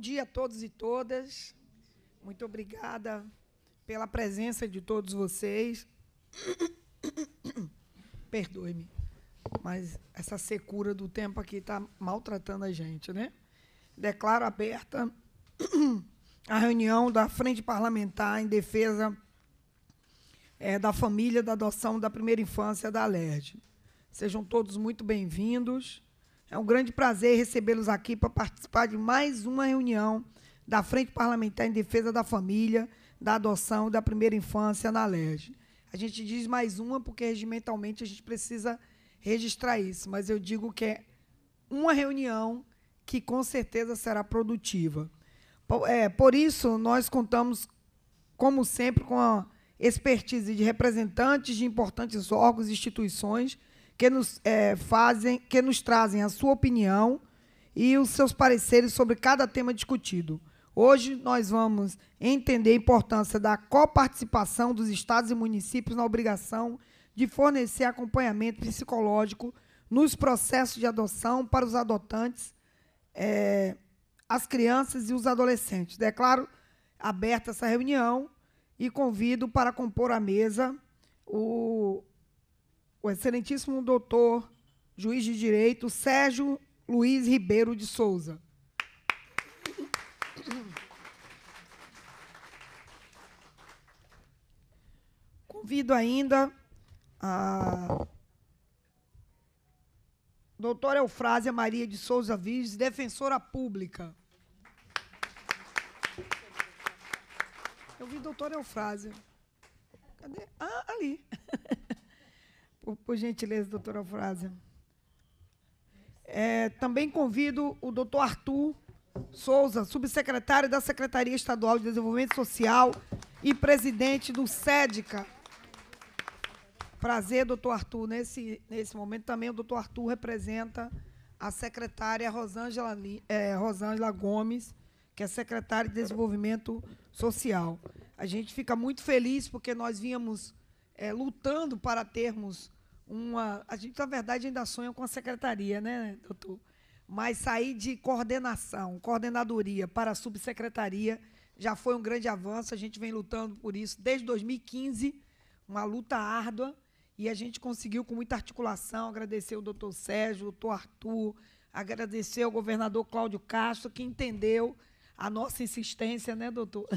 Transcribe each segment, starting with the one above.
Bom dia a todos e todas. Muito obrigada pela presença de todos vocês. Perdoe-me, mas essa secura do tempo aqui está maltratando a gente, né? Declaro aberta a reunião da Frente Parlamentar em defesa é, da família da adoção da primeira infância da ALERJ. Sejam todos muito bem-vindos. É um grande prazer recebê-los aqui para participar de mais uma reunião da Frente Parlamentar em Defesa da Família, da Adoção e da Primeira Infância na LERJ. A gente diz mais uma porque regimentalmente a gente precisa registrar isso, mas eu digo que é uma reunião que com certeza será produtiva. Por, é, por isso, nós contamos, como sempre, com a expertise de representantes de importantes órgãos e instituições que nos, é, fazem, que nos trazem a sua opinião e os seus pareceres sobre cada tema discutido. Hoje nós vamos entender a importância da coparticipação dos estados e municípios na obrigação de fornecer acompanhamento psicológico nos processos de adoção para os adotantes, é, as crianças e os adolescentes. Declaro aberta essa reunião e convido para compor a mesa o o excelentíssimo doutor, juiz de direito, Sérgio Luiz Ribeiro de Souza. Convido ainda a doutora Eufrásia Maria de Souza Vives, defensora pública. Eu vi doutora Eufrásia. Cadê? Ah, ali. por gentileza, doutora Frázia. É, também convido o doutor Arthur Souza, subsecretário da Secretaria Estadual de Desenvolvimento Social e presidente do SEDCA. Prazer, doutor Arthur. Nesse, nesse momento também o doutor Arthur representa a secretária Rosângela, é, Rosângela Gomes, que é secretária de Desenvolvimento Social. A gente fica muito feliz porque nós vínhamos é, lutando para termos uma. A gente, na verdade, ainda sonha com a secretaria, né, doutor? Mas sair de coordenação, coordenadoria para subsecretaria já foi um grande avanço. A gente vem lutando por isso desde 2015, uma luta árdua, e a gente conseguiu com muita articulação. Agradecer o doutor Sérgio, o doutor Arthur, agradecer ao governador Cláudio Castro, que entendeu a nossa insistência, né, doutor?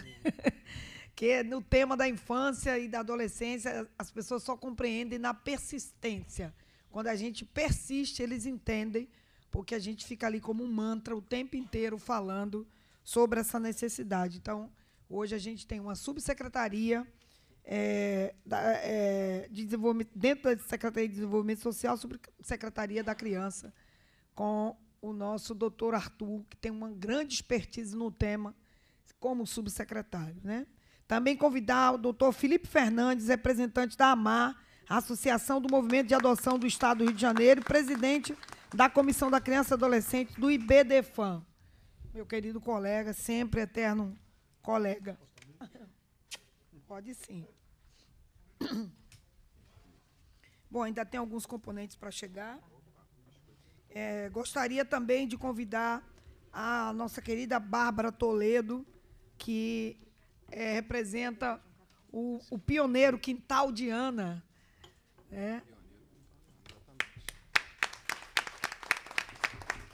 que no tema da infância e da adolescência, as pessoas só compreendem na persistência. Quando a gente persiste, eles entendem, porque a gente fica ali como um mantra o tempo inteiro falando sobre essa necessidade. Então, hoje a gente tem uma subsecretaria é, da, é, de desenvolvimento, dentro da Secretaria de Desenvolvimento Social, subsecretaria da Criança, com o nosso doutor Arthur, que tem uma grande expertise no tema, como subsecretário. Né? Também convidar o doutor Felipe Fernandes, representante da AMAR, Associação do Movimento de Adoção do Estado do Rio de Janeiro, presidente da Comissão da Criança e Adolescente do IBDFAM. Meu querido colega, sempre eterno colega. Pode sim. Bom, ainda tem alguns componentes para chegar. É, gostaria também de convidar a nossa querida Bárbara Toledo, que é, representa o, o, pioneiro Quintal de Ana. É.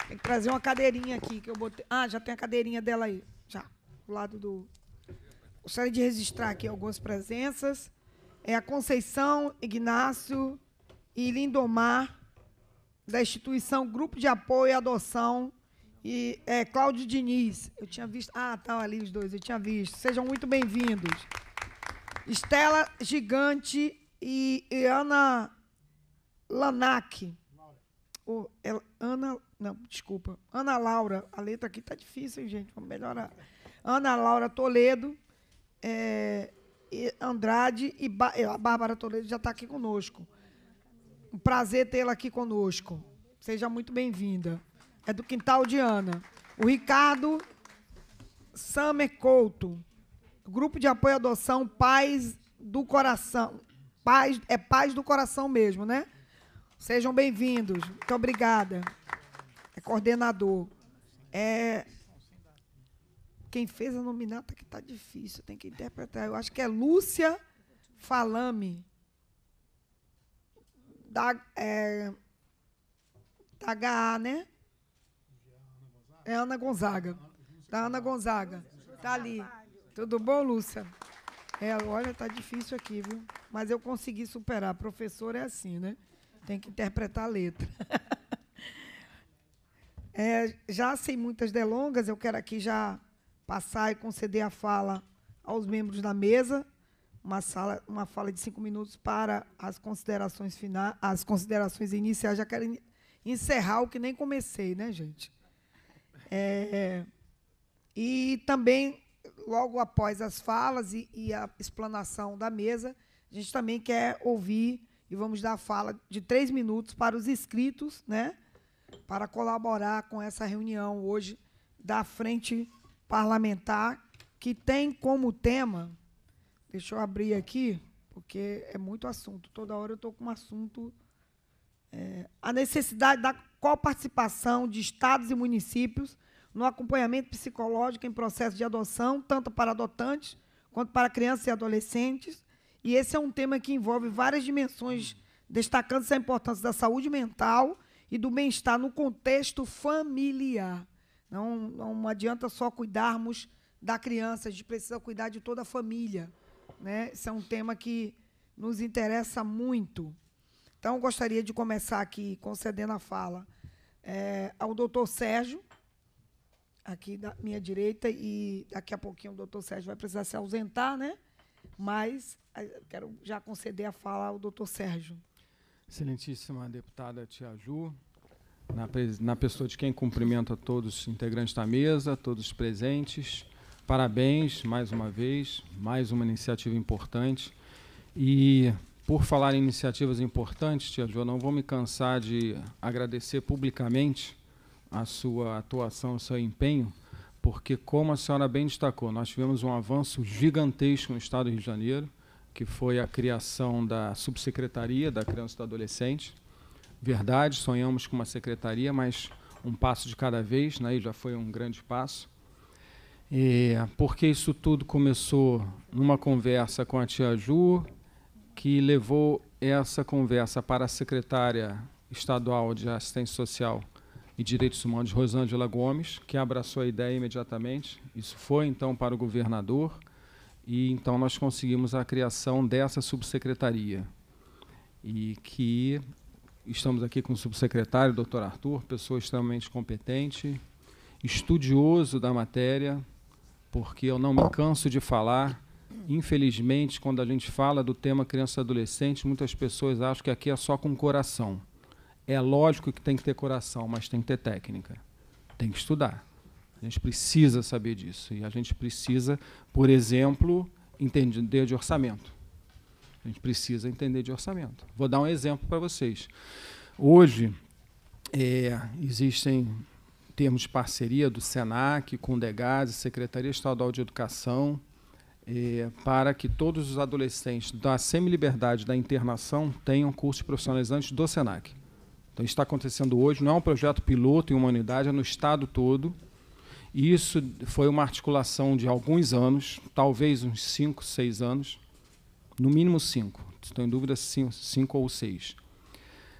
Tem que trazer uma cadeirinha aqui que eu botei. Ah, já tem a cadeirinha dela aí. Já. Do lado do. Gostaria de registrar aqui algumas presenças. É a Conceição, Ignácio e Lindomar, da instituição Grupo de Apoio e Adoção e é, Cláudio Diniz, eu tinha visto. Ah, estão tá ali os dois, eu tinha visto. Sejam muito bem-vindos. Estela Gigante e, e Ana Lanac. Oh, ela, é, Ana. Não, desculpa. Ana Laura. A letra aqui tá difícil, hein, gente? Vamos melhorar. Ana Laura Toledo. É, e Andrade e ba é, a Bárbara Toledo já está aqui conosco. Um prazer tê-la aqui conosco. Seja muito bem-vinda é do quintal de Ana. O Ricardo Summer Couto, grupo de apoio à adoção Paz do Coração. Paz, é Paz do Coração mesmo, né? Sejam bem-vindos. Muito obrigada. É coordenador. É, quem fez a nominata que está difícil, tem que interpretar. Eu acho que é Lúcia Falame. Da, é, da HA, né? É Ana Gonzaga. Da tá, Ana Gonzaga. Tá ali. Tudo bom, Lúcia? É, olha, tá difícil aqui, viu? Mas eu consegui superar. Professor é assim, né? Tem que interpretar a letra. É, já sem muitas delongas, eu quero aqui já passar e conceder a fala aos membros da mesa, uma, sala, uma fala de cinco minutos para as considerações finais, as considerações iniciais. Já quero encerrar o que nem comecei, né, gente? É, e também, logo após as falas e, e a explanação da mesa, a gente também quer ouvir e vamos dar fala de três minutos para os inscritos, né? Para colaborar com essa reunião hoje da Frente Parlamentar, que tem como tema. Deixa eu abrir aqui, porque é muito assunto. Toda hora eu estou com um assunto. É, a necessidade da qual participação de estados e municípios no acompanhamento psicológico em processo de adoção, tanto para adotantes quanto para crianças e adolescentes. E esse é um tema que envolve várias dimensões, destacando-se a importância da saúde mental e do bem-estar no contexto familiar. Não, não adianta só cuidarmos da criança, a gente precisa cuidar de toda a família. Né? Esse é um tema que nos interessa muito. Então, gostaria de começar aqui concedendo a fala é, ao doutor Sérgio, aqui da minha direita, e daqui a pouquinho o doutor Sérgio vai precisar se ausentar, né? Mas eh, quero já conceder a fala ao doutor Sérgio. Excelentíssima deputada Tia Ju, na, na, pessoa de quem cumprimento a todos os integrantes da mesa, todos presentes. Parabéns mais uma vez, mais uma iniciativa importante. E por falar em iniciativas importantes, Tia Jo, não vou me cansar de agradecer publicamente a sua atuação, o seu empenho, porque, como a senhora bem destacou, nós tivemos um avanço gigantesco no Estado do Rio de Janeiro, que foi a criação da Subsecretaria da Criança e do Adolescente. Verdade, sonhamos com uma secretaria, mas um passo de cada vez, né, e já foi um grande passo. E, porque isso tudo começou numa conversa com a tia Ju, que levou essa conversa para a secretária estadual de assistência social e direitos humanos, Rosângela Gomes, que abraçou a ideia imediatamente. Isso foi então para o governador e então nós conseguimos a criação dessa subsecretaria e que estamos aqui com o subsecretário, doutor Arthur, pessoa extremamente competente, estudioso da matéria, porque eu não me canso de falar Infelizmente, quando a gente fala do tema criança e adolescente, muitas pessoas acham que aqui é só com coração. É lógico que tem que ter coração, mas tem que ter técnica. Tem que estudar. A gente precisa saber disso. E a gente precisa, por exemplo, entender de orçamento. A gente precisa entender de orçamento. Vou dar um exemplo para vocês. Hoje, é, existem termos de parceria do SENAC com o DEGAS, Secretaria Estadual de Educação, para que todos os adolescentes da semi-liberdade da internação tenham curso profissionalizantes do SENAC. Então, está acontecendo hoje, não é um projeto piloto em uma unidade, é no estado todo. Isso foi uma articulação de alguns anos, talvez uns 5, 6 anos, no mínimo 5, estou em dúvida 5 ou 6.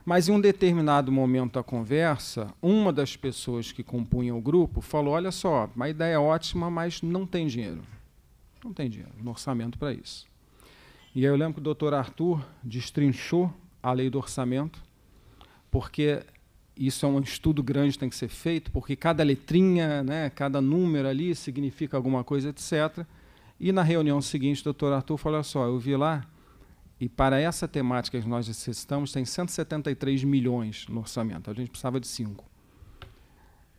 Mas em um determinado momento da conversa, uma das pessoas que compunha o grupo falou: Olha só, uma ideia é ótima, mas não tem dinheiro. Não tem dinheiro, no orçamento para isso. E aí eu lembro que o doutor Arthur destrinchou a lei do orçamento, porque isso é um estudo grande que tem que ser feito, porque cada letrinha, né, cada número ali significa alguma coisa, etc. E na reunião seguinte, o doutor Arthur falou: olha só, eu vi lá, e para essa temática que nós necessitamos, tem 173 milhões no orçamento, a gente precisava de cinco.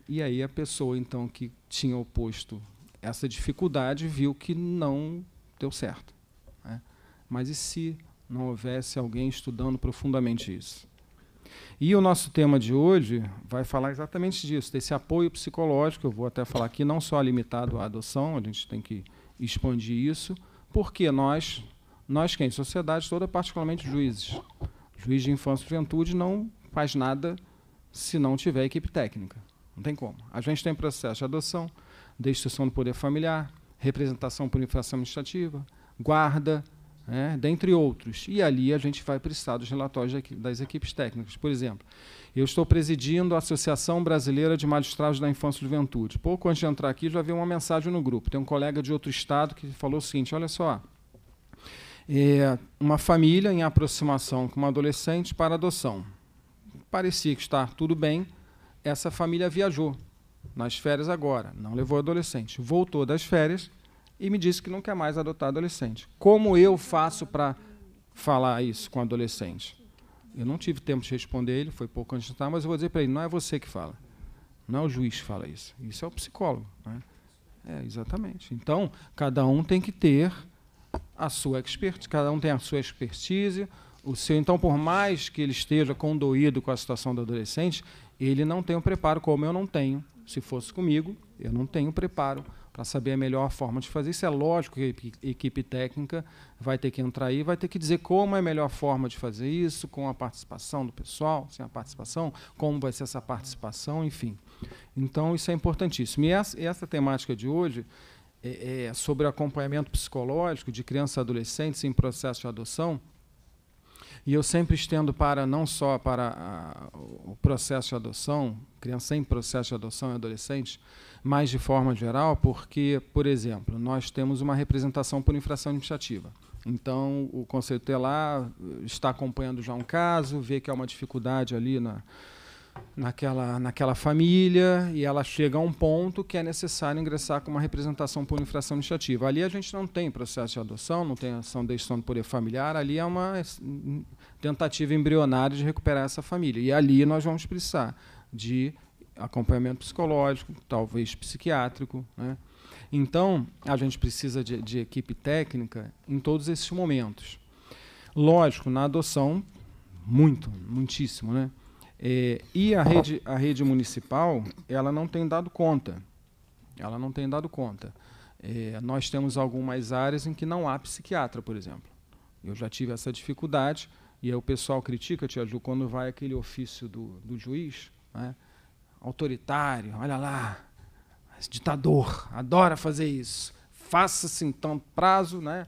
E aí a pessoa, então, que tinha o posto essa dificuldade viu que não deu certo. Né? Mas e se não houvesse alguém estudando profundamente isso? E o nosso tema de hoje vai falar exatamente disso, desse apoio psicológico. Eu vou até falar aqui, não só limitado à adoção, a gente tem que expandir isso, porque nós, nós quem? Sociedade toda, particularmente juízes. Juiz de infância e juventude não faz nada se não tiver equipe técnica. Não tem como. A gente tem processo de adoção, destituição do poder familiar, representação por infração administrativa, guarda, né, dentre outros. E ali a gente vai precisar dos relatórios das equipes técnicas. Por exemplo, eu estou presidindo a Associação Brasileira de Magistrados da Infância e Juventude. Pouco antes de entrar aqui, já vi uma mensagem no grupo. Tem um colega de outro estado que falou o seguinte: olha só. É uma família em aproximação com uma adolescente para adoção. Parecia que está tudo bem, essa família viajou nas férias agora, não levou adolescente, voltou das férias e me disse que não quer mais adotar adolescente. Como eu faço para falar isso com adolescente? Eu não tive tempo de responder ele, foi pouco antes de estar, mas eu vou dizer para ele: não é você que fala, não é o juiz que fala isso, isso é o psicólogo. Né? É, exatamente. Então, cada um tem que ter a sua expertise, cada um tem a sua expertise, o seu. Então, por mais que ele esteja condoído com a situação do adolescente, ele não tem o preparo, como eu não tenho, se fosse comigo, eu não tenho preparo para saber a melhor forma de fazer isso. É lógico que a equipe técnica vai ter que entrar aí, vai ter que dizer como é a melhor forma de fazer isso, com a participação do pessoal, sem a participação, como vai ser essa participação, enfim. Então, isso é importantíssimo. E essa, essa temática de hoje é, é sobre acompanhamento psicológico de crianças e adolescentes em processo de adoção e eu sempre estendo para não só para a, ah, o processo de adoção, criança em processo de adoção e adolescente, mas de forma geral, porque, por exemplo, nós temos uma representação por infração administrativa. Então, o conselho telar eh, está acompanhando já um caso, vê que há uma dificuldade ali na, naquela, naquela família e ela chega a um ponto que é necessário ingressar com uma representação por infração administrativa. Ali a gente não tem processo de adoção, não tem ação de extinção do poder familiar, ali é uma tentativa embrionária de recuperar essa família. E ali nós vamos precisar de acompanhamento psicológico, talvez psiquiátrico. Né? Então, a gente precisa de, de equipe técnica em todos esses momentos. Lógico, na adoção, muito, muitíssimo, né? E, eh, e a, rede, a rede municipal, ela não tem dado conta. Ela não tem dado conta. É, nós temos algumas áreas em que não há psiquiatra, por exemplo. Eu já tive essa dificuldade, e aí o pessoal critica, Tia Ju, quando vai aquele ofício do, do juiz, né? autoritário, olha lá, ditador, adora fazer isso. Faça-se então prazo, né?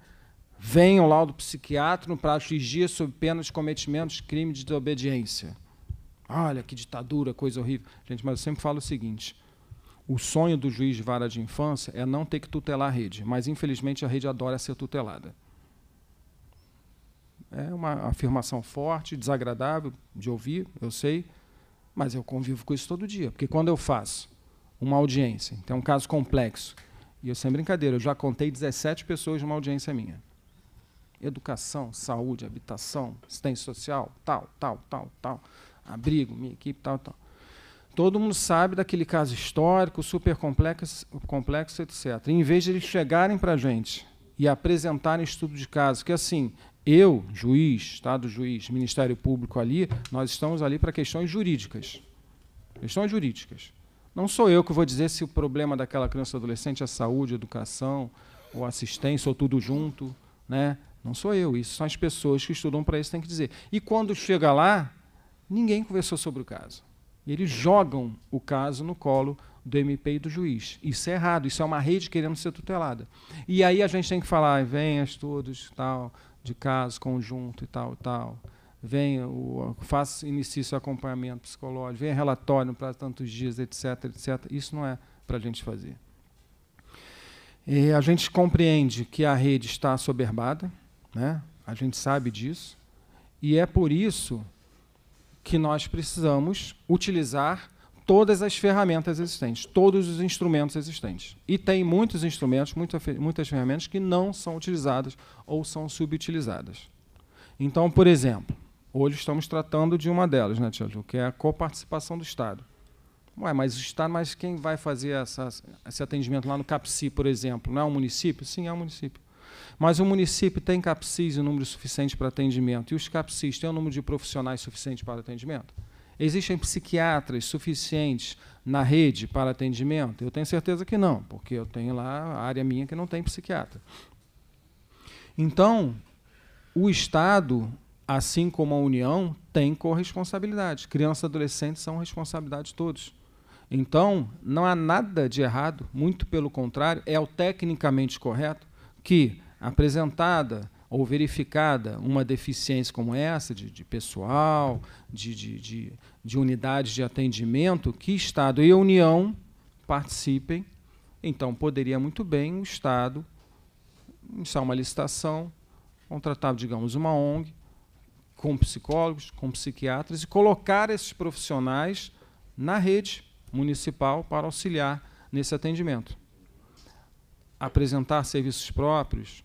venha o laudo psiquiátrico para juiz dias sob pena de cometimento de crime de desobediência. Olha que ditadura, coisa horrível. Gente, mas eu sempre falo o seguinte: o sonho do juiz de vara de infância é não ter que tutelar a rede, mas infelizmente a rede adora ser tutelada. É uma afirmação forte, desagradável de ouvir, eu sei, mas eu convivo com isso todo dia. Porque quando eu faço uma audiência, tem então é um caso complexo, e eu sem brincadeira, eu já contei 17 pessoas numa audiência minha. Educação, saúde, habitação, assistência social, tal, tal, tal, tal abrigo, minha equipe, tal, tal. Todo mundo sabe daquele caso histórico, super complexo, complexo etc. em vez de eles chegarem para a gente e apresentarem estudo de caso, que assim, eu, juiz, Estado tá, juiz, Ministério Público ali, nós estamos ali para questões jurídicas. Questões jurídicas. Não sou eu que vou dizer se o problema daquela criança adolescente é saúde, educação, ou assistência, ou tudo junto. Né? Não sou eu, isso são as pessoas que estudam para isso têm que dizer. E quando chega lá, Ninguém conversou sobre o caso. E eles jogam o caso no colo do MP e do juiz. Isso é errado, isso é uma rede querendo ser tutelada. E aí a gente tem que falar, ah, venha estudos tal, de caso, conjunto e tal, tal. Venha, o, faça, inicie seu acompanhamento psicológico, venha relatório para tantos dias, etc, etc. Isso não é para a gente fazer. E a gente compreende que a rede está soberbada, né? a gente sabe disso, e é por isso que nós precisamos utilizar todas as ferramentas existentes, todos os instrumentos existentes. E tem muitos instrumentos, muitas ferramentas que não são utilizadas ou são subutilizadas. Então, por exemplo, hoje estamos tratando de uma delas, né, Tia Ju, que é a coparticipação do Estado. Ué, mas o Estado, mas quem vai fazer essa, esse atendimento lá no CAPSI, por exemplo? Não é um município? Sim, é um município. Mas o município tem CAPSIS em número suficiente para atendimento? E os CAPSIS têm o número de profissionais suficiente para atendimento? Existem psiquiatras suficientes na rede para atendimento? Eu tenho certeza que não, porque eu tenho lá a área minha que não tem psiquiatra. Então, o Estado, assim como a União, tem corresponsabilidade. Crianças e adolescentes são responsabilidade de todos. Então, não há nada de errado, muito pelo contrário, é o tecnicamente correto que apresentada ou verificada uma deficiência como essa, de, de pessoal, de, de, de, de unidades de atendimento, que Estado e União participem. Então, poderia muito bem o Estado iniciar uma licitação, contratar, digamos, uma ONG, com psicólogos, com psiquiatras, e colocar esses profissionais na rede municipal para auxiliar nesse atendimento. Apresentar serviços próprios,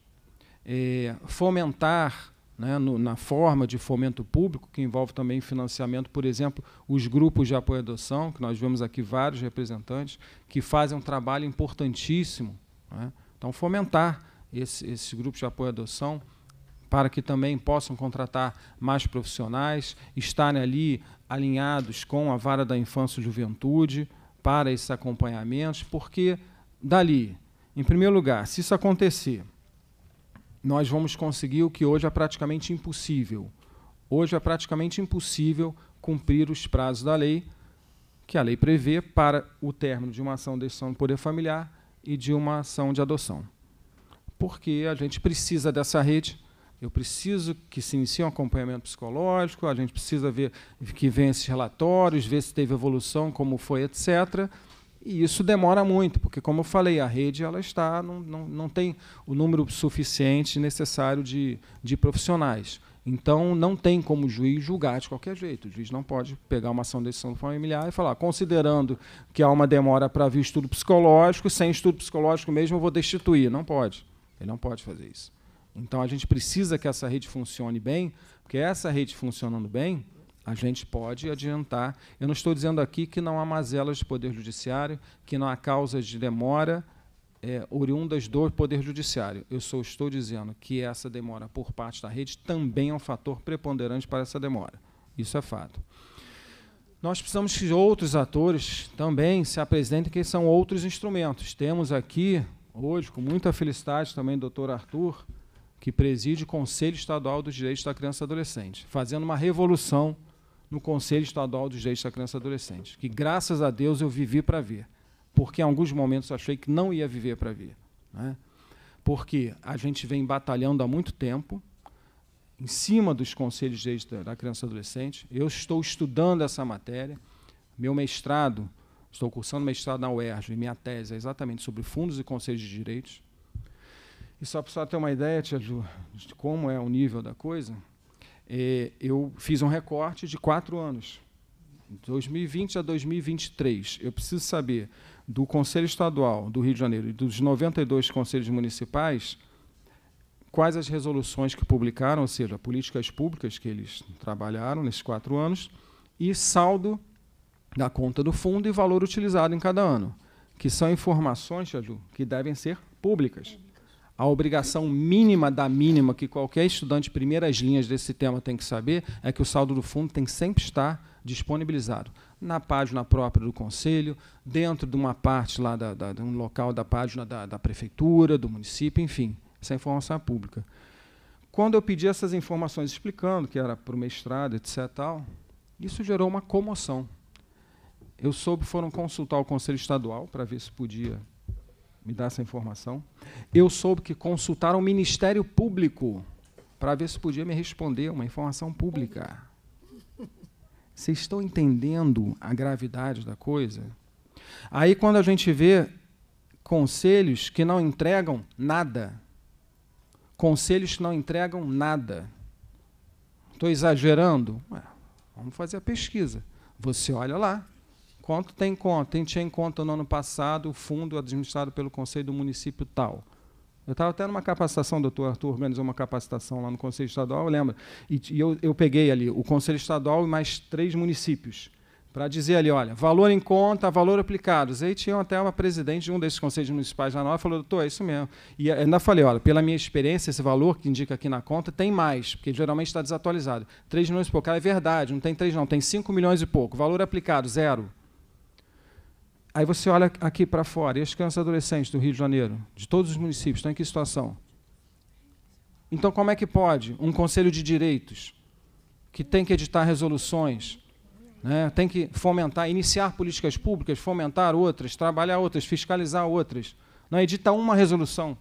é, fomentar, né, no, na forma de fomento público, que envolve também financiamento, por exemplo, os grupos de apoio à adoção, que nós vemos aqui vários representantes, que fazem um trabalho importantíssimo. Né? Então, fomentar esse, esses grupos de apoio à adoção para que também possam contratar mais profissionais, estarem ali alinhados com a vara da infância e juventude para esses acompanhamentos, porque dali, em primeiro lugar, se isso acontecer, nós vamos conseguir o que hoje é praticamente impossível. Hoje é praticamente impossível cumprir os prazos da lei, que a lei prevê para o término de uma ação de decisão do poder familiar e de uma ação de adoção. Porque a gente precisa dessa rede, eu preciso que se inicie um acompanhamento psicológico, a gente precisa ver que venha esses relatórios, ver se teve evolução, como foi, etc. E isso demora muito, porque, como eu falei, a rede ela está não, não, não tem o número suficiente necessário de, de profissionais. Então, não tem como o juiz julgar de qualquer jeito. O juiz não pode pegar uma ação de decisão familiar e falar, considerando que há uma demora para vir estudo psicológico, sem estudo psicológico mesmo eu vou destituir. Não pode. Ele não pode fazer isso. Então, a gente precisa que essa rede funcione bem, porque essa rede funcionando bem, a gente pode adiantar. Eu não estou dizendo aqui que não há mazelas de poder judiciário, que não há causas de demora é, oriundas do poder judiciário. Eu só estou dizendo que essa demora por parte da rede também é um fator preponderante para essa demora. Isso é fato. Nós precisamos que outros atores também se apresentem, que são outros instrumentos. Temos aqui, hoje, com muita felicidade também, o doutor Arthur, que preside o Conselho Estadual dos Direitos da Criança e Adolescente, fazendo uma revolução no Conselho Estadual dos Direitos da Criança e Adolescente, que graças a Deus eu vivi para ver, porque em alguns momentos achei que não ia viver para ver. Né? Porque a gente vem batalhando há muito tempo em cima dos Conselhos de Direitos da Criança e Adolescente. Eu estou estudando essa matéria. Meu mestrado, estou cursando mestrado na UERJ, e minha tese é exatamente sobre fundos e conselhos de direitos. E só para ter uma ideia, Tia Ju, de como é o nível da coisa, é, eu fiz um recorte de quatro anos, 2020 a 2023. Eu preciso saber do Conselho Estadual do Rio de Janeiro e dos 92 conselhos municipais quais as resoluções que publicaram, ou seja, políticas públicas que eles trabalharam nesses quatro anos, e saldo da conta do fundo e valor utilizado em cada ano, que são informações, Jadu, que devem ser públicas a obrigação mínima da mínima que qualquer estudante primeiras linhas desse tema tem que saber é que o saldo do fundo tem que sempre estar disponibilizado na página própria do conselho, dentro de uma parte lá da, da de um local da página da, da prefeitura, do município, enfim, essa informação é pública. Quando eu pedi essas informações explicando que era para o mestrado, etc., tal, isso gerou uma comoção. Eu soube, foram consultar o Conselho Estadual para ver se podia me dá essa informação. Eu soube que consultaram o Ministério Público para ver se podia me responder uma informação pública. Vocês estão entendendo a gravidade da coisa? Aí, quando a gente vê conselhos que não entregam nada, conselhos que não entregam nada. Estou exagerando? Ué, vamos fazer a pesquisa. Você olha lá, Quanto tem conta? Tem, tinha em conta no ano passado o fundo administrado pelo Conselho do Município tal. Eu estava até numa capacitação, o doutor Arthur organizou uma capacitação lá no Conselho Estadual, lembra? E, e eu, eu peguei ali o Conselho Estadual e mais três municípios para dizer ali, olha, valor em conta, valor aplicado. E aí tinha até uma presidente de um desses conselhos municipais lá nova, falou, doutor, é isso mesmo. E ainda falei, olha, pela minha experiência, esse valor que indica aqui na conta tem mais, porque geralmente está desatualizado. 3 milhões e pouco. é verdade, não tem 3 não, tem 5 milhões e pouco. Valor aplicado, zero. Aí você olha aqui para fora, e as crianças adolescentes do Rio de Janeiro, de todos os municípios, estão em que situação? Então, como é que pode um conselho de direitos, que tem que editar resoluções, né, tem que fomentar, iniciar políticas públicas, fomentar outras, trabalhar outras, fiscalizar outras, não edita uma resolução?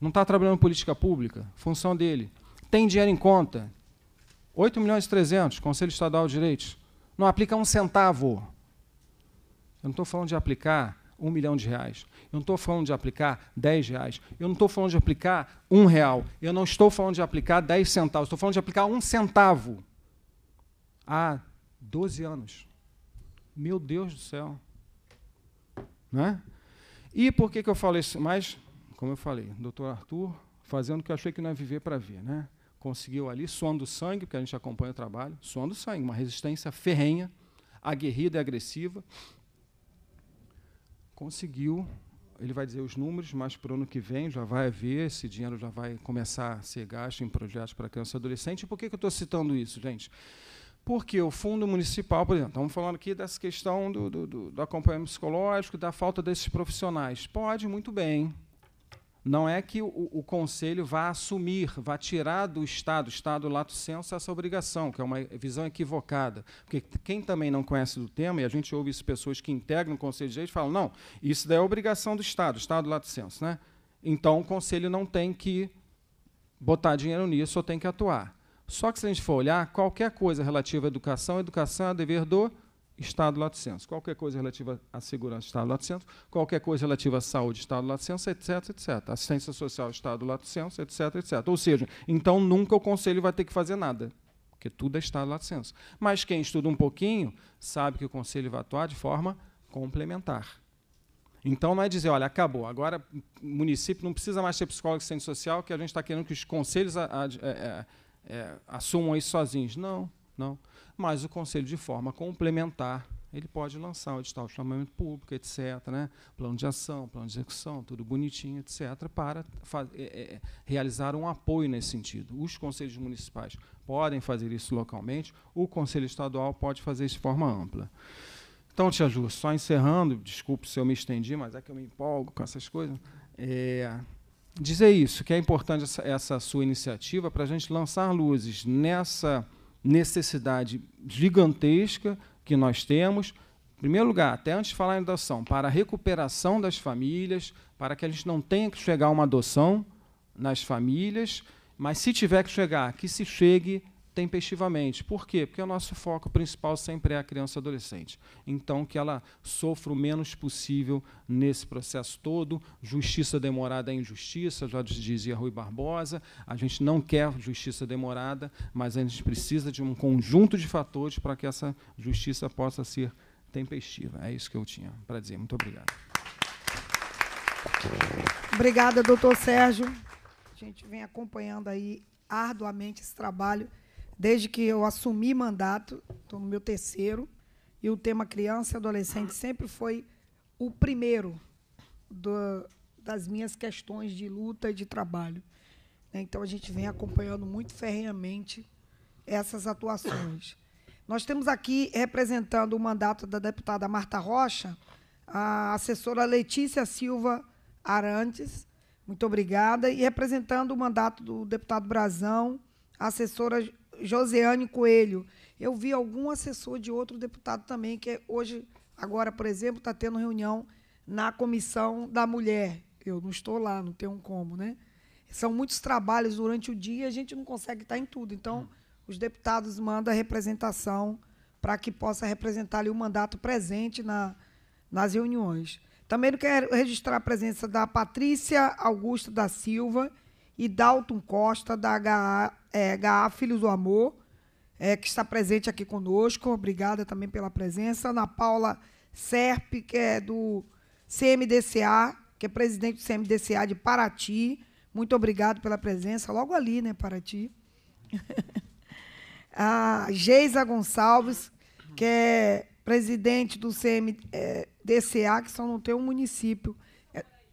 Não está trabalhando em política pública, função dele. Tem dinheiro em conta, 8 milhões e 300, Conselho Estadual de Direitos, não aplica um centavo eu não estou falando de aplicar um milhão de reais. Eu não estou falando de aplicar dez reais. Eu não estou falando de aplicar um real. Eu não estou falando de aplicar dez centavos. Estou falando de aplicar um centavo. Há 12 anos. Meu Deus do céu. Né? E por que, que eu falei isso? Mas, como eu falei, doutor Arthur, fazendo o que eu achei que não ia é viver para ver. Né? Conseguiu ali, suando sangue, porque a gente acompanha o trabalho, suando sangue, uma resistência ferrenha, aguerrida e agressiva conseguiu. Ele vai dizer os números, mas para o ano que vem já vai haver, esse dinheiro já vai começar a ser gasto em projetos para criança e adolescente. por que, que eu estou citando isso, gente? Porque o fundo municipal, por exemplo, estamos falando aqui dessa questão do, do, do acompanhamento psicológico, da falta desses profissionais. Pode, muito bem, não é que o, o, Conselho vá assumir, vá tirar do Estado, Estado lato senso, essa obrigação, que é uma visão equivocada. Porque quem também não conhece do tema, e a gente ouve isso pessoas que integram o Conselho de Direito, falam, não, isso daí é obrigação do Estado, Estado lato senso. Né? Então, o Conselho não tem que botar dinheiro nisso só tem que atuar. Só que, se a gente for olhar, qualquer coisa relativa à educação, a educação é dever do Estado lato senso. Qualquer coisa relativa à segurança, Estado lato senso. Qualquer coisa relativa à saúde, Estado lato senso, etc, etc. Assistência social, Estado lato senso, etc, etc. Ou seja, então nunca o Conselho vai ter que fazer nada, porque tudo é Estado lato senso. Mas quem estuda um pouquinho sabe que o Conselho vai atuar de forma complementar. Então não é dizer, olha, acabou, agora o município não precisa mais ter psicólogo assistente social, que a gente está querendo que os conselhos a, a, a, é, é, é, assumam isso sozinhos. Não não. Mas o conselho, de forma complementar, ele pode lançar o edital de chamamento público, etc., né? plano de ação, plano de execução, tudo bonitinho, etc., para é, é, realizar um apoio nesse sentido. Os conselhos municipais podem fazer isso localmente, o conselho estadual pode fazer isso de forma ampla. Então, Tia Ju, só encerrando, desculpe se eu me estendi, mas é que eu me empolgo com essas coisas. É, dizer isso, que é importante essa, essa sua iniciativa para a gente lançar luzes nessa necessidade gigantesca que nós temos, em primeiro lugar, até antes de falar em adoção, para a recuperação das famílias, para que a gente não tenha que chegar a uma adoção nas famílias, mas se tiver que chegar, que se chegue tempestivamente. Por quê? Porque o nosso foco principal sempre é a criança e adolescente. Então, que ela sofra o menos possível nesse processo todo. Justiça demorada é injustiça, já dizia Rui Barbosa. A gente não quer justiça demorada, mas a gente precisa de um conjunto de fatores para que essa justiça possa ser tempestiva. É isso que eu tinha para dizer. Muito obrigado. Obrigada, doutor Sérgio. A gente vem acompanhando aí arduamente esse trabalho desde que eu assumi mandato, estou no meu terceiro, e o tema criança e adolescente sempre foi o primeiro do, das minhas questões de luta e de trabalho. Né? Então, a gente vem acompanhando muito ferreamente essas atuações. Nós temos aqui, representando o mandato da deputada Marta Rocha, a assessora Letícia Silva Arantes, muito obrigada, e representando o mandato do deputado Brazão, a assessora Josiane Coelho. Eu vi algum assessor de outro deputado também, que é hoje, agora, por exemplo, está tendo reunião na comissão da mulher. Eu não estou lá, não tenho como, né? São muitos trabalhos durante o dia, a gente não consegue estar tá em tudo. Então, hum. os deputados mandam a representação para que possa representar ali o mandato presente na, nas reuniões. Também quero registrar a presença da Patrícia Augusta da Silva e Dalton Costa, da HA é, Filhos do Amor, é, que está presente aqui conosco. Obrigada também pela presença. Ana Paula Serp, que é do CMDCA, que é presidente do CMDCA de Paraty. Muito obrigado pela presença. Logo ali, né, Paraty? a Geisa Gonçalves, que é presidente do CMDCA, que só não tem um município.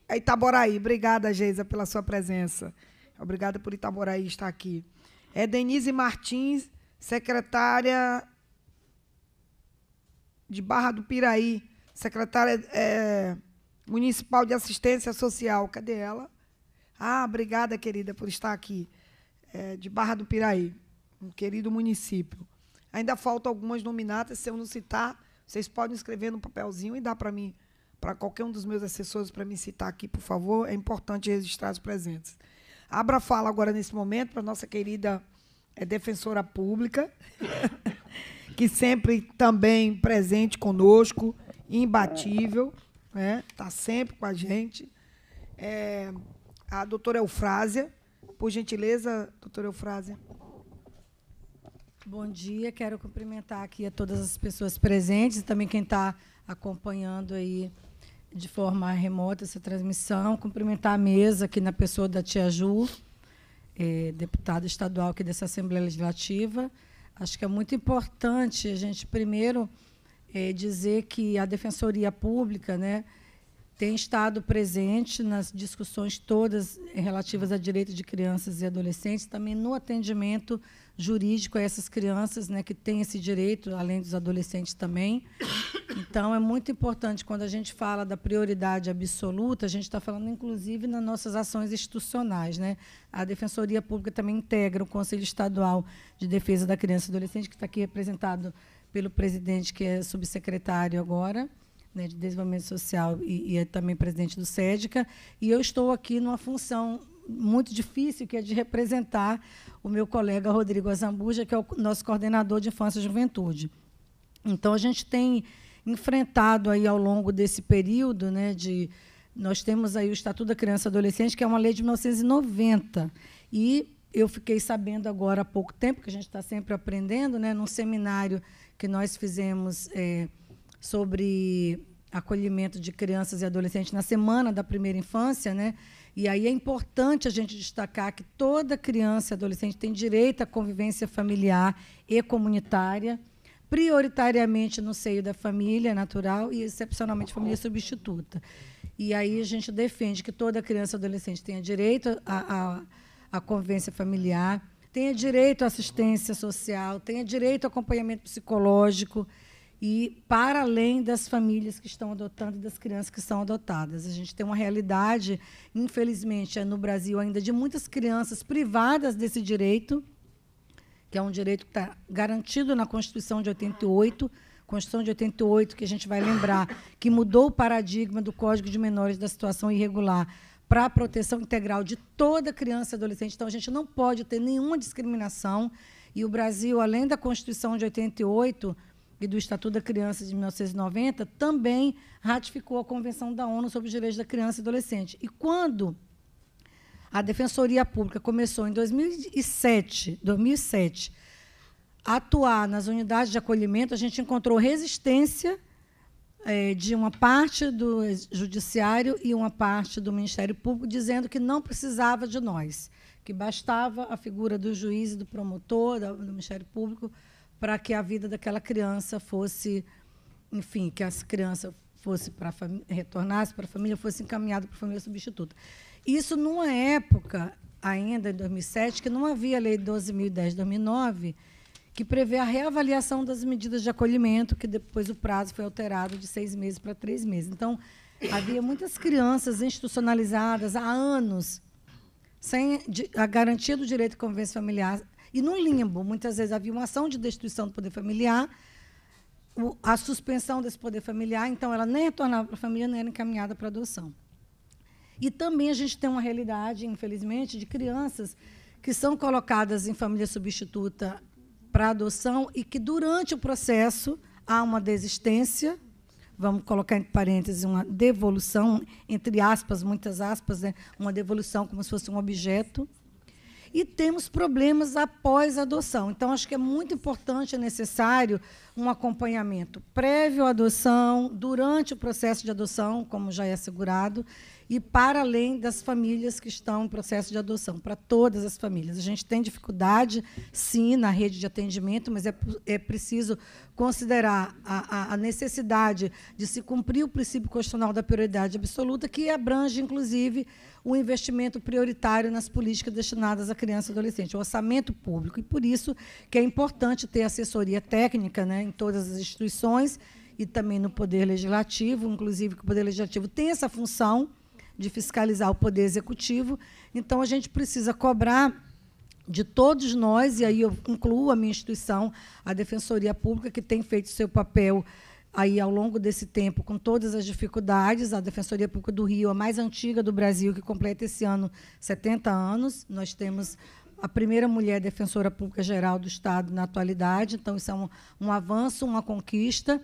É Itaboraí. Obrigada, Geisa, pela sua presença. Obrigada por Itaboraí estar aqui é Denise Martins, secretária de Barra do Piraí, secretária é, municipal de assistência social. Cadê ela? Ah, obrigada, querida, por estar aqui. É, de Barra do Piraí, um querido município. Ainda faltam algumas nominatas, se eu não citar, vocês podem escrever no papelzinho e dar para mim, para qualquer um dos meus assessores, para me citar aqui, por favor. É importante registrar os presentes. Abra a fala agora nesse momento para nossa querida é, defensora pública, que sempre também presente conosco, imbatível, né? Tá sempre com a gente. É, a doutora Eufrásia, por gentileza, doutora Eufrásia. Bom dia, quero cumprimentar aqui a todas as pessoas presentes e também quem está acompanhando aí de forma remota essa transmissão, cumprimentar a mesa aqui na pessoa da tia Ju, eh, deputada estadual aqui dessa Assembleia Legislativa. Acho que é muito importante a gente, primeiro, eh, dizer que a Defensoria Pública né, tem estado presente nas discussões todas relativas a direitos de crianças e adolescentes, também no atendimento jurídico a essas crianças né, que têm esse direito, além dos adolescentes também. Então, é muito importante, quando a gente fala da prioridade absoluta, a gente está falando, inclusive, nas nossas ações institucionais. Né? A Defensoria Pública também integra o Conselho Estadual de Defesa da Criança e Adolescente, que está aqui representado pelo presidente, que é subsecretário agora, né, de Desenvolvimento Social e, e é também presidente do SEDCA. E eu estou aqui numa função muito difícil, que é de representar o meu colega Rodrigo Azambuja, que é o nosso coordenador de infância e juventude. Então, a gente tem enfrentado aí ao longo desse período, né, de nós temos aí o Estatuto da Criança e Adolescente, que é uma lei de 1990, e eu fiquei sabendo agora há pouco tempo, que a gente está sempre aprendendo, né, num seminário que nós fizemos é, sobre acolhimento de crianças e adolescentes na semana da primeira infância, né, e aí é importante a gente destacar que toda criança e adolescente tem direito à convivência familiar e comunitária, prioritariamente no seio da família natural e excepcionalmente família substituta. E aí a gente defende que toda criança e adolescente tenha direito à, à convivência familiar, tenha direito à assistência social, tenha direito ao acompanhamento psicológico e para além das famílias que estão adotando e das crianças que são adotadas. A gente tem uma realidade, infelizmente, é, no Brasil ainda de muitas crianças privadas desse direito, que é um direito que está garantido na Constituição de 88, Constituição de 88, que a gente vai lembrar, que mudou o paradigma do Código de Menores da Situação Irregular para a proteção integral de toda criança e adolescente. Então, a gente não pode ter nenhuma discriminação. E o Brasil, além da Constituição de 88, e do Estatuto da Criança de 1990, também ratificou a Convenção da ONU sobre os Direitos da Criança e Adolescente. E quando a Defensoria Pública começou em 2007, 2007 a atuar nas unidades de acolhimento, a gente encontrou resistência é, de uma parte do Judiciário e uma parte do Ministério Público dizendo que não precisava de nós, que bastava a figura do juiz e do promotor do Ministério Público para que a vida daquela criança fosse, enfim, que essa criança fosse para retornasse para a família, fosse encaminhada para a família substituta. Isso numa época ainda em 2007 que não havia a lei 12010 2009 que prevê a reavaliação das medidas de acolhimento, que depois o prazo foi alterado de seis meses para três meses. Então, havia muitas crianças institucionalizadas há anos sem a garantia do direito de convivência familiar e num limbo. Muitas vezes havia uma ação de destruição do poder familiar, o, a suspensão desse poder familiar, então ela nem retornava para a família, nem era encaminhada para adoção. E também a gente tem uma realidade, infelizmente, de crianças que são colocadas em família substituta para adoção e que, durante o processo, há uma desistência, vamos colocar entre parênteses, uma devolução, entre aspas, muitas aspas, né? uma devolução como se fosse um objeto, e temos problemas após a adoção. Então, acho que é muito importante, é necessário um acompanhamento prévio à adoção, durante o processo de adoção, como já é assegurado, e para além das famílias que estão em processo de adoção, para todas as famílias. A gente tem dificuldade, sim, na rede de atendimento, mas é, é preciso considerar a, a necessidade de se cumprir o princípio constitucional da prioridade absoluta, que abrange, inclusive, o investimento prioritário nas políticas destinadas à criança e adolescente, o orçamento público. E por isso que é importante ter assessoria técnica né, em todas as instituições e também no Poder Legislativo, inclusive que o Poder Legislativo tem essa função de fiscalizar o Poder Executivo. Então, a gente precisa cobrar de todos nós, e aí eu incluo a minha instituição, a Defensoria Pública, que tem feito seu papel aí ao longo desse tempo, com todas as dificuldades, a Defensoria Pública do Rio, a mais antiga do Brasil, que completa esse ano 70 anos, nós temos a primeira mulher defensora pública geral do Estado na atualidade, então isso é um, um avanço, uma conquista,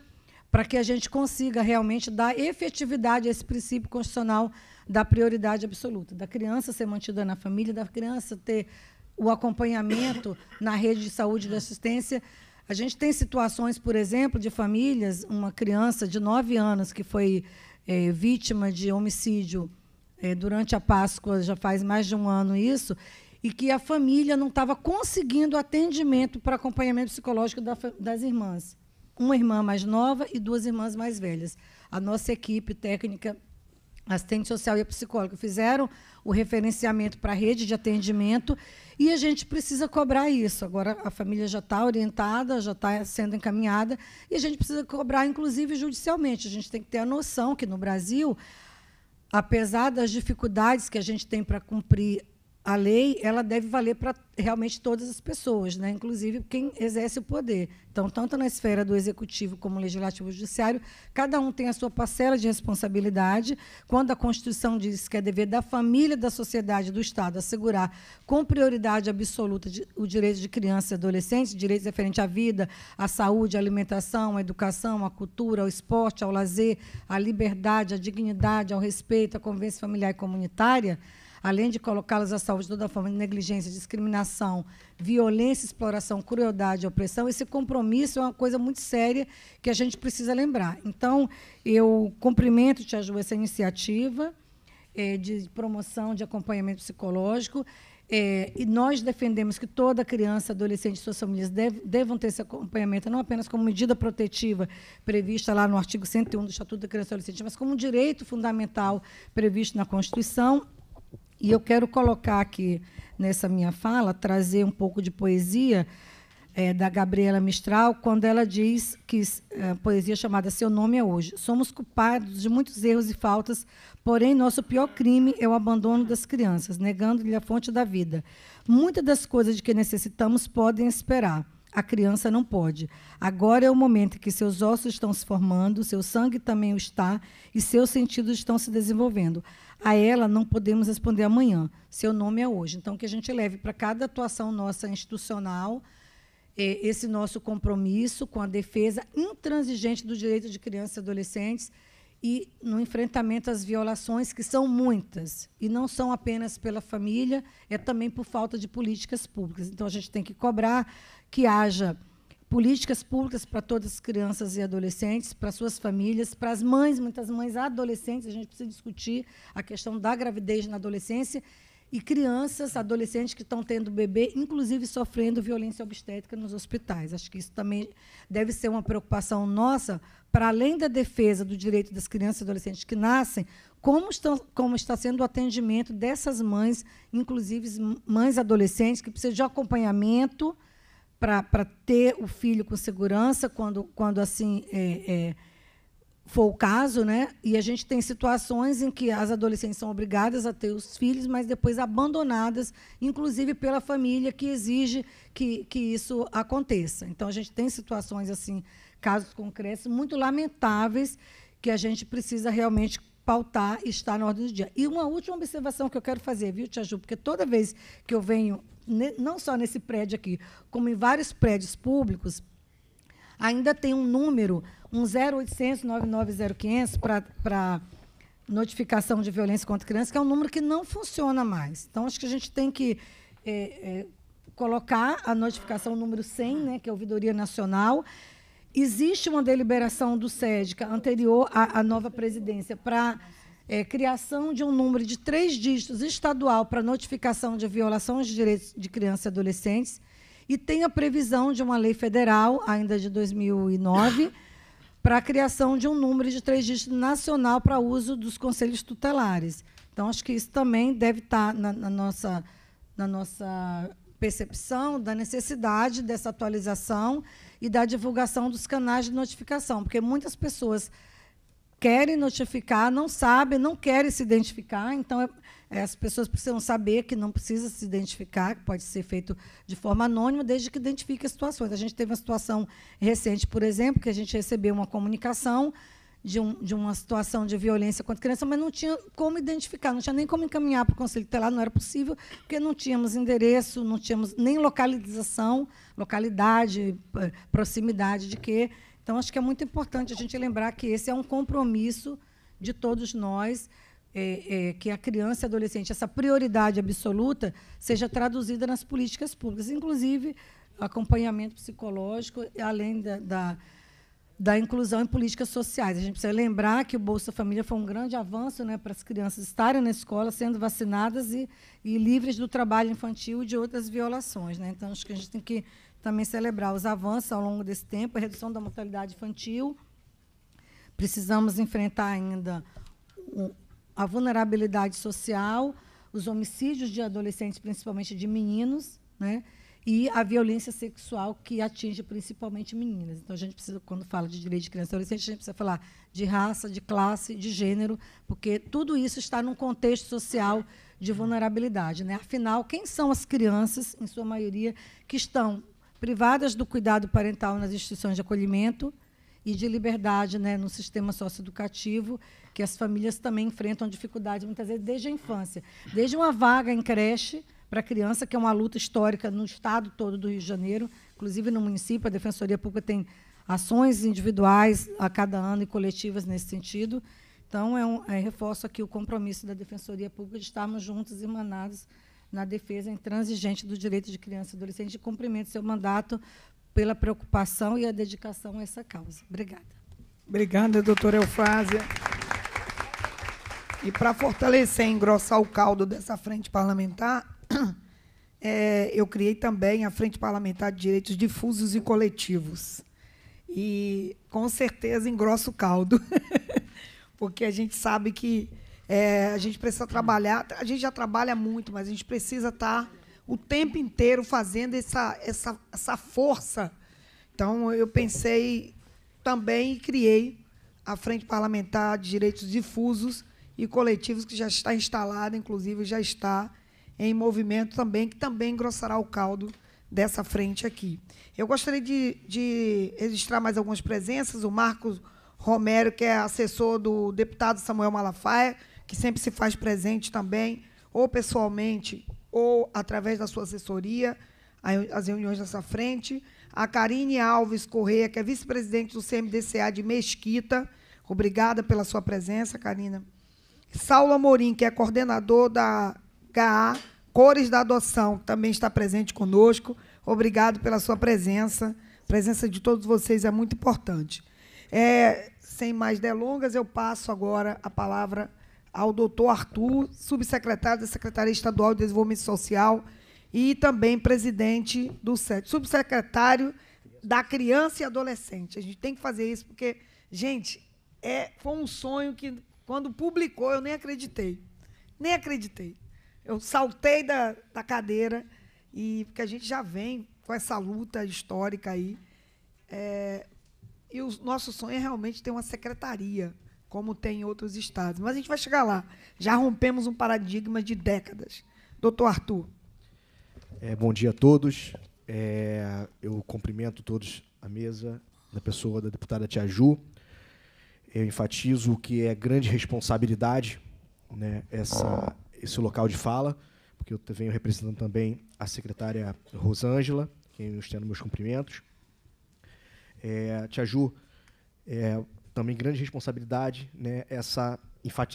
para que a gente consiga realmente dar efetividade a esse princípio constitucional da prioridade absoluta, da criança ser mantida na família, da criança ter o acompanhamento na rede de saúde e de assistência a gente tem situações, por exemplo, de famílias, uma criança de 9 anos que foi é, vítima de homicídio é, durante a Páscoa, já faz mais de um ano isso, e que a família não estava conseguindo atendimento para acompanhamento psicológico da, das irmãs. Uma irmã mais nova e duas irmãs mais velhas. A nossa equipe técnica, assistente social e psicóloga, fizeram o referenciamento para a rede de atendimento e a gente precisa cobrar isso. Agora, a família já está orientada, já está sendo encaminhada, e a gente precisa cobrar, inclusive, judicialmente. A gente tem que ter a noção que, no Brasil, apesar das dificuldades que a gente tem para cumprir a lei ela deve valer para realmente todas as pessoas, né? inclusive quem exerce o poder. Então, tanto na esfera do executivo como legislativo e judiciário, cada um tem a sua parcela de responsabilidade. Quando a Constituição diz que é dever da família, da sociedade, do Estado assegurar com prioridade absoluta o direito de crianças e adolescentes, direitos referentes à vida, à saúde, à alimentação, à educação, à cultura, ao esporte, ao lazer, à liberdade, à dignidade, ao respeito, à convivência familiar e comunitária, além de colocá las à saúde de toda forma de negligência, discriminação, violência, exploração, crueldade, opressão, esse compromisso é uma coisa muito séria que a gente precisa lembrar. Então, eu cumprimento, Tia Ju, essa iniciativa é, de promoção de acompanhamento psicológico. É, e nós defendemos que toda criança, adolescente e suas famílias devam ter esse acompanhamento, não apenas como medida protetiva prevista lá no artigo 101 do Estatuto da Criança e Adolescente, mas como um direito fundamental previsto na Constituição e eu quero colocar aqui nessa minha fala, trazer um pouco de poesia é, da Gabriela Mistral, quando ela diz que é, poesia chamada Seu Nome é Hoje. Somos culpados de muitos erros e faltas, porém, nosso pior crime é o abandono das crianças, negando-lhe a fonte da vida. Muitas das coisas de que necessitamos podem esperar. A criança não pode. Agora é o momento em que seus ossos estão se formando, seu sangue também o está e seus sentidos estão se desenvolvendo a ela não podemos responder amanhã. Seu nome é hoje. Então, que a gente leve para cada atuação nossa institucional é, esse nosso compromisso com a defesa intransigente do direito de crianças e adolescentes e no enfrentamento às violações, que são muitas, e não são apenas pela família, é também por falta de políticas públicas. Então, a gente tem que cobrar que haja políticas públicas para todas as crianças e adolescentes, para suas famílias, para as mães, muitas mães adolescentes, a gente precisa discutir a questão da gravidez na adolescência e crianças, adolescentes que estão tendo bebê, inclusive sofrendo violência obstétrica nos hospitais. Acho que isso também deve ser uma preocupação nossa, para além da defesa do direito das crianças e adolescentes que nascem, como, estão, como está sendo o atendimento dessas mães, inclusive mães adolescentes que precisam de acompanhamento, para ter o filho com segurança quando, quando assim é, é, for o caso, né? E a gente tem situações em que as adolescentes são obrigadas a ter os filhos, mas depois abandonadas, inclusive pela família que exige que, que isso aconteça. Então a gente tem situações assim, casos concretos muito lamentáveis que a gente precisa realmente pautar e estar na ordem do dia. E uma última observação que eu quero fazer, viu, Tia Ju? Porque toda vez que eu venho, não só nesse prédio aqui, como em vários prédios públicos, ainda tem um número, um 0800 990 para notificação de violência contra crianças, que é um número que não funciona mais. Então, acho que a gente tem que é, é, colocar a notificação número 100, né, que é a Ouvidoria Nacional, existe uma deliberação do SEDCA anterior à, à nova presidência para é, criação de um número de três dígitos estadual para notificação de violações de direitos de crianças e adolescentes e tem a previsão de uma lei federal, ainda de 2009, para a criação de um número de três dígitos nacional para uso dos conselhos tutelares. Então, acho que isso também deve estar tá na, na nossa, na nossa percepção da necessidade dessa atualização e da divulgação dos canais de notificação, porque muitas pessoas querem notificar, não sabem, não querem se identificar, então é, é, as pessoas precisam saber que não precisa se identificar, que pode ser feito de forma anônima, desde que identifique as situações. A gente teve uma situação recente, por exemplo, que a gente recebeu uma comunicação de, um, de uma situação de violência contra criança, mas não tinha como identificar, não tinha nem como encaminhar para o Conselho Tutelar, não era possível, porque não tínhamos endereço, não tínhamos nem localização, localidade, eh, proximidade de quê. Então, acho que é muito importante a gente lembrar que esse é um compromisso de todos nós, é, é, que a criança e adolescente, essa prioridade absoluta, seja traduzida nas políticas públicas, inclusive acompanhamento psicológico, além da, da da inclusão em políticas sociais. A gente precisa lembrar que o Bolsa Família foi um grande avanço né, para as crianças estarem na escola, sendo vacinadas e, e livres do trabalho infantil e de outras violações. Né? Então, acho que a gente tem que também celebrar os avanços ao longo desse tempo, a redução da mortalidade infantil. Precisamos enfrentar ainda a vulnerabilidade social, os homicídios de adolescentes, principalmente de meninos, né? e a violência sexual que atinge principalmente meninas. Então, a gente precisa, quando fala de direito de criança e adolescente, a gente precisa falar de raça, de classe, de gênero, porque tudo isso está num contexto social de vulnerabilidade. Né? Afinal, quem são as crianças, em sua maioria, que estão privadas do cuidado parental nas instituições de acolhimento e de liberdade né, no sistema socioeducativo, que as famílias também enfrentam dificuldades, muitas vezes, desde a infância. Desde uma vaga em creche para a criança, que é uma luta histórica no estado todo do Rio de Janeiro, inclusive no município, a Defensoria Pública tem ações individuais a cada ano e coletivas nesse sentido. Então, é um, é, reforço aqui o compromisso da Defensoria Pública de estarmos juntos e manados na defesa intransigente do direito de criança e adolescente e cumprimento seu mandato pela preocupação e a dedicação a essa causa. Obrigada. Obrigada, doutora Eufásia. E para fortalecer e engrossar o caldo dessa frente parlamentar, é, eu criei também a Frente Parlamentar de Direitos Difusos e Coletivos. E, com certeza, engrosso o caldo, porque a gente sabe que é, a gente precisa trabalhar, a gente já trabalha muito, mas a gente precisa estar tá o tempo inteiro fazendo essa, essa, essa força. Então, eu pensei também e criei a Frente Parlamentar de Direitos Difusos e Coletivos, que já está instalada, inclusive já está em movimento também, que também engrossará o caldo dessa frente aqui. Eu gostaria de, de registrar mais algumas presenças. O Marcos Romero, que é assessor do deputado Samuel Malafaia, que sempre se faz presente também, ou pessoalmente, ou através da sua assessoria, as reuniões dessa frente. A Karine Alves Correia, que é vice-presidente do CMDCA de Mesquita. Obrigada pela sua presença, Karina. Saulo Amorim, que é coordenador da GA, Cores da Adoção, que também está presente conosco. Obrigado pela sua presença. A presença de todos vocês é muito importante. É, sem mais delongas, eu passo agora a palavra ao doutor Arthur, subsecretário da Secretaria Estadual de Desenvolvimento Social e também presidente do SET, subsecretário da Criança e Adolescente. A gente tem que fazer isso porque, gente, é, foi um sonho que, quando publicou, eu nem acreditei. Nem acreditei. Eu saltei da, da cadeira e porque a gente já vem com essa luta histórica aí. É, e o nosso sonho é realmente ter uma secretaria, como tem em outros estados. Mas a gente vai chegar lá. Já rompemos um paradigma de décadas. Doutor Arthur. É, bom dia a todos. É, eu cumprimento todos a mesa, da pessoa da deputada Tia Ju. Eu enfatizo que é grande responsabilidade né, essa, esse local de fala, porque eu venho representando também a secretária Rosângela, quem eu estendo meus cumprimentos. É, tia Ju, é, também grande responsabilidade, né, essa,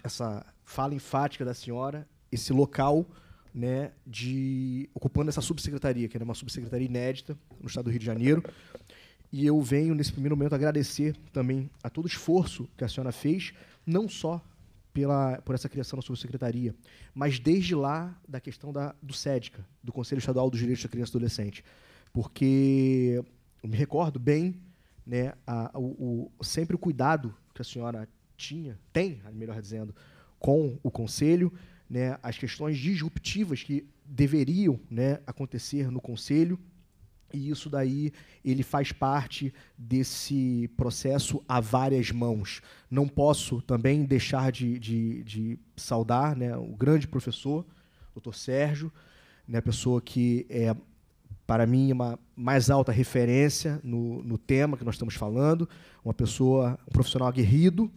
essa fala enfática da senhora, esse local né, de ocupando essa subsecretaria, que era uma subsecretaria inédita no estado do Rio de Janeiro. E eu venho, nesse primeiro momento, agradecer também a todo o esforço que a senhora fez, não só pela, por essa criação da subsecretaria, mas desde lá da questão da, do SEDCA, do Conselho Estadual dos Direitos da Criança e Adolescente, porque eu me recordo bem né, a, a, o, sempre o cuidado que a senhora tinha, tem, melhor dizendo, com o Conselho, né, as questões disruptivas que deveriam né, acontecer no Conselho, e isso daí ele faz parte desse processo a várias mãos. Não posso também deixar de, de, de saudar né, o grande professor, doutor Sérgio, né, pessoa que é, para mim, uma mais alta referência no, no tema que nós estamos falando, uma pessoa, um profissional aguerrido,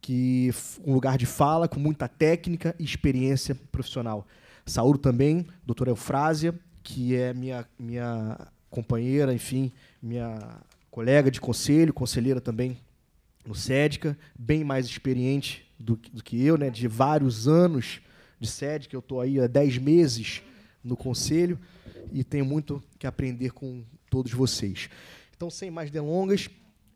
que um lugar de fala, com muita técnica e experiência profissional. Saúdo também, doutora Eufrásia, que é minha, minha companheira, enfim, minha colega de conselho, conselheira também no SEDCA, bem mais experiente do, do que eu, né, de vários anos de SEDCA, eu estou aí há 10 meses no conselho e tenho muito que aprender com todos vocês. Então, sem mais delongas,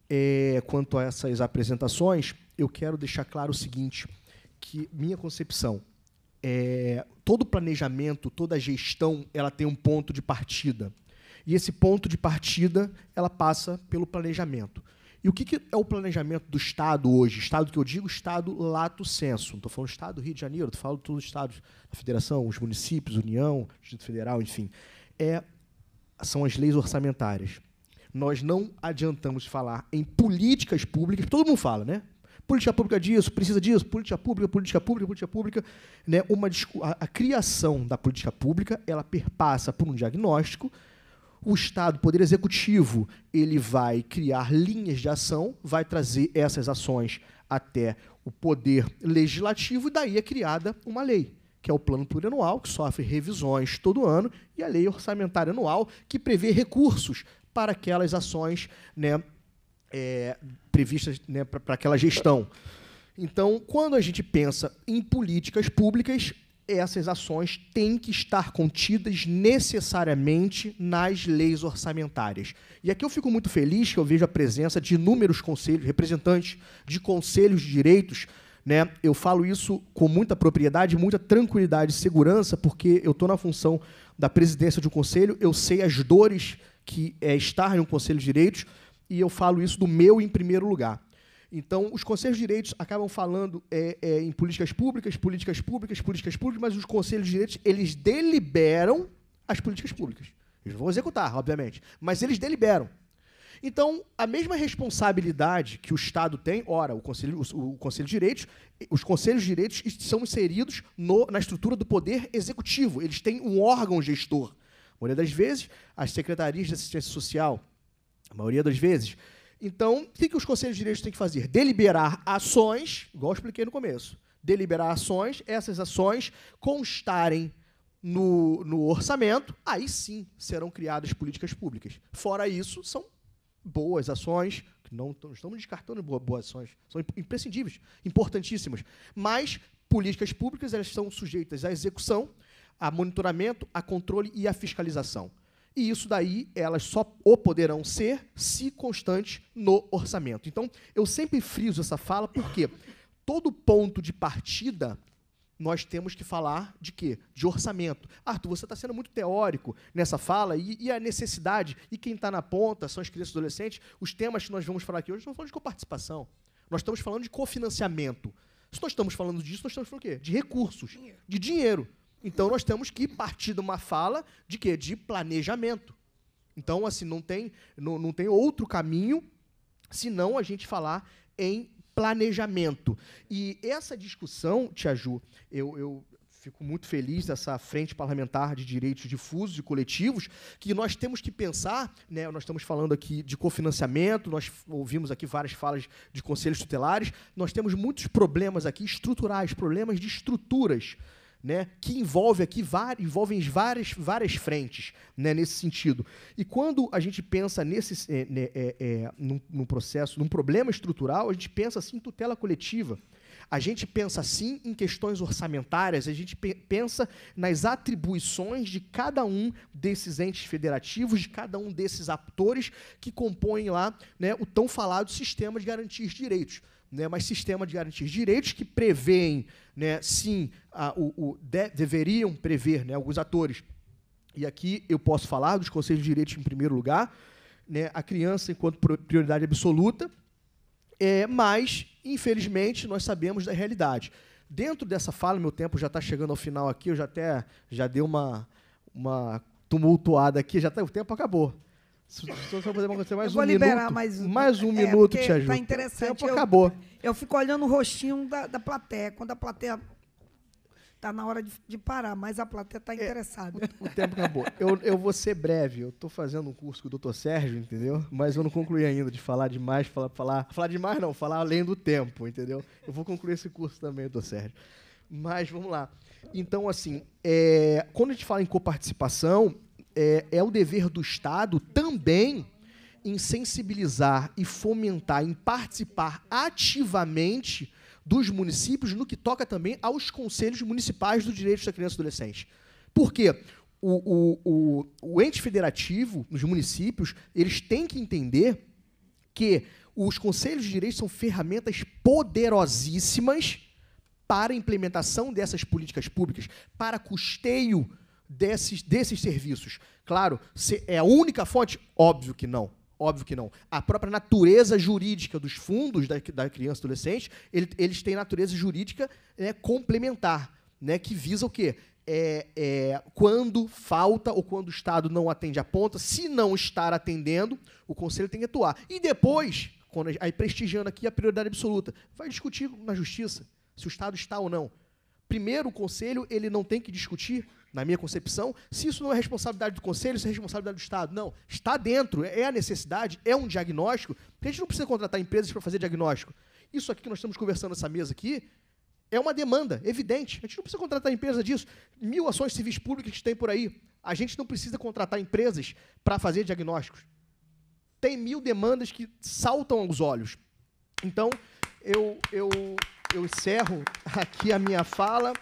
é, quanto a essas apresentações, eu quero deixar claro o seguinte, que minha concepção é todo planejamento, toda gestão, ela tem um ponto de partida e esse ponto de partida, ela passa pelo planejamento. E o que, que é o planejamento do Estado hoje? Estado que eu digo, Estado lato senso. Não estou falando Estado do Rio de Janeiro, estou falando de todos os estados, da federação, os municípios, União, Distrito Federal, enfim. É, são as leis orçamentárias. Nós não adiantamos falar em políticas públicas, todo mundo fala, né? política pública disso, precisa disso, política pública, política pública, política pública. Né? Uma, a, a criação da política pública ela perpassa por um diagnóstico o Estado, o Poder Executivo, ele vai criar linhas de ação, vai trazer essas ações até o Poder Legislativo, e daí é criada uma lei, que é o Plano Plurianual, que sofre revisões todo ano, e a Lei Orçamentária Anual, que prevê recursos para aquelas ações né, é, previstas né, para aquela gestão. Então, quando a gente pensa em políticas públicas, essas ações têm que estar contidas necessariamente nas leis orçamentárias. E aqui eu fico muito feliz que eu vejo a presença de inúmeros conselhos, representantes de conselhos de direitos. Né? Eu falo isso com muita propriedade, muita tranquilidade e segurança, porque eu estou na função da presidência de um conselho, eu sei as dores que é estar em um conselho de direitos, e eu falo isso do meu em primeiro lugar. Então, os conselhos de direitos acabam falando é, é, em políticas públicas, políticas públicas, políticas públicas, mas os conselhos de direitos, eles deliberam as políticas públicas. Eles vão executar, obviamente, mas eles deliberam. Então, a mesma responsabilidade que o Estado tem, ora, o Conselho, o, o Conselho de Direitos, os Conselhos de Direitos são inseridos no, na estrutura do Poder Executivo. Eles têm um órgão gestor. A maioria das vezes, as secretarias de assistência social, a maioria das vezes, então, o que, os conselhos de direitos têm que fazer? Deliberar ações, igual eu expliquei no começo, deliberar ações, essas ações constarem no, no orçamento, aí sim serão criadas políticas públicas. Fora isso, são boas ações, que não estamos descartando boas, boas ações, são imprescindíveis, importantíssimas, mas políticas públicas elas são sujeitas à execução, a monitoramento, a controle e à fiscalização. E isso daí elas só o poderão ser se constante no orçamento. Então, eu sempre friso essa fala porque todo ponto de partida nós temos que falar de quê? De orçamento. Arthur, você está sendo muito teórico nessa fala e, e a necessidade, e quem está na ponta são as crianças e adolescentes. Os temas que nós vamos falar aqui hoje, não falando de coparticipação, nós estamos falando de cofinanciamento. Se nós estamos falando disso, nós estamos falando o quê? De recursos, de dinheiro. Então nós temos que partir de uma fala de quê? De planejamento. Então, assim, não tem, não, não tem outro caminho senão a gente falar em planejamento. E essa discussão, Tia Ju, eu, eu fico muito feliz dessa frente parlamentar de direitos difusos e coletivos, que nós temos que pensar, né, nós estamos falando aqui de cofinanciamento, nós ouvimos aqui várias falas de conselhos tutelares, nós temos muitos problemas aqui estruturais, problemas de estruturas né, que envolve aqui várias, envolvem várias, várias frentes né, nesse sentido. E quando a gente pensa nesse, é, né, é, é, num, num processo, num problema estrutural, a gente pensa assim em tutela coletiva. A gente pensa sim em questões orçamentárias, a gente pe pensa nas atribuições de cada um desses entes federativos, de cada um desses atores que compõem lá né, o tão falado sistema de garantias de direitos né, mas sistema de garantias. Direitos que prevêem, né, sim, a, o, o de, deveriam prever né, alguns atores. E aqui eu posso falar dos conselhos de direitos em primeiro lugar, né, a criança enquanto prioridade absoluta, é, mas, infelizmente, nós sabemos da realidade. Dentro dessa fala, meu tempo já está chegando ao final aqui, eu já até já dei uma, uma tumultuada aqui, já tá, o tempo acabou. Se você acontecer mais eu um vou liberar minuto, mais, mais um é, minuto te Ju. Tá interessante. Tempo eu, acabou. Eu fico olhando o rostinho da, da plateia. Quando a plateia tá na hora de, de parar, mas a plateia tá é, interessada. É, o, tempo acabou. eu, eu vou ser breve. Eu tô fazendo um curso com o Dr. Sérgio, entendeu? Mas eu não concluí ainda de falar demais, falar, falar, falar demais não, falar além do tempo, entendeu? Eu vou concluir esse curso também, Dr. Sérgio. Mas vamos lá. Então, assim, é, quando a gente fala em coparticipação, é, é o dever do Estado também em sensibilizar e fomentar, em participar ativamente dos municípios no que toca também aos conselhos municipais do direito da criança e adolescente. Por quê? O, o, o, o ente federativo, nos municípios, eles têm que entender que os conselhos de direitos são ferramentas poderosíssimas para a implementação dessas políticas públicas, para custeio desses, desses serviços. Claro, é a única fonte? Óbvio que não. Óbvio que não. A própria natureza jurídica dos fundos da, da criança e adolescente, ele, eles têm natureza jurídica né, complementar, né, que visa o quê? É, é, quando falta ou quando o Estado não atende a ponta, se não estar atendendo, o Conselho tem que atuar. E depois, quando, aí prestigiando aqui a prioridade absoluta, vai discutir na Justiça se o Estado está ou não. Primeiro, o Conselho ele não tem que discutir na minha concepção, se isso não é responsabilidade do Conselho, se é responsabilidade do Estado. Não, está dentro, é, é a necessidade, é um diagnóstico, porque a gente não precisa contratar empresas para fazer diagnóstico. Isso aqui que nós estamos conversando nessa mesa aqui é uma demanda, evidente. A gente não precisa contratar empresa disso. Mil ações civis públicas que a gente tem por aí. A gente não precisa contratar empresas para fazer diagnósticos. Tem mil demandas que saltam aos olhos. Então, eu, eu, eu encerro aqui a minha fala.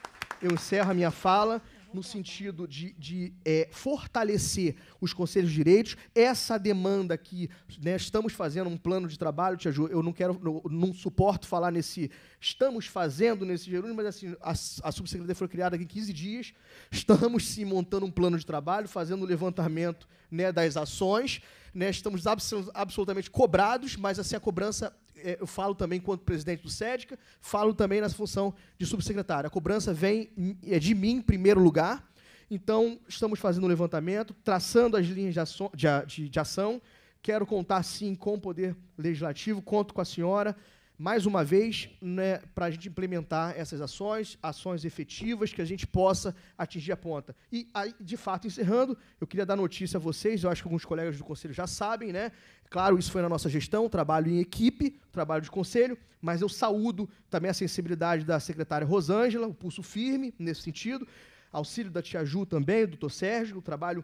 Eu encerro a minha fala no sentido de, de é, fortalecer os conselhos de direitos. Essa demanda que né, estamos fazendo um plano de trabalho, Tia Ju, eu não quero, não, não suporto falar nesse estamos fazendo nesse Jerônimo, mas assim, a, a subsecretaria foi criada aqui em 15 dias, estamos sim montando um plano de trabalho, fazendo o levantamento né, das ações, né, estamos abs absolutamente cobrados, mas assim a cobrança é, eu falo também enquanto presidente do SEDCA, falo também na função de subsecretário. A cobrança vem é de mim em primeiro lugar, então estamos fazendo um levantamento, traçando as linhas de ação, de, de, de ação. Quero contar, sim, com o Poder Legislativo, conto com a senhora, mais uma vez, né, para a gente implementar essas ações, ações efetivas que a gente possa atingir a ponta. E, aí, de fato, encerrando, eu queria dar notícia a vocês, eu acho que alguns colegas do Conselho já sabem, né, Claro, isso foi na nossa gestão, trabalho em equipe, trabalho de conselho, mas eu saúdo também a sensibilidade da secretária Rosângela, o pulso firme nesse sentido, auxílio da tia Ju também, do doutor Sérgio, o trabalho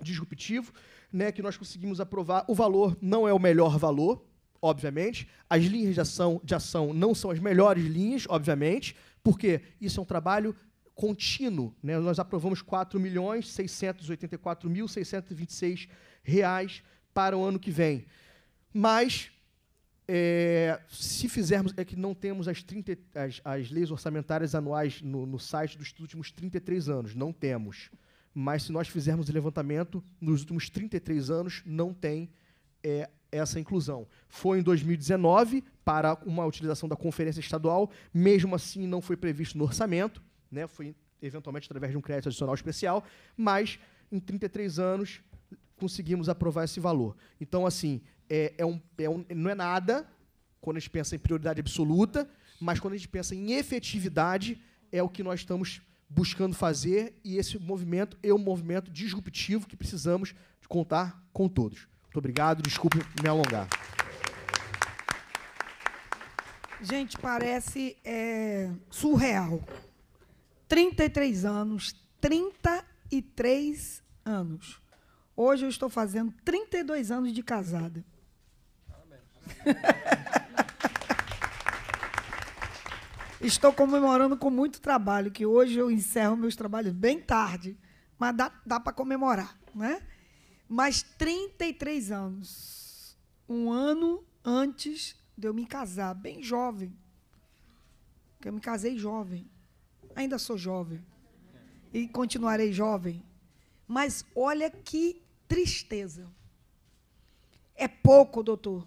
disruptivo, né, que nós conseguimos aprovar. O valor não é o melhor valor, obviamente. As linhas de ação, de ação não são as melhores linhas, obviamente, porque isso é um trabalho contínuo. Né? Nós aprovamos R$ milhões mil reais para o ano que vem. Mas, é, se fizermos, é que não temos as, 30, as, as leis orçamentárias anuais no, no, site dos últimos 33 anos, não temos. Mas se nós fizermos o levantamento, nos últimos 33 anos não tem é, essa inclusão. Foi em 2019 para uma utilização da conferência estadual, mesmo assim não foi previsto no orçamento, né? foi eventualmente através de um crédito adicional especial, mas em 33 anos conseguimos aprovar esse valor. Então, assim, é, é, um, é um, não é nada quando a gente pensa em prioridade absoluta, mas quando a gente pensa em efetividade, é o que nós estamos buscando fazer e esse movimento é um movimento disruptivo que precisamos contar com todos. Muito obrigado, desculpe me alongar. Gente, parece é, surreal. 33 anos, 33 anos. Hoje eu estou fazendo 32 anos de casada. estou comemorando com muito trabalho, que hoje eu encerro meus trabalhos bem tarde, mas dá, dá para comemorar, né? Mas 33 anos, um ano antes de eu me casar, bem jovem, porque eu me casei jovem, ainda sou jovem e continuarei jovem mas olha que tristeza. É pouco, doutor,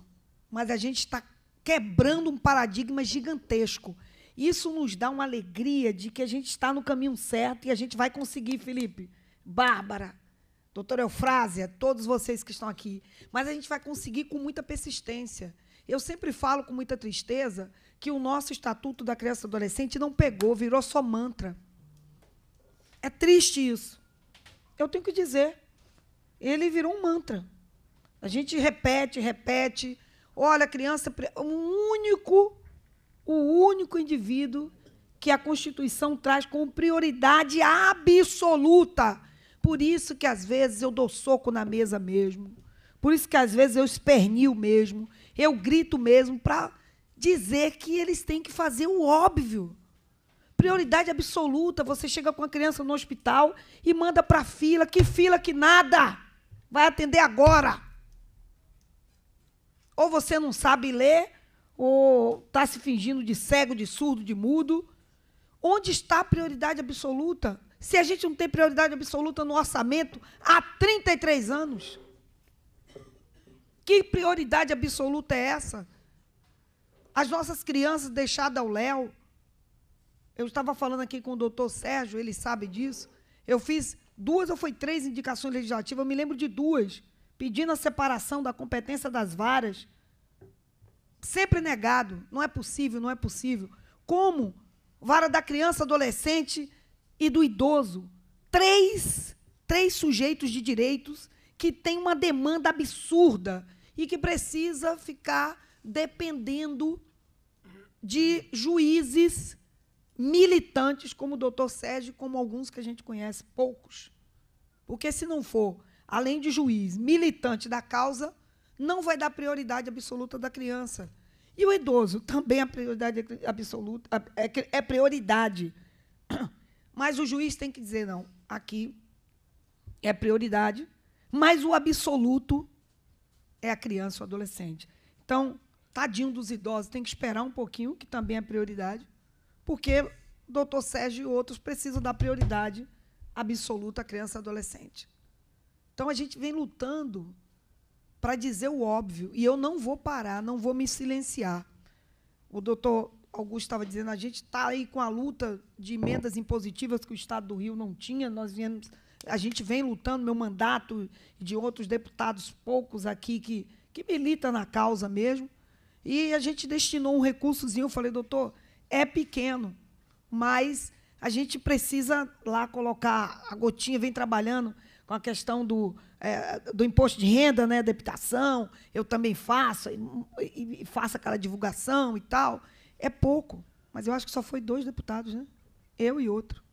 mas a gente está quebrando um paradigma gigantesco. Isso nos dá uma alegria de que a gente está no caminho certo e a gente vai conseguir, Felipe, Bárbara, doutora Eufrásia, todos vocês que estão aqui. Mas a gente vai conseguir com muita persistência. Eu sempre falo com muita tristeza que o nosso Estatuto da Criança e Adolescente não pegou, virou só mantra. É triste isso. Eu tenho que dizer. Ele virou um mantra. A gente repete, repete. Olha, criança, o único, o único indivíduo que a Constituição traz como prioridade absoluta. Por isso que às vezes eu dou soco na mesa mesmo. Por isso que às vezes eu espernio mesmo. Eu grito mesmo para dizer que eles têm que fazer o óbvio. Prioridade absoluta. Você chega com a criança no hospital e manda para fila. Que fila que nada! Vai atender agora. Ou você não sabe ler, ou está se fingindo de cego, de surdo, de mudo. Onde está a prioridade absoluta? Se a gente não tem prioridade absoluta no orçamento há 33 anos. Que prioridade absoluta é essa? As nossas crianças deixadas ao léu eu estava falando aqui com o doutor Sérgio, ele sabe disso. Eu fiz duas ou foi três indicações legislativas, eu me lembro de duas, pedindo a separação da competência das varas. Sempre negado. Não é possível, não é possível. Como? Vara da criança, adolescente e do idoso. Três, três sujeitos de direitos que têm uma demanda absurda e que precisa ficar dependendo de juízes militantes como o doutor Sérgio, como alguns que a gente conhece, poucos. Porque se não for, além de juiz, militante da causa, não vai dar prioridade absoluta da criança. E o idoso também a é prioridade absoluta é, é prioridade. Mas o juiz tem que dizer não, aqui é prioridade, mas o absoluto é a criança ou adolescente. Então, tadinho dos idosos, tem que esperar um pouquinho, que também é prioridade, porque doutor Sérgio e outros precisam dar prioridade absoluta à criança e adolescente. Então, a gente vem lutando para dizer o óbvio, e eu não vou parar, não vou me silenciar. O doutor Augusto estava dizendo, a gente está aí com a luta de emendas impositivas que o Estado do Rio não tinha, nós viemos, a gente vem lutando, meu mandato e de outros deputados poucos aqui que, que milita na causa mesmo, e a gente destinou um recursozinho, eu falei, doutor, é pequeno, mas a gente precisa lá colocar a gotinha, vem trabalhando com a questão do, é, do imposto de renda, né, da eu também faço, e, e faço aquela divulgação e tal. É pouco, mas eu acho que só foi dois deputados, né? Eu e outro.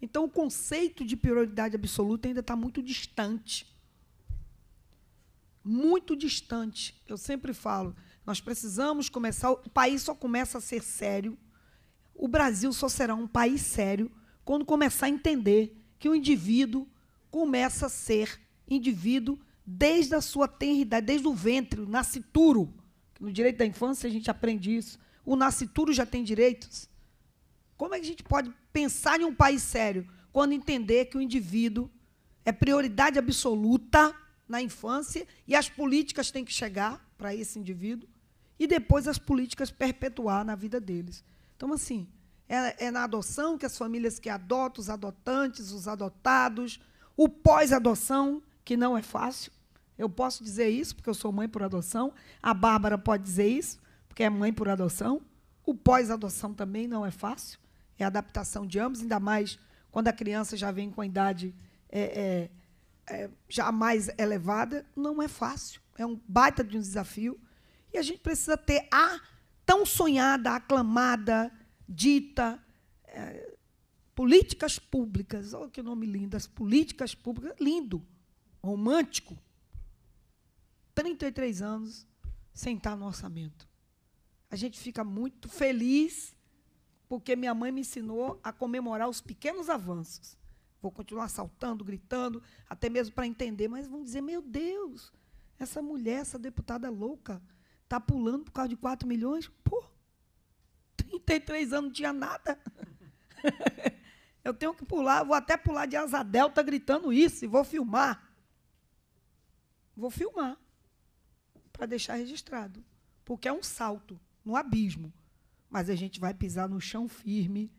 Então, o conceito de prioridade absoluta ainda está muito distante. Muito distante. Eu sempre falo, nós precisamos começar. O país só começa a ser sério. O Brasil só será um país sério quando começar a entender que o indivíduo começa a ser indivíduo desde a sua tenridade, desde o ventre, o nascituro. No direito da infância a gente aprende isso. O nascituro já tem direitos. Como é que a gente pode pensar em um país sério quando entender que o indivíduo é prioridade absoluta na infância e as políticas têm que chegar para esse indivíduo e depois as políticas perpetuar na vida deles. Então, assim, é, é na adoção que as famílias que adotam, os adotantes, os adotados, o pós-adoção, que não é fácil. Eu posso dizer isso, porque eu sou mãe por adoção. A Bárbara pode dizer isso, porque é mãe por adoção. O pós-adoção também não é fácil. É adaptação de ambos, ainda mais quando a criança já vem com a idade é, é, é, já mais elevada. Não é fácil é um baita de um desafio. E a gente precisa ter a tão sonhada, aclamada, dita, é, políticas públicas. Olha que nome lindo, as políticas públicas. Lindo, romântico. 33 anos sem estar no orçamento. A gente fica muito feliz porque minha mãe me ensinou a comemorar os pequenos avanços. Vou continuar saltando, gritando, até mesmo para entender, mas vão dizer: meu Deus, essa mulher, essa deputada louca, está pulando por causa de 4 milhões? Pô, 33 anos não tinha nada. Eu tenho que pular, vou até pular de asa delta gritando isso e vou filmar. Vou filmar para deixar registrado, porque é um salto no abismo, mas a gente vai pisar no chão firme,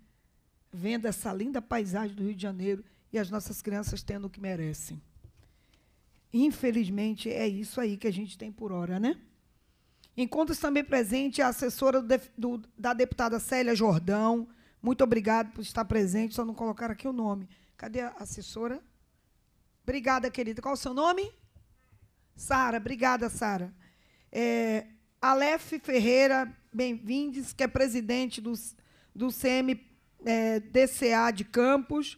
vendo essa linda paisagem do Rio de Janeiro e as nossas crianças tendo o que merecem. Infelizmente, é isso aí que a gente tem por hora, né? Encontra-se também presente a assessora do, do, da deputada Célia Jordão. Muito obrigado por estar presente, só não colocar aqui o nome. Cadê a assessora? Obrigada, querida. Qual o seu nome? Sara. Obrigada, Sara. É, Ferreira bem vindos que é presidente do, do CM é, DCA de Campos.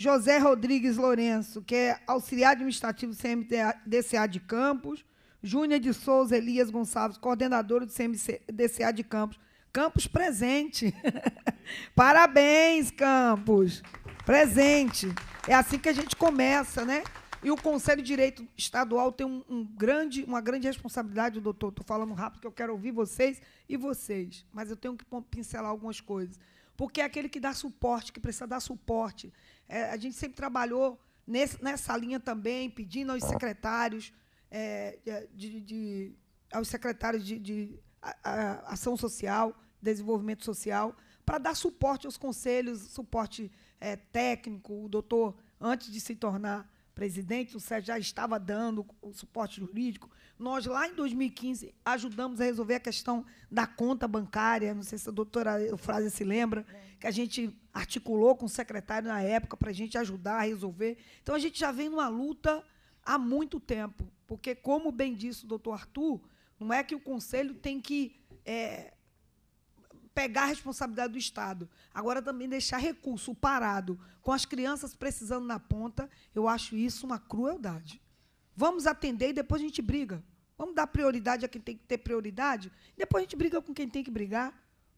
José Rodrigues Lourenço, que é auxiliar administrativo do CMDCA de Campos, Júnior de Souza Elias Gonçalves, coordenador do CMDCA de Campos. Campos presente. Parabéns, Campos. Presente. É assim que a gente começa, né? E o Conselho de Direito Estadual tem um, um grande, uma grande responsabilidade, doutor. Estou falando rápido que eu quero ouvir vocês e vocês, mas eu tenho que pincelar algumas coisas. Porque é aquele que dá suporte, que precisa dar suporte, é, a gente sempre trabalhou nesse, nessa linha também, pedindo aos secretários, é, de, de, aos secretários de, de a, a ação social, desenvolvimento social, para dar suporte aos conselhos, suporte é, técnico. O doutor, antes de se tornar presidente, o Sérgio já estava dando o suporte jurídico. Nós, lá em 2015, ajudamos a resolver a questão da conta bancária. Não sei se a doutora Eufrásia se lembra, que a gente articulou com o secretário na época para a gente ajudar a resolver. Então, a gente já vem numa luta há muito tempo, porque, como bem disse o doutor Arthur, não é que o Conselho tem que é, pegar a responsabilidade do Estado, agora também deixar recurso parado, com as crianças precisando na ponta, eu acho isso uma crueldade. Vamos atender e depois a gente briga. Vamos dar prioridade a quem tem que ter prioridade, depois a gente briga com quem tem que brigar.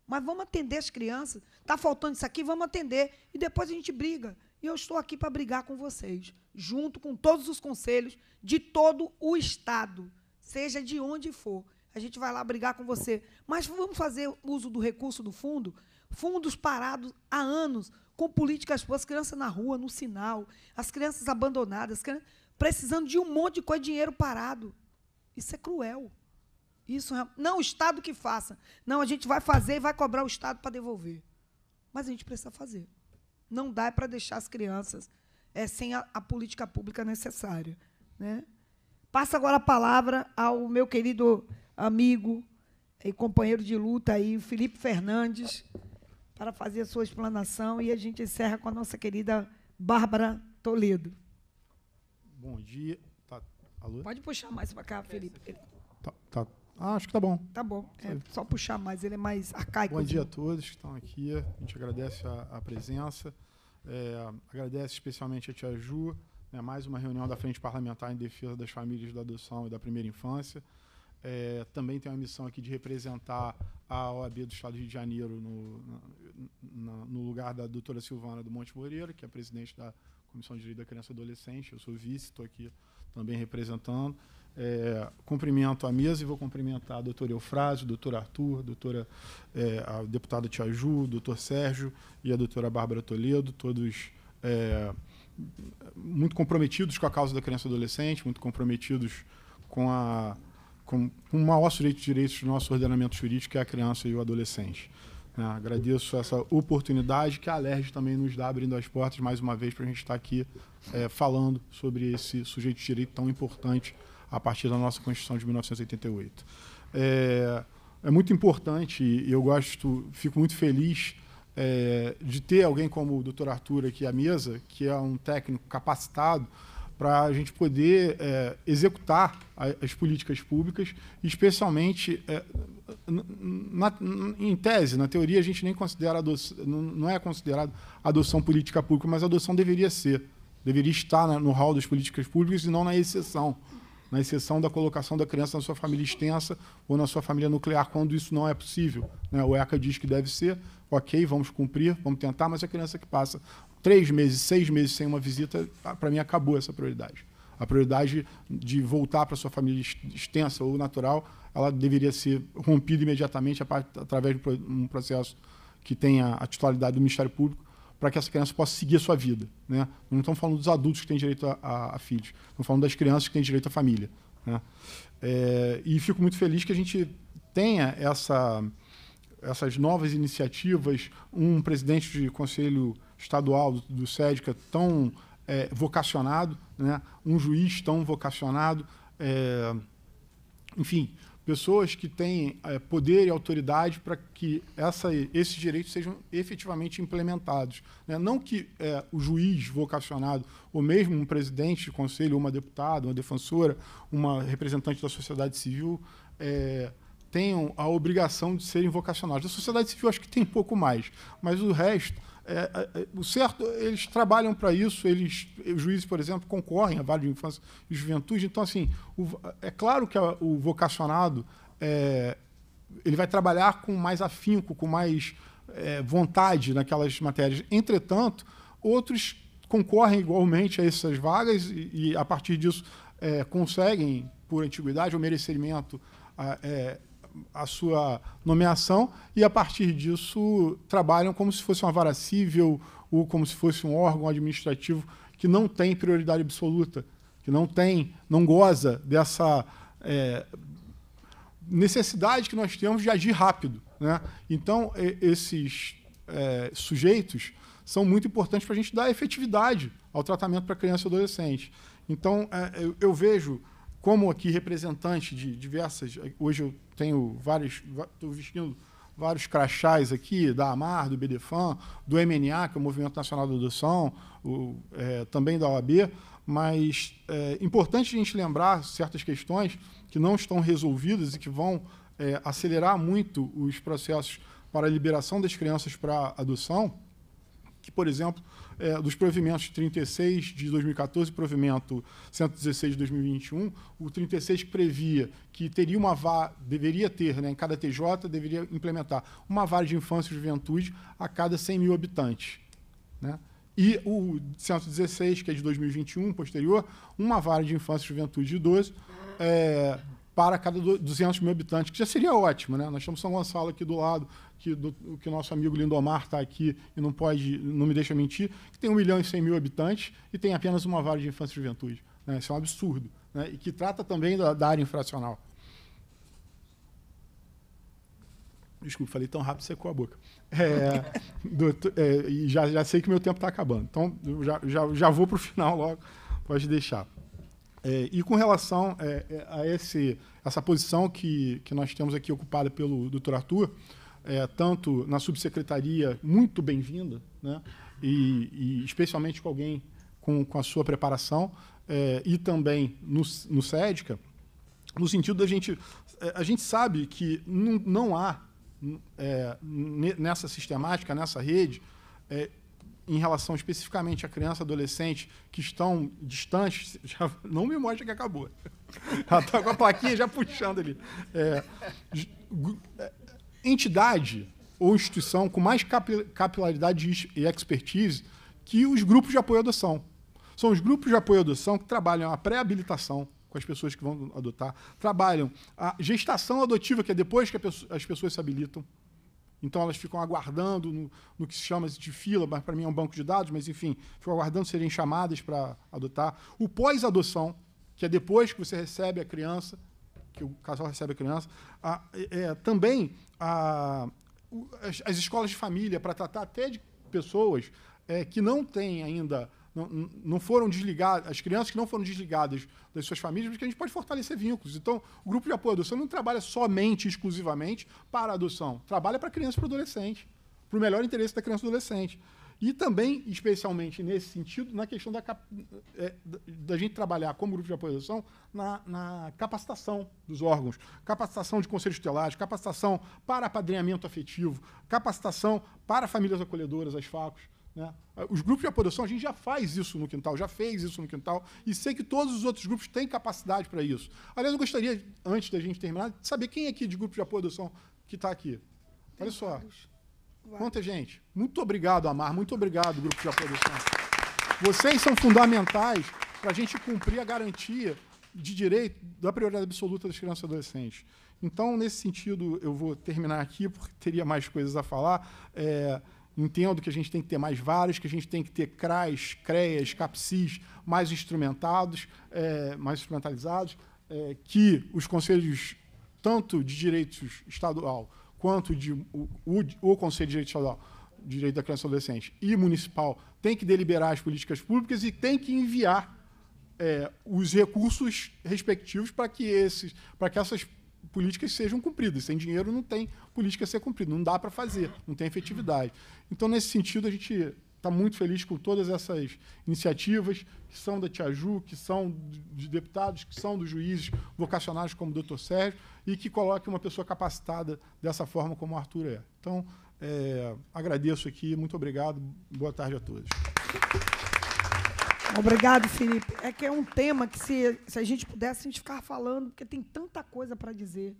Mas vamos atender as crianças. Está faltando isso aqui, vamos atender. E depois a gente briga. E eu estou aqui para brigar com vocês, junto com todos os conselhos de todo o Estado, seja de onde for a gente vai lá brigar com você. Mas vamos fazer uso do recurso do fundo? Fundos parados há anos, com políticas boas, crianças na rua, no sinal, as crianças abandonadas, crianças precisando de um monte de coisa, dinheiro parado. Isso é cruel. Isso é, não o Estado que faça. Não, a gente vai fazer e vai cobrar o Estado para devolver. Mas a gente precisa fazer. Não dá é para deixar as crianças é, sem a, a política pública necessária. Né? Passa agora a palavra ao meu querido amigo e companheiro de luta aí, Felipe Fernandes, para fazer a sua explanação e a gente encerra com a nossa querida Bárbara Toledo. Bom dia. Tá, Pode puxar mais para cá, Felipe. Tá, tá. Ah, acho que tá bom. Tá bom. É, só puxar mais, ele é mais arcaico. Bom dia a todos que estão aqui. A gente agradece a, a presença. É, agradece especialmente a Tia Ju, né, mais uma reunião da Frente Parlamentar em Defesa das Famílias da Adoção e da Primeira Infância. É, também tem a missão aqui de representar a OAB do Estado do Rio de Janeiro no, na, no lugar da doutora Silvana do Monte Moreira, que é presidente da Comissão de Direito da Criança e Adolescente. Eu sou vice, estou aqui também representando. É, cumprimento a mesa e vou cumprimentar a doutora Eufrásio, doutora Arthur, doutora, é, a deputada Tia Ju, doutor Sérgio e a doutora Bárbara Toledo, todos é, muito comprometidos com a causa da criança e adolescente, muito comprometidos com a com, com o maior sujeito de direitos do nosso ordenamento jurídico, que é a criança e o adolescente. Né? Agradeço essa oportunidade que a LERJ também nos dá, abrindo as portas mais uma vez para a gente estar tá aqui é, falando sobre esse sujeito de direito tão importante a partir da nossa Constituição de 1988. É, é muito importante e eu gosto, fico muito feliz é, de ter alguém como o Dr. Arthur aqui à mesa, que é um técnico capacitado para a gente poder é, executar as políticas públicas, especialmente é, na, em tese, na teoria a gente nem considera adoção, não é considerado adoção política pública, mas adoção deveria ser, deveria estar no hall das políticas públicas e não na exceção, na exceção da colocação da criança na sua família extensa ou na sua família nuclear quando isso não é possível. Né? O ECA diz que deve ser, ok, vamos cumprir, vamos tentar, mas é a criança que passa três meses, seis meses sem uma visita, para mim acabou essa prioridade. A prioridade de voltar para sua família extensa ou natural, ela deveria ser rompida imediatamente através de um processo que tenha a titularidade do Ministério Público, para que essa criança possa seguir a sua vida. Né? Não estamos falando dos adultos que têm direito a, a, a filhos, estamos falando das crianças que têm direito à família. Né? É, e fico muito feliz que a gente tenha essa, essas novas iniciativas, um presidente de conselho estadual do, do SEDCA é tão é, vocacionado, né? um juiz tão vocacionado, é, enfim, pessoas que têm é, poder e autoridade para que essa, esses direitos sejam efetivamente implementados. Né? Não que é, o juiz vocacionado, ou mesmo um presidente de conselho, uma deputada, uma defensora, uma representante da sociedade civil, é, tenham a obrigação de serem vocacionados. A sociedade civil acho que tem um pouco mais, mas o resto é, é, é, o certo, eles trabalham para isso, eles, os juízes, por exemplo, concorrem a Vale de Infância e Juventude. Então, assim, o, é claro que a, o vocacionado é, ele vai trabalhar com mais afinco, com mais é, vontade naquelas matérias. Entretanto, outros concorrem igualmente a essas vagas e, e a partir disso, é, conseguem, por antiguidade ou merecimento, a, a sua nomeação e, a partir disso, trabalham como se fosse uma vara civil ou como se fosse um órgão administrativo que não tem prioridade absoluta, que não tem, não goza dessa é, necessidade que nós temos de agir rápido. Né? Então, esses é, sujeitos são muito importantes para a gente dar efetividade ao tratamento para criança e adolescente. Então, é, eu vejo como aqui representante de diversas. Hoje eu tenho vários, estou vestindo vários crachás aqui, da AMAR, do BDFAM, do MNA, que é o Movimento Nacional da Adoção, o, é, também da OAB, mas é importante a gente lembrar certas questões que não estão resolvidas e que vão é, acelerar muito os processos para a liberação das crianças para adoção que, por exemplo, é, dos provimentos 36 de 2014 e provimento 116 de 2021, o 36 previa que teria uma vara, deveria ter, né, em cada TJ, deveria implementar uma vara de infância e juventude a cada 100 mil habitantes. Né? E o 116, que é de 2021, posterior, uma vara de infância e juventude de 12 é, para cada 200 mil habitantes, que já seria ótimo. Né? Nós temos São Gonçalo aqui do lado, que, do, que o nosso amigo Lindomar está aqui e não pode, não me deixa mentir, que tem 1 milhão e 100 mil habitantes e tem apenas uma vara de infância e juventude. Né? Isso é um absurdo. Né? E que trata também da, da área infracional. Desculpa, falei tão rápido, secou a boca. É, é, já, já sei que meu tempo está acabando. Então, já, já, já vou para o final logo, pode deixar. É, e com relação é, é, a esse, essa posição que, que nós temos aqui ocupada pelo doutor Arthur, é, tanto na subsecretaria muito bem-vinda, né? E, e, especialmente com alguém com, com a sua preparação, é, e também no, no SEDCA, no sentido da gente. É, a gente sabe que não, não há, é, nessa sistemática, nessa rede, é, em relação especificamente a criança e adolescente que estão distantes, já, não me mostra que acabou. Ela está com a plaquinha já puxando ali. É, é entidade ou instituição com mais capilaridade e expertise que os grupos de apoio à adoção. São os grupos de apoio à adoção que trabalham a pré-habilitação com as pessoas que vão adotar, trabalham a gestação adotiva, que é depois que as pessoas se habilitam. Então elas ficam aguardando no, no que se chama de fila, mas para mim é um banco de dados, mas enfim, ficam aguardando serem chamadas para adotar. O pós-adoção, que é depois que você recebe a criança que o casal recebe a criança. é, também as, as, escolas de família, para tratar até de pessoas é, que não têm ainda. Não, não foram desligadas, as crianças que não foram desligadas das suas famílias, porque a gente pode fortalecer vínculos. Então, o grupo de apoio à adoção não trabalha somente, exclusivamente para a adoção, trabalha para crianças e para adolescentes, para o melhor interesse da criança e adolescente. E também, especialmente nesse sentido, na questão da, é, da gente trabalhar como grupo de apoiação na, na, capacitação dos órgãos, capacitação de conselhos tutelares, capacitação para apadrinhamento afetivo, capacitação para famílias acolhedoras, as FACOs. Né? Os grupos de apoiação, a gente já faz isso no quintal, já fez isso no quintal, e sei que todos os outros grupos têm capacidade para isso. Aliás, eu gostaria, antes da gente terminar, de saber quem é aqui de grupo de apoiação que está aqui. Olha só. Conta, Quanta gente. Muito obrigado, Amar. Muito obrigado, Grupo de Apoiação. Vocês são fundamentais para a gente cumprir a garantia de direito da prioridade absoluta das crianças e adolescentes. Então, nesse sentido, eu vou terminar aqui, porque teria mais coisas a falar. É, entendo que a gente tem que ter mais várias, que a gente tem que ter CRAs, CREAs, CAPSIS mais instrumentados, é, mais instrumentalizados, é, que os conselhos, tanto de direitos estadual quanto de, o, o, o Conselho de Direito Estadual, Direito da Criança e Adolescente e Municipal tem que deliberar as políticas públicas e tem que enviar é, os recursos respectivos para que esses, para que essas políticas sejam cumpridas. Sem dinheiro não tem política a ser cumprida, não dá para fazer, não tem efetividade. Então, nesse sentido, a gente está muito feliz com todas essas iniciativas que são da Tiaju, que são de deputados, que são dos juízes vocacionados como o doutor Sérgio e que coloque uma pessoa capacitada dessa forma como o Arthur é. Então, é, agradeço aqui, muito obrigado, boa tarde a todos. Obrigado, Felipe. É que é um tema que, se, se a gente pudesse, a gente ficar falando, porque tem tanta coisa para dizer.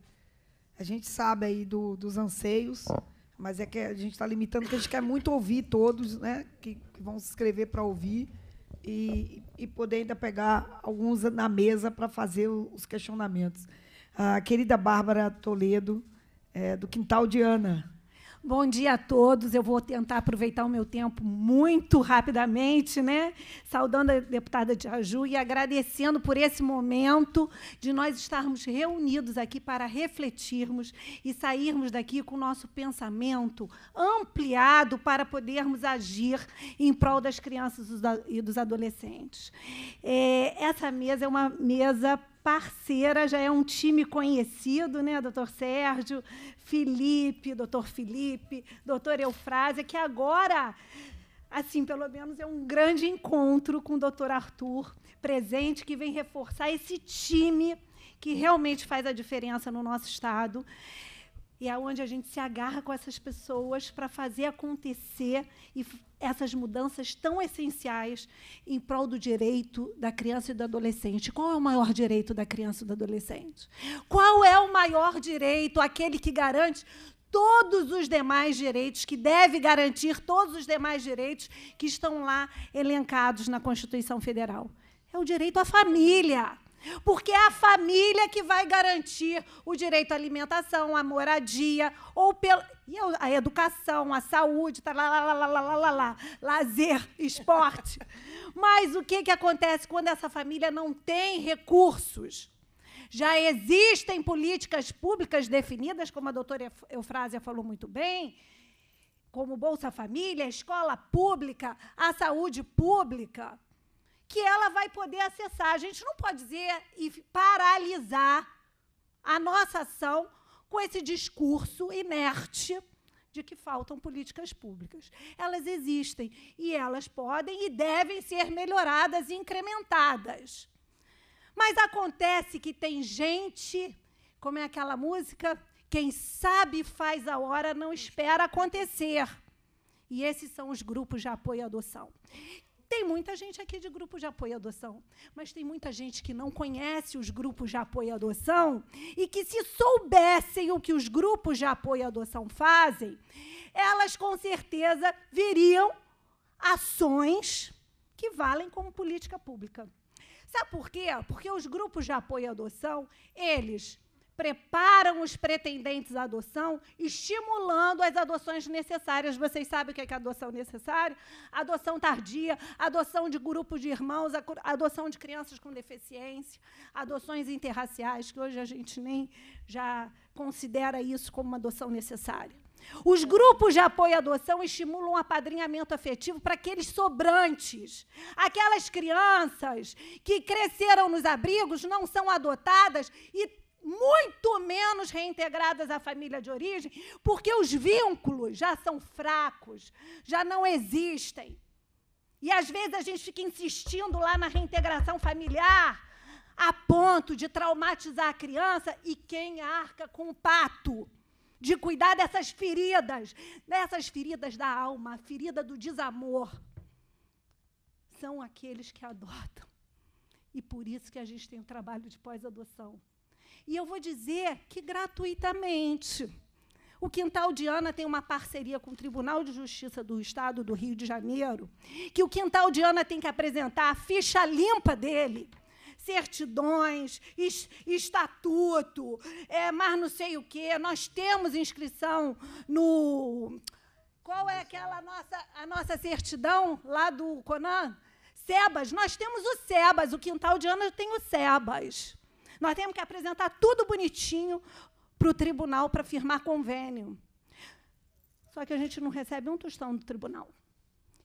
A gente sabe aí do, dos anseios. Mas é que a gente está limitando, porque a gente quer muito ouvir todos, né? Que, que vão se inscrever para ouvir e, e poder ainda pegar alguns na mesa para fazer os questionamentos. A querida Bárbara Toledo, é, do Quintal de Ana, Bom dia a todos. Eu vou tentar aproveitar o meu tempo muito rapidamente, né? Saudando a deputada de Aju e agradecendo por esse momento de nós estarmos reunidos aqui para refletirmos e sairmos daqui com o nosso pensamento ampliado para podermos agir em prol das crianças e dos adolescentes. É, essa mesa é uma mesa parceira, já é um time conhecido, né? Doutor Sérgio, Felipe, doutor Felipe, doutor Eufrásia, que agora, assim, pelo menos é um grande encontro com o doutor Arthur presente, que vem reforçar esse time que realmente faz a diferença no nosso Estado e é onde a gente se agarra com essas pessoas para fazer acontecer e essas mudanças tão essenciais em prol do direito da criança e do adolescente. Qual é o maior direito da criança e do adolescente? Qual é o maior direito, aquele que garante todos os demais direitos, que deve garantir todos os demais direitos que estão lá elencados na Constituição Federal? É o direito à família. Porque é a família que vai garantir o direito à alimentação, à moradia, ou pela, a educação, a saúde, tá lá, lá, lá, lá, lá, lá, lá, lazer, esporte. Mas o que, que acontece quando essa família não tem recursos? Já existem políticas públicas definidas, como a doutora Eufrásia falou muito bem, como Bolsa Família, escola pública, a saúde pública que ela vai poder acessar. A gente não pode dizer e paralisar a nossa ação com esse discurso inerte de que faltam políticas públicas. Elas existem e elas podem e devem ser melhoradas e incrementadas. Mas acontece que tem gente, como é aquela música, quem sabe faz a hora não espera acontecer. E esses são os grupos de apoio à adoção, tem muita gente aqui de grupo de apoio à adoção, mas tem muita gente que não conhece os grupos de apoio à adoção e que, se soubessem o que os grupos de apoio à adoção fazem, elas com certeza veriam ações que valem como política pública. Sabe por quê? Porque os grupos de apoio à adoção, eles preparam os pretendentes à adoção, estimulando as adoções necessárias. Vocês sabem o que é, é adoção necessária? Adoção tardia, adoção de grupos de irmãos, adoção de crianças com deficiência, adoções interraciais, que hoje a gente nem já considera isso como uma adoção necessária. Os grupos de apoio à adoção estimulam o apadrinhamento afetivo para aqueles sobrantes. Aquelas crianças que cresceram nos abrigos, não são adotadas e muito menos reintegradas à família de origem, porque os vínculos já são fracos, já não existem. E às vezes a gente fica insistindo lá na reintegração familiar a ponto de traumatizar a criança e quem arca com o pato de cuidar dessas feridas, dessas feridas da alma, a ferida do desamor, são aqueles que adotam. E por isso que a gente tem o um trabalho de pós-adoção. E eu vou dizer que gratuitamente. O Quintal de Ana tem uma parceria com o Tribunal de Justiça do Estado do Rio de Janeiro, que o Quintal de Ana tem que apresentar a ficha limpa dele. Certidões, estatuto, é, mas não sei o quê. Nós temos inscrição no. Qual é aquela nossa, a nossa certidão lá do Conan? Sebas, nós temos o Sebas, o quintal de Ana tem o Sebas. Nós temos que apresentar tudo bonitinho para o tribunal para firmar convênio. Só que a gente não recebe um tostão do tribunal.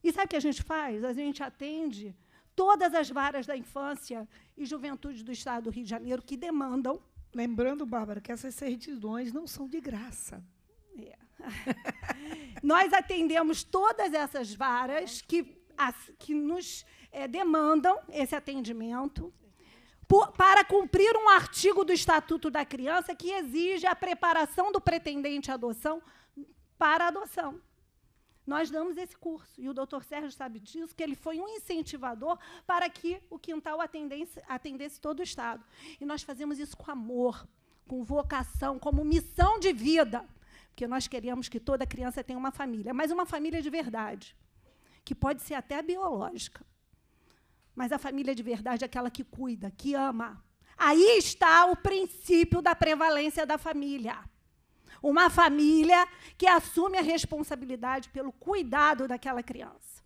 E sabe o que a gente faz? A gente atende todas as varas da infância e juventude do Estado do Rio de Janeiro que demandam. Lembrando, Bárbara, que essas certidões não são de graça. É. Nós atendemos todas essas varas que, as, que nos é, demandam esse atendimento por, para cumprir um artigo do Estatuto da Criança que exige a preparação do pretendente à adoção para a adoção. Nós damos esse curso, e o doutor Sérgio sabe disso, que ele foi um incentivador para que o quintal atendesse, atendesse todo o Estado. E nós fazemos isso com amor, com vocação, como missão de vida, porque nós queríamos que toda criança tenha uma família, mas uma família de verdade, que pode ser até biológica mas a família de verdade é aquela que cuida, que ama. Aí está o princípio da prevalência da família. Uma família que assume a responsabilidade pelo cuidado daquela criança.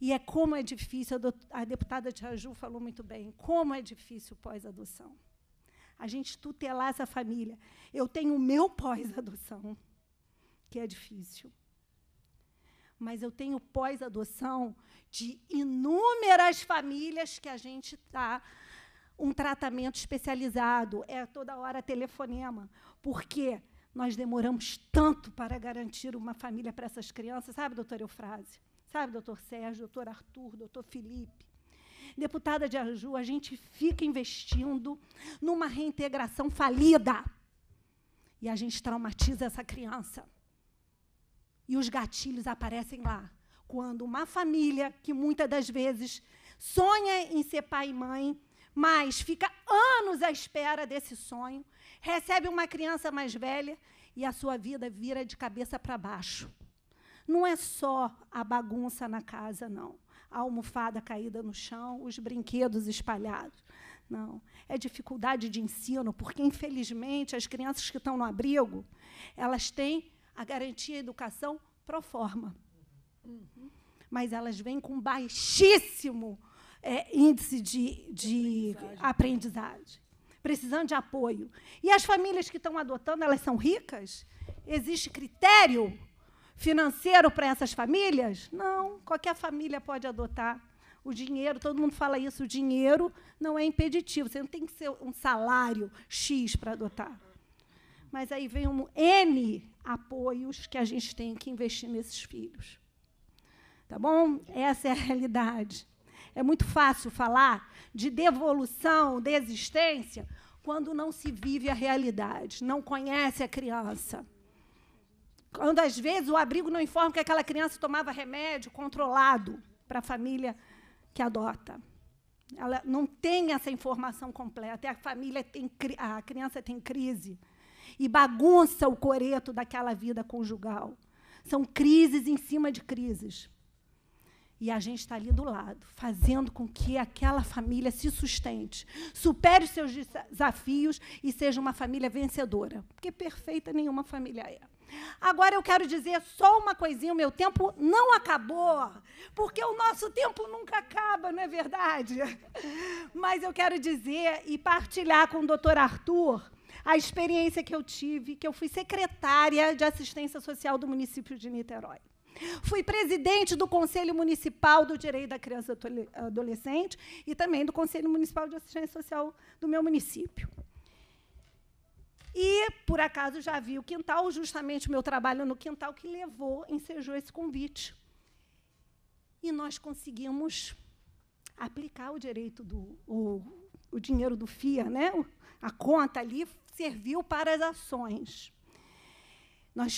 E é como é difícil, a deputada Tiaju falou muito bem, como é difícil pós-adoção. A gente tutelar essa família. Eu tenho o meu pós-adoção, que é difícil mas eu tenho pós-adoção de inúmeras famílias que a gente está um tratamento especializado, é toda hora telefonema, porque nós demoramos tanto para garantir uma família para essas crianças, sabe, doutor Eufrase? Sabe, doutor Sérgio, doutor Arthur, doutor Felipe? Deputada de Arju, a gente fica investindo numa reintegração falida. E a gente traumatiza essa criança. E os gatilhos aparecem lá. Quando uma família, que muitas das vezes sonha em ser pai e mãe, mas fica anos à espera desse sonho, recebe uma criança mais velha e a sua vida vira de cabeça para baixo. Não é só a bagunça na casa, não. A almofada caída no chão, os brinquedos espalhados. Não. É dificuldade de ensino, porque, infelizmente, as crianças que estão no abrigo, elas têm a garantia educação pro forma. Mas elas vêm com baixíssimo é, índice de, de aprendizagem. aprendizagem, precisando de apoio. E as famílias que estão adotando, elas são ricas? Existe critério financeiro para essas famílias? Não, qualquer família pode adotar. O dinheiro, todo mundo fala isso, o dinheiro não é impeditivo. Você não tem que ser um salário X para adotar mas aí vem um N apoios que a gente tem que investir nesses filhos. Tá bom? Essa é a realidade. É muito fácil falar de devolução, de existência, quando não se vive a realidade, não conhece a criança. Quando, às vezes, o abrigo não informa que aquela criança tomava remédio controlado para a família que adota. Ela não tem essa informação completa. A família tem, a criança tem crise e bagunça o coreto daquela vida conjugal. São crises em cima de crises. E a gente está ali do lado, fazendo com que aquela família se sustente, supere os seus desafios e seja uma família vencedora. Porque perfeita nenhuma família é. Agora eu quero dizer só uma coisinha: o meu tempo não acabou, porque o nosso tempo nunca acaba, não é verdade? Mas eu quero dizer e partilhar com o doutor Arthur a experiência que eu tive, que eu fui secretária de assistência social do município de Niterói. Fui presidente do Conselho Municipal do Direito da Criança e Adolescente e também do Conselho Municipal de Assistência Social do meu município. E, por acaso, já vi o quintal, justamente o meu trabalho no quintal, que levou, ensejou esse convite. E nós conseguimos aplicar o direito do. O, o dinheiro do FIA, né? a conta ali serviu para as ações. Nós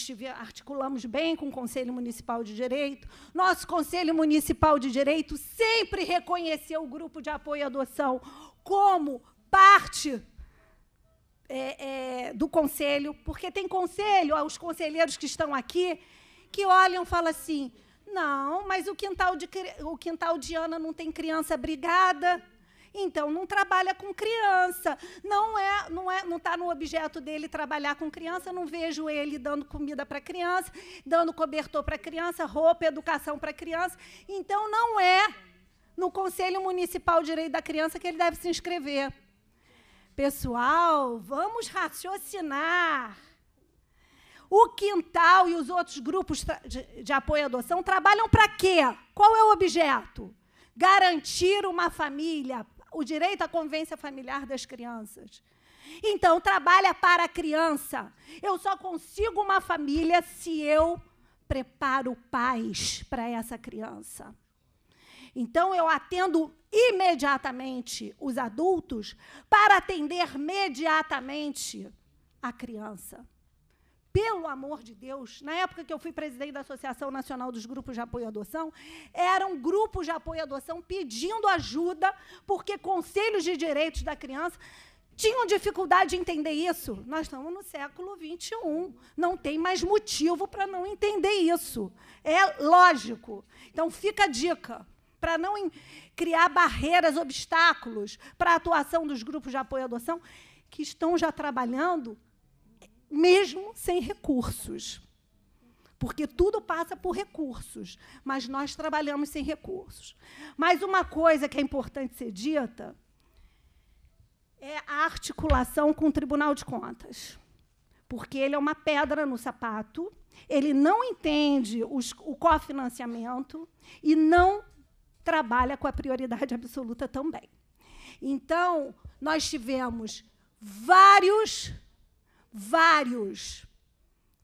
articulamos bem com o Conselho Municipal de Direito. Nosso Conselho Municipal de Direito sempre reconheceu o grupo de apoio à adoção como parte é, é, do conselho, porque tem conselho, os conselheiros que estão aqui, que olham e falam assim: não, mas o quintal de, o quintal de Ana não tem criança brigada. Então não trabalha com criança, não é, não é, não está no objeto dele trabalhar com criança. Não vejo ele dando comida para criança, dando cobertor para criança, roupa, educação para criança. Então não é no Conselho Municipal de Direito da Criança que ele deve se inscrever. Pessoal, vamos raciocinar. O quintal e os outros grupos de, de apoio à adoção trabalham para quê? Qual é o objeto? Garantir uma família o direito à convivência familiar das crianças. Então, trabalha para a criança. Eu só consigo uma família se eu preparo pais para essa criança. Então, eu atendo imediatamente os adultos para atender imediatamente a criança pelo amor de Deus, na época que eu fui presidente da Associação Nacional dos Grupos de Apoio à Adoção, eram grupos de apoio à adoção pedindo ajuda, porque conselhos de direitos da criança tinham dificuldade de entender isso. Nós estamos no século XXI, não tem mais motivo para não entender isso. É lógico. Então, fica a dica. Para não criar barreiras, obstáculos para a atuação dos grupos de apoio à adoção, que estão já trabalhando mesmo sem recursos. Porque tudo passa por recursos, mas nós trabalhamos sem recursos. Mas uma coisa que é importante ser dita é a articulação com o Tribunal de Contas. Porque ele é uma pedra no sapato, ele não entende os, o cofinanciamento e não trabalha com a prioridade absoluta também. Então, nós tivemos vários vários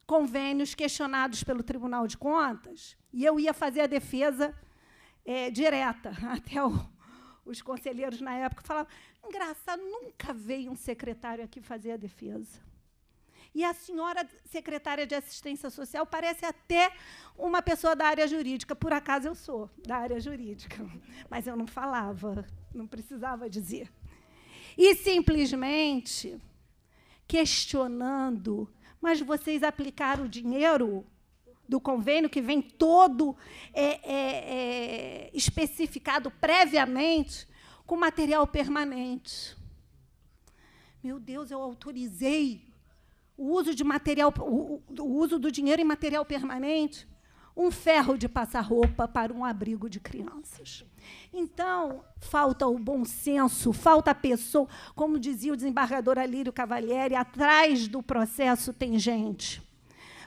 convênios questionados pelo Tribunal de Contas, e eu ia fazer a defesa é, direta. Até o, os conselheiros na época falavam: engraçado, nunca veio um secretário aqui fazer a defesa. E a senhora secretária de assistência social parece até uma pessoa da área jurídica. Por acaso eu sou da área jurídica, mas eu não falava, não precisava dizer. E simplesmente questionando. Mas vocês aplicaram o dinheiro do convênio, que vem todo é, é, é, especificado previamente, com material permanente. Meu Deus, eu autorizei o uso de material, o, o uso do dinheiro em material permanente um ferro de passar roupa para um abrigo de crianças. Então, falta o bom senso, falta a pessoa, como dizia o desembargador Alírio Cavalieri, atrás do processo tem gente.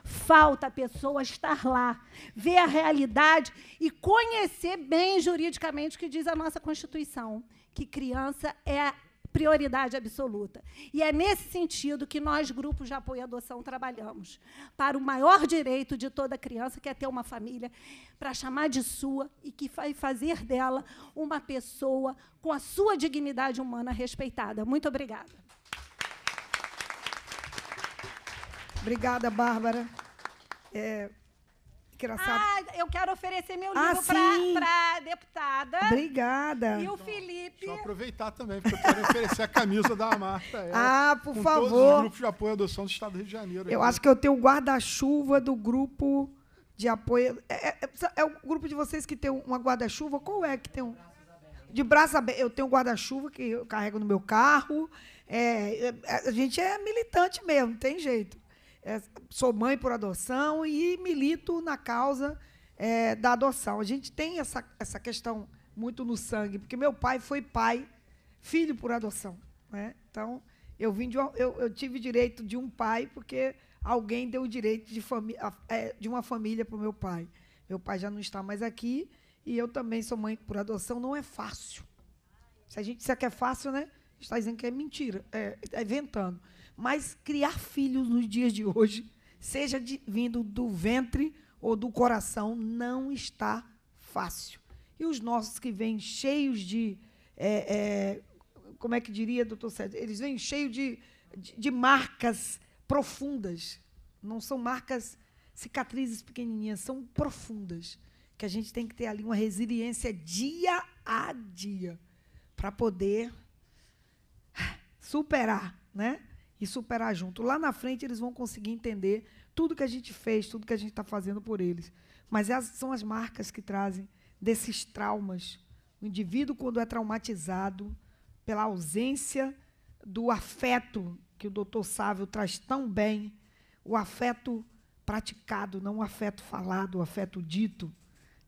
Falta a pessoa estar lá, ver a realidade e conhecer bem juridicamente o que diz a nossa Constituição, que criança é prioridade absoluta. E é nesse sentido que nós, grupos de apoio à adoção, trabalhamos para o maior direito de toda criança, que é ter uma família para chamar de sua e que vai fazer dela uma pessoa com a sua dignidade humana respeitada. Muito obrigada. Obrigada, Bárbara. É, desgraçado. Ah, eu quero oferecer meu ah, livro ah, para deputada. Obrigada. E o então, Felipe. eu aproveitar também, porque eu quero oferecer a camisa da Marta. É. ah, por com favor. Todos os grupos de apoio à adoção do Estado do Rio de Janeiro. Eu acho que eu tenho o guarda-chuva do grupo de apoio. É, é, é, é, o grupo de vocês que tem uma guarda-chuva? Qual é que tem um. De braço aberto. Eu tenho guarda-chuva que eu carrego no meu carro. É, é, a gente é militante mesmo, não tem jeito é, sou mãe por adoção e milito na causa é, da adoção. A gente tem essa, essa questão muito no sangue, porque meu pai foi pai, filho por adoção. Né? Então, eu, vim de uma, eu, eu tive direito de um pai, porque alguém deu o direito de, é, de uma família para o meu pai. Meu pai já não está mais aqui e eu também sou mãe por adoção. Não é fácil. Se a gente disser é que é fácil, né? está dizendo que é mentira, é, é inventando. Mas criar filhos nos dias de hoje, seja de, vindo do ventre ou do coração, não está fácil. E os nossos que vêm cheios de. É, é, como é que diria, doutor Sérgio? Eles vêm cheios de, de, de marcas profundas. Não são marcas cicatrizes pequenininhas, são profundas. Que a gente tem que ter ali uma resiliência dia a dia para poder superar, né? e superar junto. Lá na frente eles vão conseguir entender tudo que a gente fez, tudo que a gente está fazendo por eles. Mas essas é são as marcas que trazem desses traumas. O indivíduo, quando é traumatizado pela ausência do afeto que o doutor Sávio traz tão bem, o afeto praticado, não o afeto falado, o afeto dito.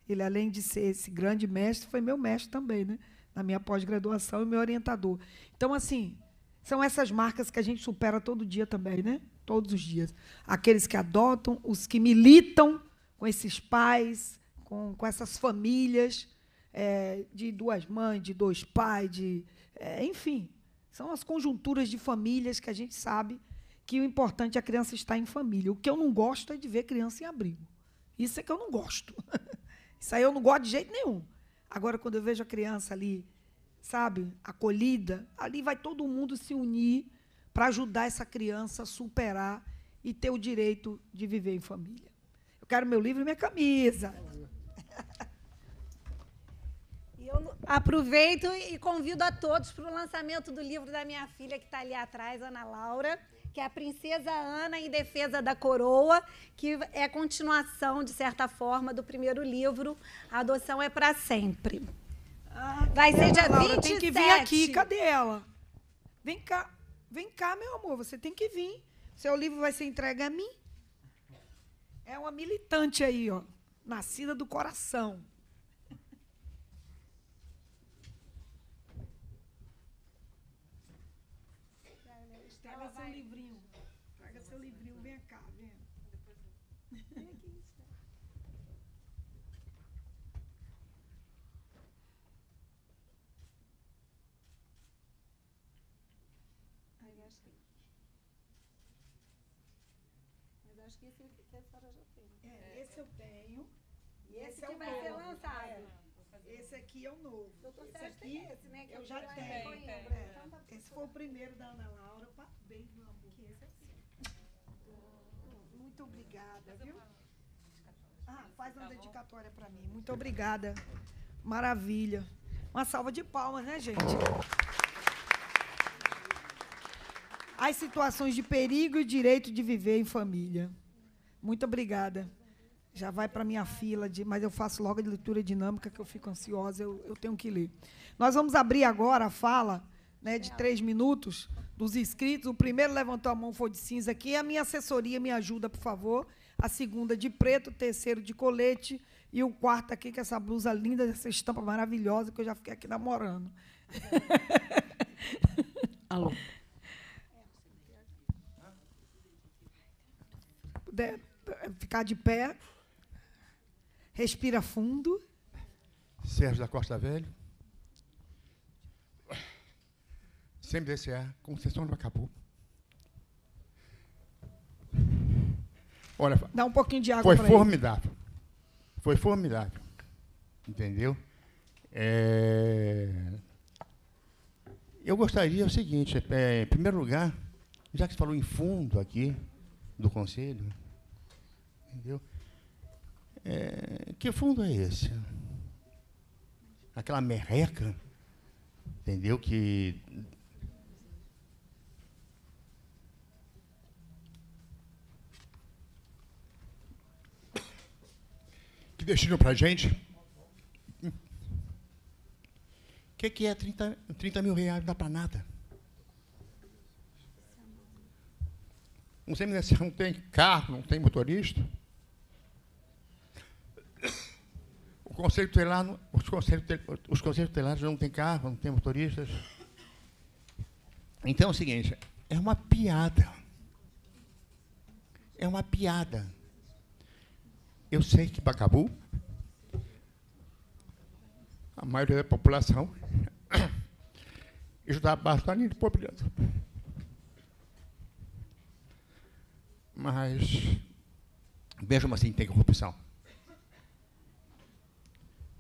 Ele, além de ser esse grande mestre, foi meu mestre também, né? na minha pós-graduação e meu orientador. Então, assim, são essas marcas que a gente supera todo dia também, né? Todos os dias. Aqueles que adotam, os que militam com esses pais, com, com essas famílias é, de duas mães, de dois pais, de, é, enfim. São as conjunturas de famílias que a gente sabe que o importante é a criança estar em família. O que eu não gosto é de ver criança em abrigo. Isso é que eu não gosto. Isso aí eu não gosto de jeito nenhum. Agora, quando eu vejo a criança ali sabe, acolhida, ali vai todo mundo se unir para ajudar essa criança a superar e ter o direito de viver em família. Eu quero meu livro e minha camisa. Eu aproveito e convido a todos para o lançamento do livro da minha filha que está ali atrás, Ana Laura, que é a Princesa Ana em Defesa da Coroa, que é continuação, de certa forma, do primeiro livro, A Adoção é para Sempre. Vai ser dia Laura, 27. Tem que vir aqui. Cadê ela? Vem cá. Vem cá, meu amor. Você tem que vir. Seu livro vai ser entregue a mim. É uma militante aí, ó. Nascida do coração. que a senhora já tem. É, esse eu tenho. E esse, esse é que vai novo. ser lançado. É. Esse aqui é o novo. Doutor esse aqui esse, né, eu é já tenho. tenho. É. Então, tá esse foi o primeiro da Ana Laura. bem meu amor. Que esse é aqui. Muito obrigada, viu? Ah, faz uma dedicatória ah, tá para mim. Muito obrigada. Maravilha. Uma salva de palmas, né, gente? As situações de perigo e o direito de viver em família. Muito obrigada. Já vai para minha fila, de, mas eu faço logo a leitura dinâmica, que eu fico ansiosa, eu, eu tenho que ler. Nós vamos abrir agora a fala né, de três minutos dos inscritos. O primeiro levantou a mão, foi de cinza aqui. A minha assessoria me ajuda, por favor. A segunda de preto, o terceiro de colete. E o quarto aqui, que é essa blusa linda, essa estampa maravilhosa, que eu já fiquei aqui namorando. Alô. Puder ficar de pé. Respira fundo. Sérgio da Costa Velho. Sempre DCA, Conceição não Acabou. Olha, dá um pouquinho de água Foi formidável. Ele. Foi formidável. Entendeu? É... Eu gostaria o seguinte, é, em primeiro lugar, já que você falou em fundo aqui do conselho, Entendeu? É, que fundo é esse? Aquela merreca, entendeu? Que. Que destino para a gente? O que, que é 30, 30 mil reais? Não dá para nada. Um seminário não tem carro, não tem motorista. conselho tutelar, os, conselhos, os conselhos tutelares não têm carro, não têm motoristas. Então é o seguinte, é uma piada. É uma piada. Eu sei que Bacabu, a maioria da população, está abaixo da linha de pobreza. Mas, mesmo assim, tem corrupção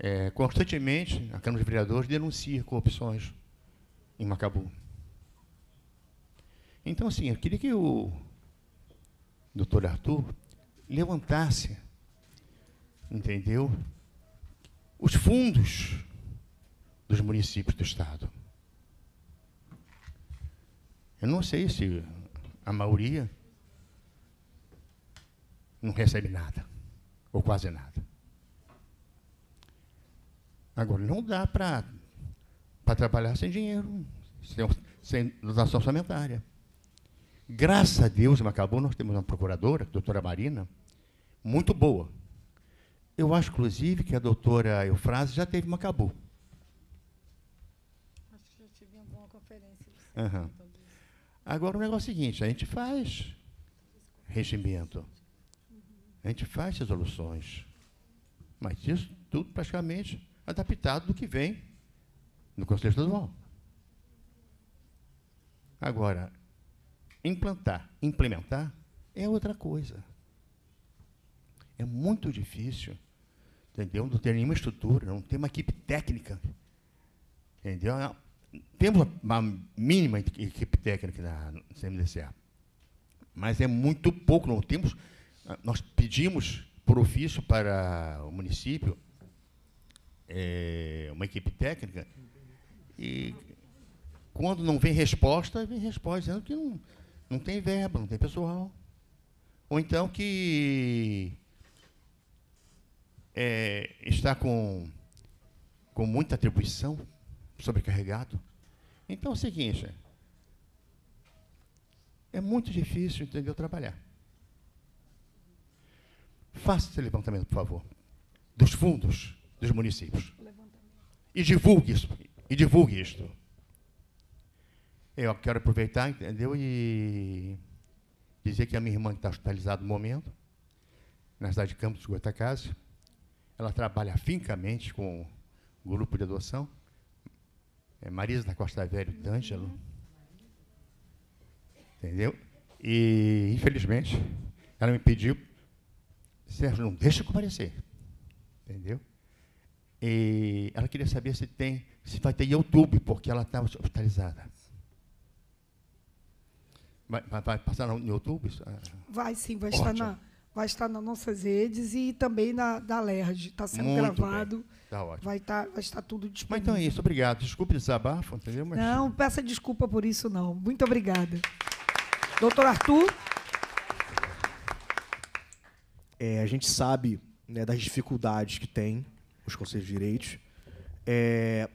é, constantemente, a Câmara de Vereadores denuncia corrupções em Macabu. Então, assim, eu queria que o doutor Arthur levantasse, entendeu? Os fundos dos municípios do Estado. Eu não sei se a maioria não recebe nada, ou quase nada. Agora, não dá para trabalhar sem dinheiro, sem, sem dotação orçamentária. Graças a Deus, em Macabu, nós temos uma procuradora, a doutora Marina, muito boa. Eu acho, inclusive, que a doutora Eufrase já teve Macabu. Acho que já tive uma boa conferência. Uhum. Agora, o negócio é o seguinte, a gente faz regimento, a gente faz resoluções, mas isso tudo praticamente adaptado do que vem no Conselho Estadual. Agora, implantar, implementar é outra coisa. É muito difícil, entendeu? Não tem nenhuma estrutura, não tem uma equipe técnica, entendeu? Temos uma mínima equipe técnica da CMDCA, mas é muito pouco. Não temos, nós pedimos por ofício para o município é, uma equipe técnica, e quando não vem resposta, vem resposta dizendo que não, não tem verba, não tem pessoal. Ou então que é, está com, com muita atribuição, sobrecarregado. Então é o seguinte, é muito difícil, entendeu, trabalhar. Faça esse levantamento, por favor, dos fundos dos municípios. E divulgue isso. E divulgue isto. Eu quero aproveitar, entendeu? E dizer que a minha irmã está hospitalizada no momento, na cidade de Campos de Ela trabalha fincamente com o grupo de adoção. É Marisa da Costa Velho, D'Angelo. Entendeu? E, infelizmente, ela me pediu, Sérgio, não deixa comparecer. Entendeu? E ela queria saber se tem, se vai ter YouTube, porque ela está hospitalizada. Vai, vai, vai, passar no YouTube? Ah. Vai sim, vai estar, na, vai estar nas nossas redes e também na da LERJ. Está sendo Muito gravado. Bem. Tá ótimo. Vai, tá, vai estar tudo disponível. Mas então é isso, obrigado. Desculpe desabafo, entendeu? Mas... Não, peça desculpa por isso, não. Muito obrigada. Doutor Arthur? É, a gente sabe né, das dificuldades que tem os conselhos de direitos. É,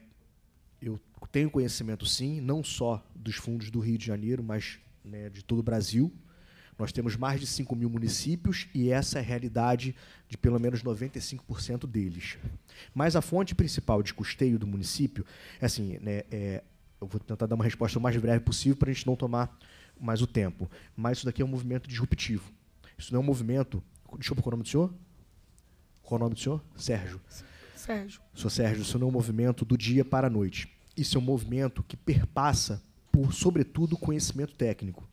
eu tenho conhecimento, sim, não só dos fundos do Rio de Janeiro, mas né, de todo o Brasil. Nós temos mais de 5 mil municípios e essa é a realidade de pelo menos 95% deles. Mas a fonte principal de custeio do município, é assim, né, é, eu vou tentar dar uma resposta o mais breve possível para a gente não tomar mais o tempo. Mas isso daqui é um movimento disruptivo. Isso não é um movimento. Desculpa, eu é o nome do senhor? Qual o nome do senhor? Sérgio. Sérgio. Sou Sérgio, isso não é um movimento do dia para a noite. Isso é um movimento que perpassa por, sobretudo, conhecimento técnico.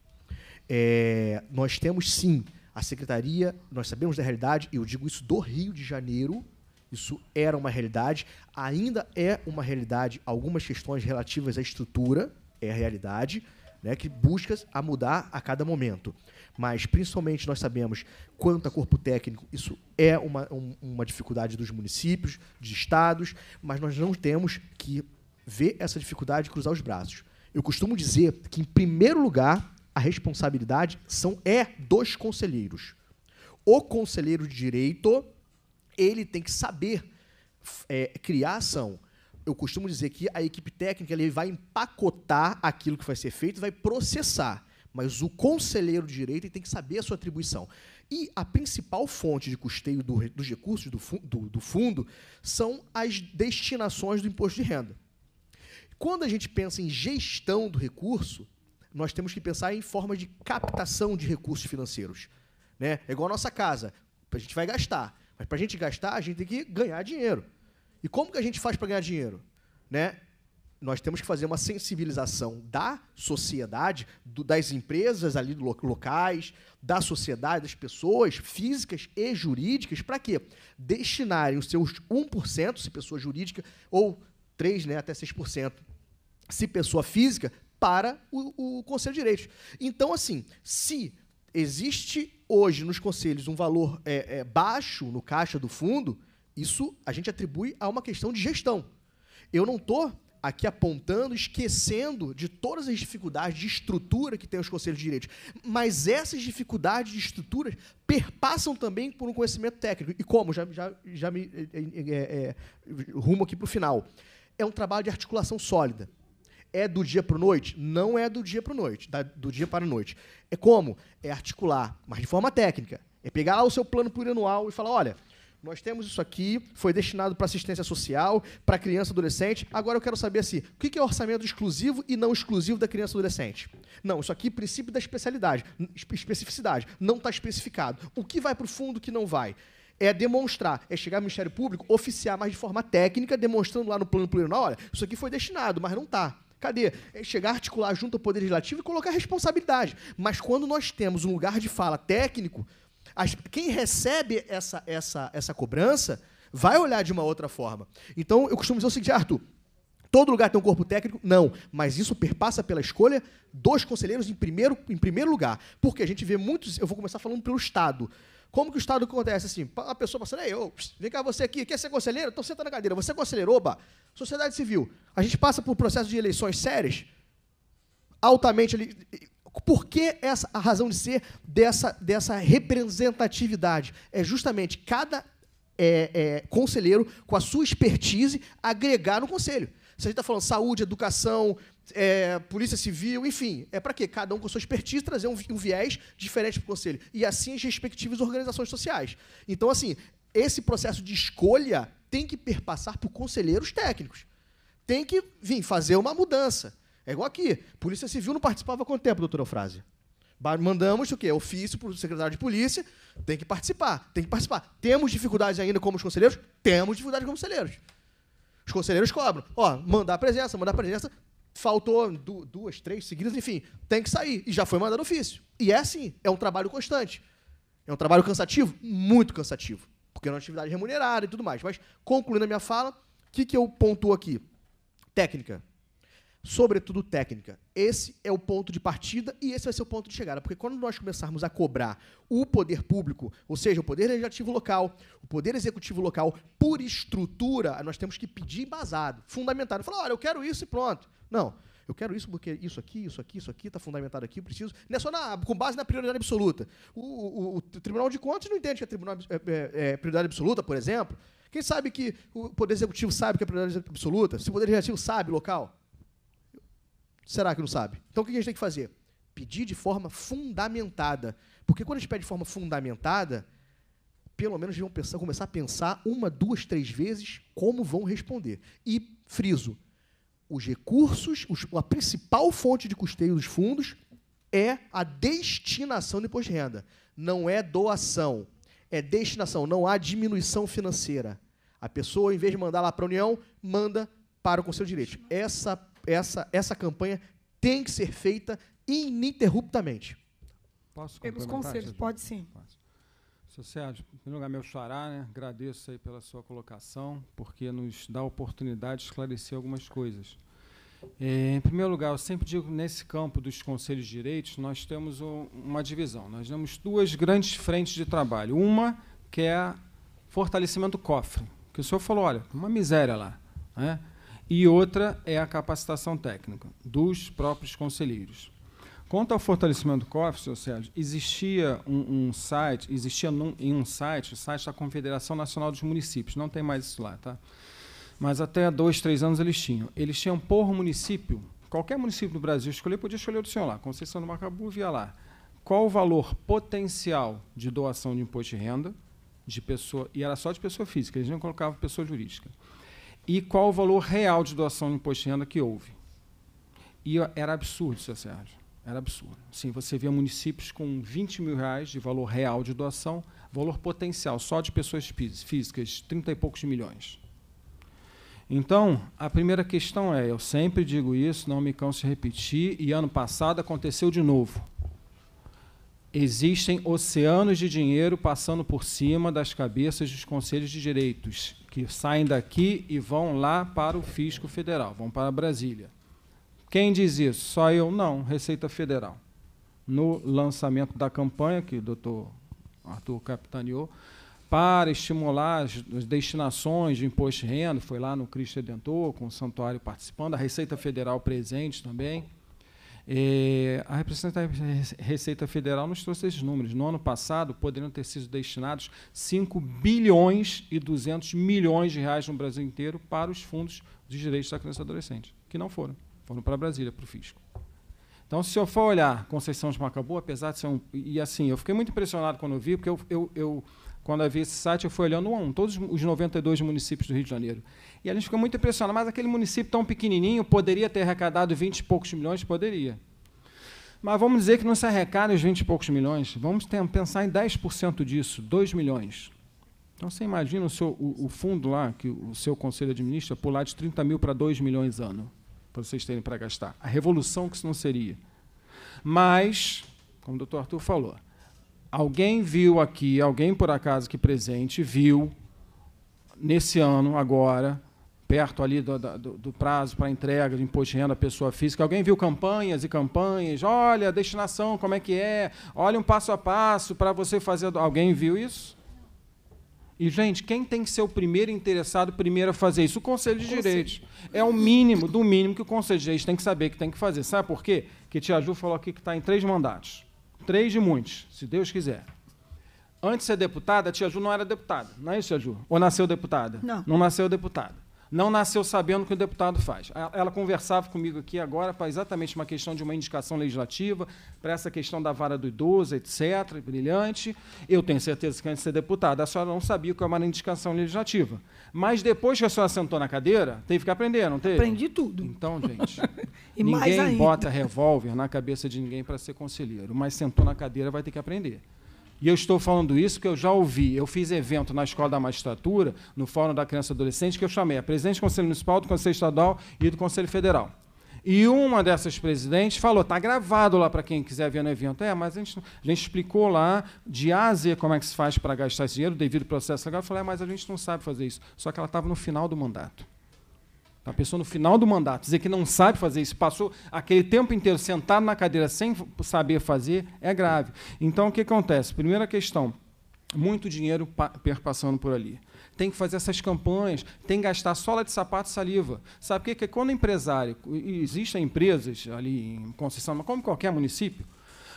É, nós temos sim a secretaria, nós sabemos da realidade, e eu digo isso do Rio de Janeiro, isso era uma realidade, ainda é uma realidade, algumas questões relativas à estrutura, é a realidade, né, que busca a mudar a cada momento mas principalmente nós sabemos quanto a corpo técnico isso é uma, um, uma dificuldade dos municípios, de estados, mas nós não temos que ver essa dificuldade e cruzar os braços. Eu costumo dizer que, em primeiro lugar, a responsabilidade são é dos conselheiros. O conselheiro de direito ele tem que saber é, criar ação. Eu costumo dizer que a equipe técnica ele vai empacotar aquilo que vai ser feito, vai processar mas o conselheiro de direito tem que saber a sua atribuição. E a principal fonte de custeio do, dos recursos do, do, do fundo são as destinações do imposto de renda. Quando a gente pensa em gestão do recurso, nós temos que pensar em formas de captação de recursos financeiros. Né? É igual a nossa casa. A gente vai gastar. Mas para a gente gastar, a gente tem que ganhar dinheiro. E como que a gente faz para ganhar dinheiro? Né? nós temos que fazer uma sensibilização da sociedade, do, das empresas ali locais, da sociedade, das pessoas físicas e jurídicas, para quê? Destinarem os seus 1%, se pessoa jurídica, ou 3%, né, até 6%, se pessoa física, para o, o Conselho de Direitos. Então, assim, se existe hoje nos conselhos um valor é, é, baixo no caixa do fundo, isso a gente atribui a uma questão de gestão. Eu não estou aqui apontando, esquecendo de todas as dificuldades de estrutura que tem os conselhos de direito, Mas essas dificuldades de estrutura perpassam também por um conhecimento técnico. E como? Já, já, já me é, é, é, é, é rumo aqui para o final. É um trabalho de articulação sólida. É do dia para a noite? Não é do dia para noite, da, do dia para a noite. É como? É articular, mas de forma técnica. É pegar lá o seu plano plurianual e falar, olha, nós temos isso aqui, foi destinado para assistência social, para criança e adolescente. Agora eu quero saber assim, o que é orçamento exclusivo e não exclusivo da criança e adolescente? Não, isso aqui é princípio da especialidade, especificidade, não está especificado. O que vai para o fundo, que não vai? É demonstrar, é chegar ao Ministério Público, oficiar, mas de forma técnica, demonstrando lá no plano plurianual, olha, isso aqui foi destinado, mas não está. Cadê? É chegar a articular junto ao Poder Legislativo e colocar responsabilidade. Mas quando nós temos um lugar de fala técnico, as, quem recebe essa, essa, essa cobrança vai olhar de uma outra forma. Então, eu costumo dizer o seguinte, Arthur, todo lugar tem um corpo técnico? Não, mas isso perpassa pela escolha dos conselheiros em primeiro, em primeiro lugar. Porque a gente vê muitos, eu vou começar falando pelo Estado. Como que o Estado acontece assim? A pessoa passando, aí, eu vem cá você aqui, quer ser conselheiro? Então senta na cadeira. Você é conselheiro, oba, sociedade civil. A gente passa por processos de eleições sérias, altamente por que essa, a razão de ser dessa, dessa representatividade? É justamente cada é, é, conselheiro, com a sua expertise, agregar no conselho. Se a gente está falando saúde, educação, é, polícia civil, enfim, é para quê? Cada um com a sua expertise trazer um, um viés diferente para o conselho. E assim as respectivas organizações sociais. Então, assim, esse processo de escolha tem que perpassar por conselheiros técnicos. Tem que vir fazer uma mudança. É igual aqui. Polícia Civil não participava há quanto tempo, doutora Eufrásia? Mandamos o quê? Ofício para o secretário de polícia, tem que participar, tem que participar. Temos dificuldades ainda como os conselheiros? Temos dificuldades como conselheiros. Os conselheiros cobram. Ó, mandar presença, mandar presença, faltou duas, três seguidas, enfim, tem que sair. E já foi mandado ofício. E é assim, é um trabalho constante. É um trabalho cansativo? Muito cansativo. Porque é uma atividade remunerada e tudo mais. Mas, concluindo a minha fala, o que, que eu pontuo aqui? Técnica sobretudo técnica. Esse é o ponto de partida e esse vai ser o ponto de chegada, porque quando nós começarmos a cobrar o poder público, ou seja, o poder legislativo local, o poder executivo local, por estrutura, nós temos que pedir embasado, fundamentado. Falar, olha, eu quero isso e pronto. Não. Eu quero isso porque isso aqui, isso aqui, isso aqui, está fundamentado aqui, preciso. Não é só na, com base na prioridade absoluta. O, o, o, Tribunal de Contas não entende que é, tribunal, é, é, é prioridade absoluta, por exemplo. Quem sabe que o Poder Executivo sabe que é prioridade absoluta? Se o Poder Legislativo sabe, local. Será que não sabe? Então o que a gente tem que fazer? Pedir de forma fundamentada. Porque quando a gente pede de forma fundamentada, pelo menos vão pensar, começar a pensar uma, duas, três vezes como vão responder. E friso, os recursos, os, a principal fonte de custeio dos fundos é a destinação do imposto de renda. Não é doação, é destinação. Não há diminuição financeira. A pessoa, em vez de mandar lá para a União, manda para o Conselho de Direito. Essa essa, essa campanha tem que ser feita ininterruptamente. Posso Pelos conselhos, pode sim. Seu Sérgio, em primeiro lugar, meu xará, né? agradeço aí pela sua colocação, porque nos dá a oportunidade de esclarecer algumas coisas. É, em primeiro lugar, eu sempre digo, nesse campo dos conselhos de direitos, nós temos um, uma divisão. Nós temos duas grandes frentes de trabalho. Uma, que é fortalecimento do cofre, que o senhor falou, olha, uma miséria lá. Né? e outra é a capacitação técnica dos próprios conselheiros. Quanto ao fortalecimento do COF, senhor Sérgio, existia um, um site, existia num, em um site, o site da Confederação Nacional dos Municípios, não tem mais isso lá, tá? Mas até dois, três anos eles tinham. Eles tinham por município, qualquer município do Brasil escolher, podia escolher o senhor lá, Conceição do Macabu, via lá. Qual o valor potencial de doação de imposto de renda de pessoa, e era só de pessoa física, eles não colocavam pessoa jurídica e qual o valor real de doação de imposto de renda que houve. E era absurdo, seu Sérgio. Era absurdo. Sim, você via municípios com 20 mil reais de valor real de doação, valor potencial só de pessoas físicas, 30 e poucos milhões. Então, a primeira questão é, eu sempre digo isso, não me canso de repetir, e ano passado aconteceu de novo existem oceanos de dinheiro passando por cima das cabeças dos conselhos de direitos, que saem daqui e vão lá para o fisco federal, vão para Brasília. Quem diz isso? Só eu? Não, Receita Federal. No lançamento da campanha, que o doutor Arthur capitaneou, para estimular as, destinações de imposto de renda, foi lá no Cristo Redentor, com o santuário participando, a Receita Federal presente também, é, a representante da Receita Federal nos trouxe esses números. No ano passado, poderiam ter sido destinados 5 bilhões e 200 milhões de reais no Brasil inteiro para os fundos de direitos da criança e adolescente, que não foram. Foram para Brasília, para o fisco. Então, se eu for olhar Conceição de Macabu, apesar de ser um... E, assim, eu fiquei muito impressionado quando eu vi, porque eu, eu, eu quando eu vi esse site, eu fui olhando um um, todos os 92 municípios do Rio de Janeiro. E a gente ficou muito impressionado, mas aquele município tão pequenininho poderia ter arrecadado 20 e poucos milhões? Poderia. Mas vamos dizer que não se arrecada os 20 e poucos milhões, vamos ter, pensar em 10% disso, 2 milhões. Então você imagina o, seu, o, o, fundo lá, que o seu conselho administra, pular de 30 mil para 2 milhões ano, para vocês terem para gastar. A revolução que isso não seria. Mas, como o doutor Arthur falou, Alguém viu aqui, alguém por acaso que presente viu nesse ano agora, perto ali do, do, do prazo para entrega de imposto de renda à pessoa física, alguém viu campanhas e campanhas, olha, destinação, como é que é, olha um passo a passo para você fazer. Alguém viu isso? E, gente, quem tem que ser o primeiro interessado, primeiro a fazer isso? O Conselho de Direitos. É o mínimo, do mínimo, que o Conselho de Direitos tem que saber que tem que fazer. Sabe por quê? Que Tia Ju falou aqui que está em três mandatos. Três de muitos, se Deus quiser. Antes de ser deputada, a tia Ju não era deputada. Não é isso, tia Ju? Ou nasceu deputada? Não. Não nasceu deputada não nasceu sabendo o que o deputado faz. Ela conversava comigo aqui agora para exatamente uma questão de uma indicação legislativa, para essa questão da vara do idoso, etc. Brilhante. Eu tenho certeza que antes de ser deputada, a senhora não sabia o que é uma indicação legislativa. Mas depois que a senhora sentou na cadeira, teve que aprender, não teve? Aprendi tudo. Então, gente, ninguém bota revólver na cabeça de ninguém para ser conselheiro, mas sentou na cadeira vai ter que aprender. E eu estou falando isso que eu já ouvi. Eu fiz evento na Escola da Magistratura, no Fórum da Criança e Adolescente, que eu chamei a presidente do Conselho Municipal, do Conselho Estadual e do Conselho Federal. E uma dessas presidentes falou: está gravado lá para quem quiser ver no evento. É, mas a gente, a gente explicou lá de A a Z como é que se faz para gastar esse dinheiro, devido ao processo legal. Eu falei: é, mas a gente não sabe fazer isso. Só que ela estava no final do mandato. A pessoa no final do mandato dizer que não sabe fazer isso, passou aquele tempo inteiro sentado na cadeira sem saber fazer, é grave. Então, o que acontece? Primeira questão, muito dinheiro perpassando por ali. Tem que fazer essas campanhas, tem que gastar sola de sapato saliva. Sabe o quê? Que quando empresário, existem empresas ali em concessão, mas como qualquer município,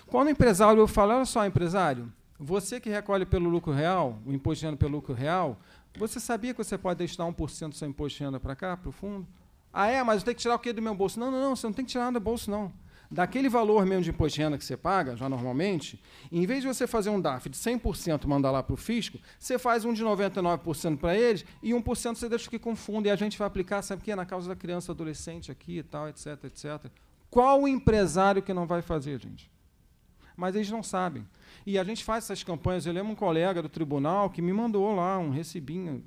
quando empresário eu falo, olha só, empresário, você que recolhe pelo lucro real, o imposto de renda pelo lucro real, você sabia que você pode destinar 1% do seu imposto de renda para cá, para o fundo? Ah, é, mas eu tenho que tirar o quê do meu bolso? Não, não, não, você não tem que tirar nada do bolso, não. Daquele valor mesmo de imposto de renda que você paga, já normalmente, em vez de você fazer um DAF de 100% e mandar lá para o fisco, você faz um de 99% para eles e 1% você deixa que confunda. E a gente vai aplicar, sabe o quê? Na causa da criança, adolescente aqui e tal, etc, etc. Qual empresário que não vai fazer, gente? mas eles não sabem. E a gente faz essas campanhas. Eu lembro um colega do tribunal que me mandou lá um recibinho.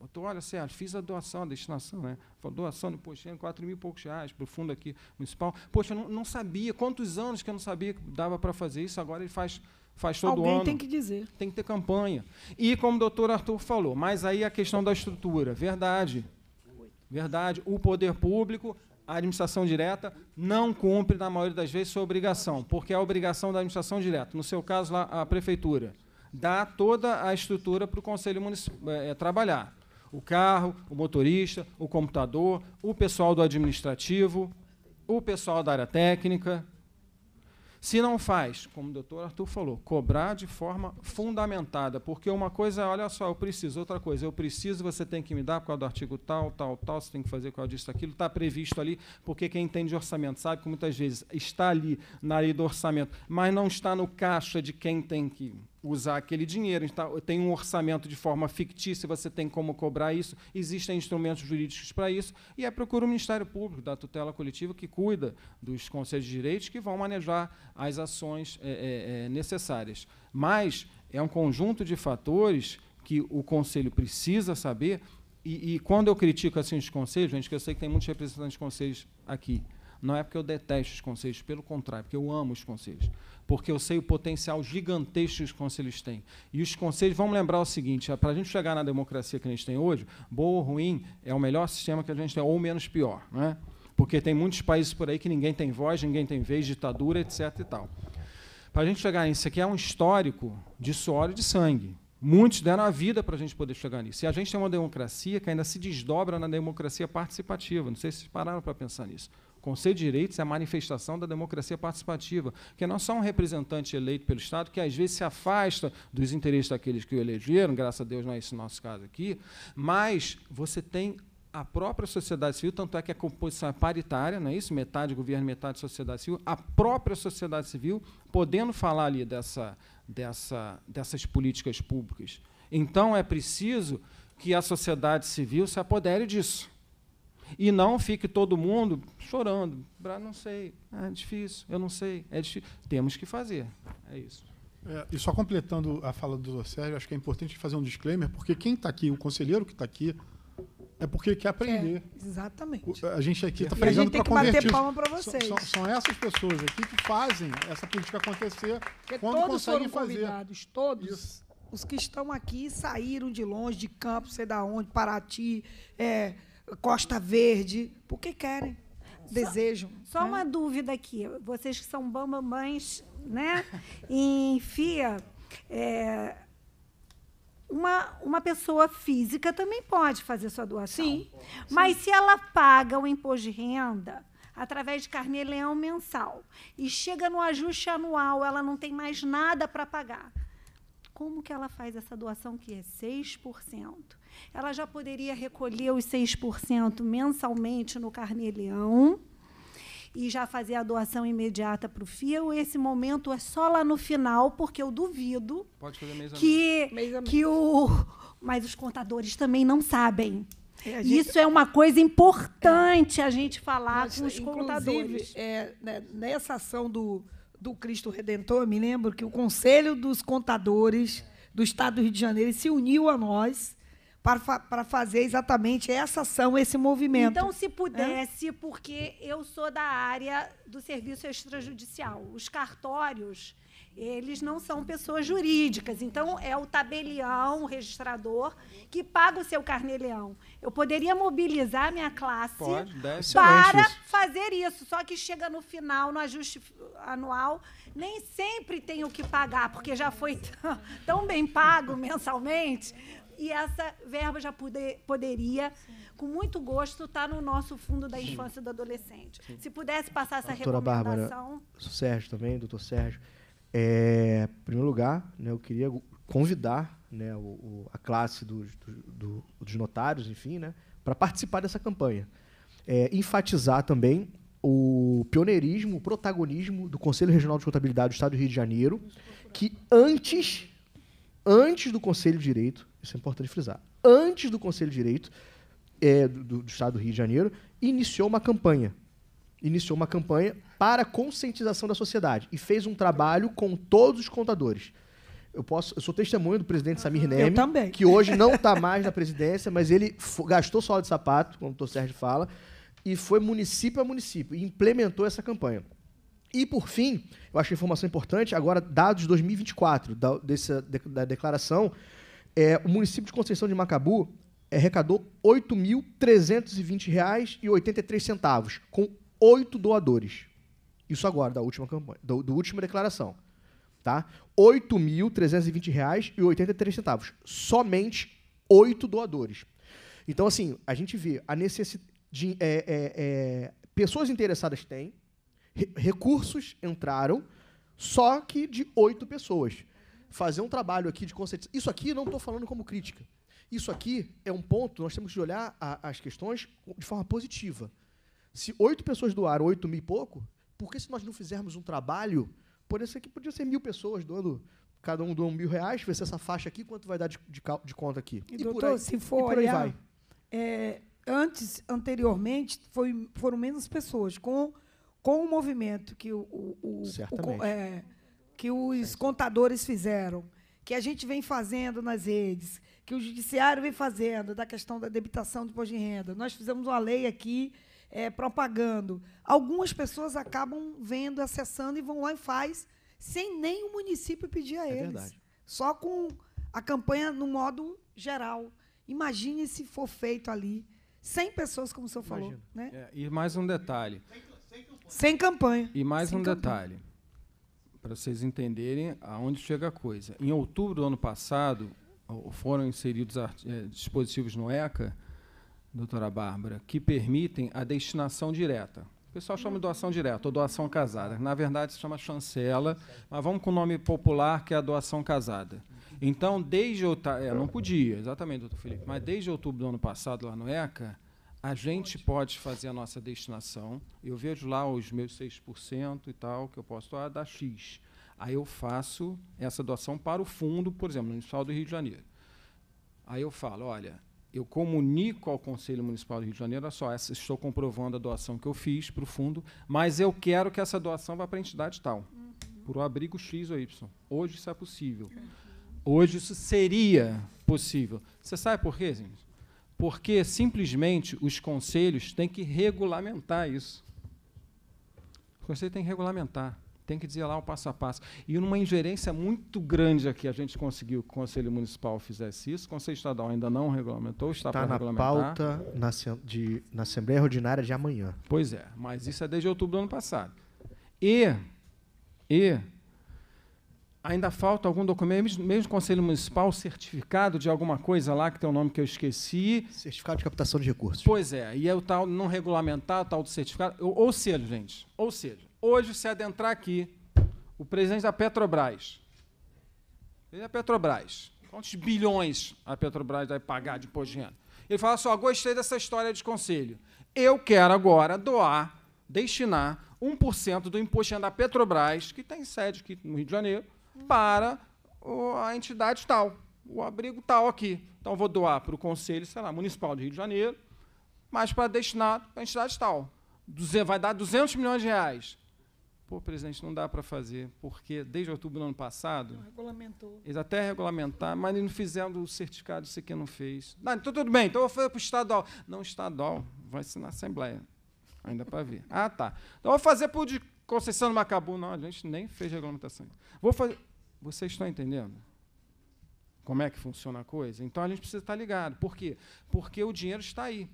Botou, olha, Sérgio, fiz a doação, a destinação, né? Falou, doação do Postiano, 4 mil e poucos reais para o fundo aqui municipal. Poxa, eu não, não, sabia, quantos anos que eu não sabia que dava para fazer isso, agora ele faz, faz todo Alguém ano. Alguém tem que dizer. Tem que ter campanha. E como o doutor Arthur falou, mas aí a questão da estrutura, verdade. Verdade, o poder público a administração direta não cumpre, na maioria das vezes, sua obrigação, porque é a obrigação da administração direta, no seu caso, lá, a prefeitura, dá toda a estrutura para o Conselho Municipal é, eh, eh, trabalhar. O carro, o motorista, o computador, o pessoal do administrativo, o pessoal da área técnica, se não faz, como o doutor Arthur falou, cobrar de forma fundamentada, porque uma coisa olha só, eu preciso, outra coisa, eu preciso, você tem que me dar por causa do artigo tal, tal, tal, você tem que fazer por causa disso, aquilo, está previsto ali, porque quem entende de orçamento sabe que muitas vezes está ali na lei do orçamento, mas não está no caixa de quem tem que usar aquele dinheiro. Tá, tem um orçamento de forma fictícia, você tem como cobrar isso, existem instrumentos jurídicos para isso, e é procura o Ministério Público da tutela coletiva que cuida dos conselhos de direitos que vão manejar as ações é, é, é, necessárias. Mas é um conjunto de fatores que o Conselho precisa saber, e, e quando eu critico assim, os conselhos, gente, que eu sei que tem muitos representantes de conselhos aqui, não é porque eu detesto os conselhos, pelo contrário, porque eu amo os conselhos porque eu sei o potencial gigantesco que os conselhos têm. E os conselhos, vamos lembrar o seguinte: é, para a gente chegar na democracia que a gente tem hoje, boa ou ruim é o melhor sistema que a gente tem, ou menos pior. Né? Porque tem muitos países por aí que ninguém tem voz, ninguém tem vez, ditadura, etc. e tal. Para a gente chegar nisso aqui é um histórico de suor e de sangue. Muitos deram a vida para a gente poder chegar nisso. E a gente tem uma democracia que ainda se desdobra na democracia participativa. Não sei se vocês pararam para pensar nisso. Conselho de Direitos é a manifestação da democracia participativa, que não é só um representante eleito pelo Estado, que às vezes se afasta dos interesses daqueles que o elegeram, graças a Deus não é esse nosso caso aqui, mas você tem a própria sociedade civil, tanto é que a é composição é paritária, não é isso? Metade governo, metade sociedade civil, a própria sociedade civil podendo falar ali dessa, dessa, dessas políticas públicas. Então é preciso que a sociedade civil se apodere disso. E não fique todo mundo chorando. Não sei, é difícil, eu não sei, é difícil. Temos que fazer. É isso. É, e só completando a fala do Sérgio, acho que é importante fazer um disclaimer, porque quem está aqui, o conselheiro que está aqui, é porque quer aprender. É, exatamente. a gente aqui está aprendendo para converter. A gente tem que bater palma para vocês. São, são, são, essas pessoas aqui que fazem essa política acontecer porque quando todos conseguem foram fazer. Convidados, todos. Isso. Os que estão aqui saíram de longe, de campo, sei da onde, Paraty, é, Costa Verde, porque querem, só, desejam. Só né? uma dúvida aqui. Vocês que são bambamães, né? em FIA, é, uma, uma pessoa física também pode fazer sua doação. Sim. Mas sim. se ela paga o imposto de renda através de carne leão mensal e chega no ajuste anual, ela não tem mais nada para pagar. Como que ela faz essa doação que é 6%? ela já poderia recolher os 6% mensalmente no Carnelião e já fazer a doação imediata para o FIO. Esse momento é só lá no final, porque eu duvido que, que o. Mas os contadores também não sabem. É, gente, Isso é uma coisa importante é, a gente falar com os contadores. É, né, nessa ação do, do Cristo Redentor, me lembro que o Conselho dos Contadores do Estado do Rio de Janeiro se uniu a nós para, para fazer exatamente essa ação, esse movimento. Então, se pudesse, é? porque eu sou da área do serviço extrajudicial, os cartórios eles não são pessoas jurídicas. Então, é o tabelião, o registrador, que paga o seu carneleão. Eu poderia mobilizar minha classe Pode, para isso. fazer isso. Só que chega no final, no ajuste anual, nem sempre tem o que pagar, porque já foi tão bem pago mensalmente e essa verba já poderia, Sim. com muito gosto, estar tá no nosso fundo da infância e do adolescente. Sim. Se pudesse passar essa Doutora recomendação. Bárbara, Sérgio também, doutor Sérgio. É, em primeiro lugar, né, eu queria convidar né, o, o, a classe dos, do, dos notários, enfim, né, para participar dessa campanha. É, enfatizar também o pioneirismo, o protagonismo do Conselho Regional de Contabilidade do Estado do Rio de Janeiro, que antes, antes do Conselho de Direito, isso é importante frisar, antes do Conselho de Direito é, do, do Estado do Rio de Janeiro, iniciou uma campanha. Iniciou uma campanha para conscientização da sociedade e fez um trabalho com todos os contadores. Eu, posso, eu sou testemunho do presidente Samir Neme, que hoje não está mais na presidência, mas ele gastou sol de sapato, como o doutor Sérgio fala, e foi município a município e implementou essa campanha. E, por fim, eu acho informação importante, agora dados de 2024, da, dessa, da declaração é, o município de Conceição de Macabu arrecadou R$ 8.320,83, com oito doadores. Isso agora, da última campanha, do, do última declaração. Tá? R$ 8.320,83. Somente oito doadores. Então, assim, a gente vê a necessidade. De, é, é, é, pessoas interessadas têm, re recursos entraram, só que de oito pessoas fazer um trabalho aqui de conscientização. Isso aqui não estou falando como crítica. Isso aqui é um ponto, nós temos que olhar a, as questões de forma positiva. Se oito pessoas doaram oito mil e pouco, por que se nós não fizermos um trabalho, por isso aqui podia ser mil pessoas doando, cada um doando mil reais, ver se essa faixa aqui, quanto vai dar de, de, de conta aqui? E, e doutor, aí, se for e olhar, é, antes, anteriormente, foi, foram menos pessoas. Com, com o movimento que o, o, o, o é, que os contadores fizeram, que a gente vem fazendo nas redes, que o judiciário vem fazendo da questão da debitação do imposto de renda. Nós fizemos uma lei aqui é, propagando. Algumas pessoas acabam vendo, acessando e vão lá e faz sem nem o município pedir a é eles. Verdade. Só com a campanha no modo geral. Imagine se for feito ali 100 pessoas, como o senhor Imagina. falou. Né? É, e mais um detalhe. Sem, campanha. sem campanha. E mais sem um campanha. detalhe para vocês entenderem aonde chega a coisa. Em outubro do ano passado, foram inseridos é, dispositivos no ECA, doutora Bárbara, que permitem a destinação direta. O pessoal chama de doação direta ou doação casada. Na verdade, se chama chancela, mas vamos com o nome popular, que é a doação casada. Então, desde... É, não podia, exatamente, doutor Felipe, mas desde outubro do ano passado, lá no ECA, a gente pode fazer a nossa destinação. Eu vejo lá os meus 6% e tal, que eu posso ah, dar X. Aí eu faço essa doação para o fundo, por exemplo, Municipal do Rio de Janeiro. Aí eu falo, olha, eu comunico ao Conselho Municipal do Rio de Janeiro, olha só, essa, estou comprovando a doação que eu fiz para o fundo, mas eu quero que essa doação vá para a entidade tal, uhum. para o abrigo X ou Y. Hoje isso é possível. Hoje isso seria possível. Você sabe por quê, gente? porque simplesmente os conselhos têm que regulamentar isso. O conselho tem que regulamentar, tem que dizer lá o passo a passo. E numa ingerência muito grande aqui, a gente conseguiu que o Conselho Municipal fizesse isso, o Conselho Estadual ainda não regulamentou, está, está para na regulamentar. pauta na, de, na Assembleia Ordinária de amanhã. Pois é, mas isso é desde outubro do ano passado. E, e ainda falta algum documento, mesmo Conselho Municipal, certificado de alguma coisa lá, que tem um nome que eu esqueci. Certificado de captação de recursos. Pois é, e é o tal não regulamentar, o tal do certificado. Ou, ou seja, gente, ou seja, hoje se adentrar aqui o presidente da Petrobras, ele é a Petrobras, quantos bilhões a Petrobras vai pagar de imposto de renda? Ele fala só, assim, gostei dessa história de conselho. Eu quero agora doar, destinar 1% do imposto de renda da Petrobras, que tem sede aqui no Rio de Janeiro, para a entidade tal, o abrigo tal aqui. Então, vou doar para o Conselho, sei lá, Municipal de Rio de Janeiro, mas para destinar para a entidade tal. Duze, vai dar 200 milhões de reais. Pô, presidente, não dá para fazer, porque desde outubro do ano passado. Não regulamentou. Eles até regulamentar, mas não fizeram o certificado, isso aqui não fez. Não, então tudo bem, então eu vou fazer para o estadual. Não, estadual, vai ser na Assembleia. Ainda para ver. Ah, tá. Então eu vou fazer para o de Conceição do Macabu, não, a gente nem fez regulamentação. Vou fazer. Vocês estão entendendo? Como é que funciona a coisa? Então a gente precisa estar ligado. Por quê? Porque o dinheiro está aí.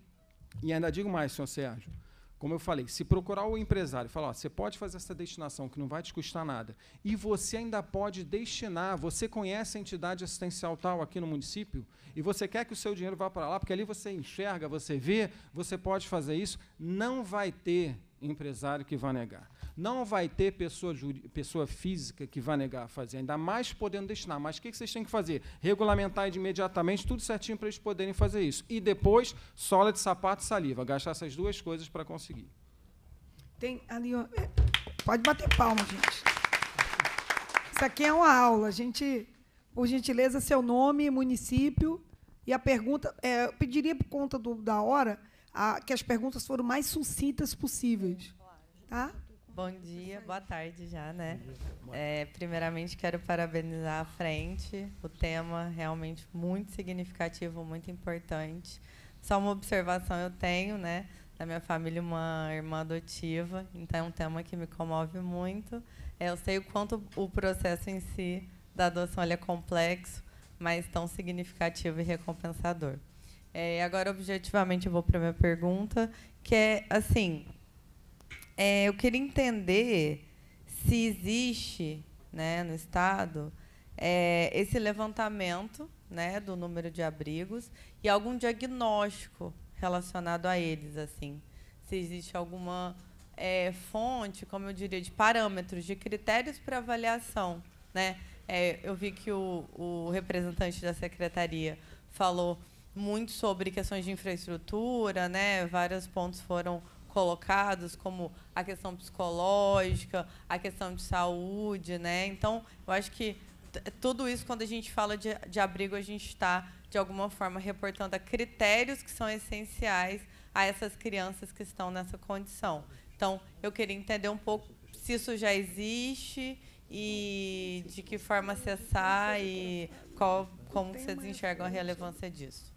E ainda digo mais, senhor Sérgio. Como eu falei, se procurar o empresário e falar, ó, você pode fazer essa destinação que não vai te custar nada, e você ainda pode destinar, você conhece a entidade assistencial tal aqui no município, e você quer que o seu dinheiro vá para lá, porque ali você enxerga, você vê, você pode fazer isso, não vai ter empresário que vá negar. Não vai ter pessoa, pessoa física que vai negar a fazer, ainda mais podendo destinar. Mas o que vocês têm que fazer? Regulamentar imediatamente, tudo certinho para eles poderem fazer isso. E depois, sola de sapato e saliva. Gastar essas duas coisas para conseguir. Tem ali. É, pode bater palma, gente. Isso aqui é uma aula. A gente, por gentileza, seu nome, município. E a pergunta. É, eu pediria por conta do, da hora a, que as perguntas foram mais sucintas possíveis. Tá? Né? Bom dia, boa tarde já, né? É, primeiramente, quero parabenizar a frente. O tema realmente muito significativo, muito importante. Só uma observação eu tenho, né? Da minha família, uma irmã adotiva. Então, é um tema que me comove muito. É, eu sei o quanto o processo em si da adoção é complexo, mas tão significativo e recompensador. É, agora, objetivamente, eu vou para a minha pergunta, que é, assim, é, eu queria entender se existe né, no Estado é, esse levantamento né, do número de abrigos e algum diagnóstico relacionado a eles, assim. Se existe alguma é, fonte, como eu diria, de parâmetros, de critérios para avaliação. Né? É, eu vi que o, o, representante da secretaria falou muito sobre questões de infraestrutura, né? vários pontos foram colocados, como a questão psicológica, a questão de saúde, né? Então, eu acho que tudo isso, quando a gente fala de, de abrigo, a gente está, de alguma forma, reportando a critérios que são essenciais a essas crianças que estão nessa condição. Então, eu queria entender um pouco se isso já existe e de que forma acessar e qual, como vocês enxergam a relevância disso.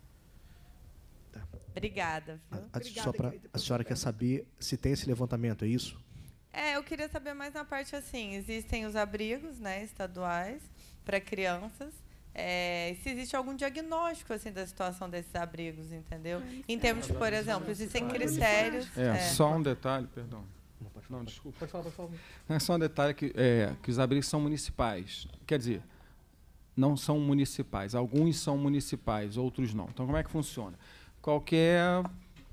Obrigada. A, a, Obrigada só para a senhora quer saber se tem esse levantamento, é isso? É, eu queria saber mais na parte assim, existem os abrigos, né, estaduais para crianças. É, se existe algum diagnóstico assim da situação desses abrigos, entendeu? Ah, em é termos de, por é exemplo, existem critérios. É, é, só um detalhe, perdão. Não, desculpa. Pode falar, pode falar. é só um detalhe que, é, que os abrigos são municipais. Quer dizer, não são municipais. Alguns são municipais, outros não. Então, como é que funciona? qualquer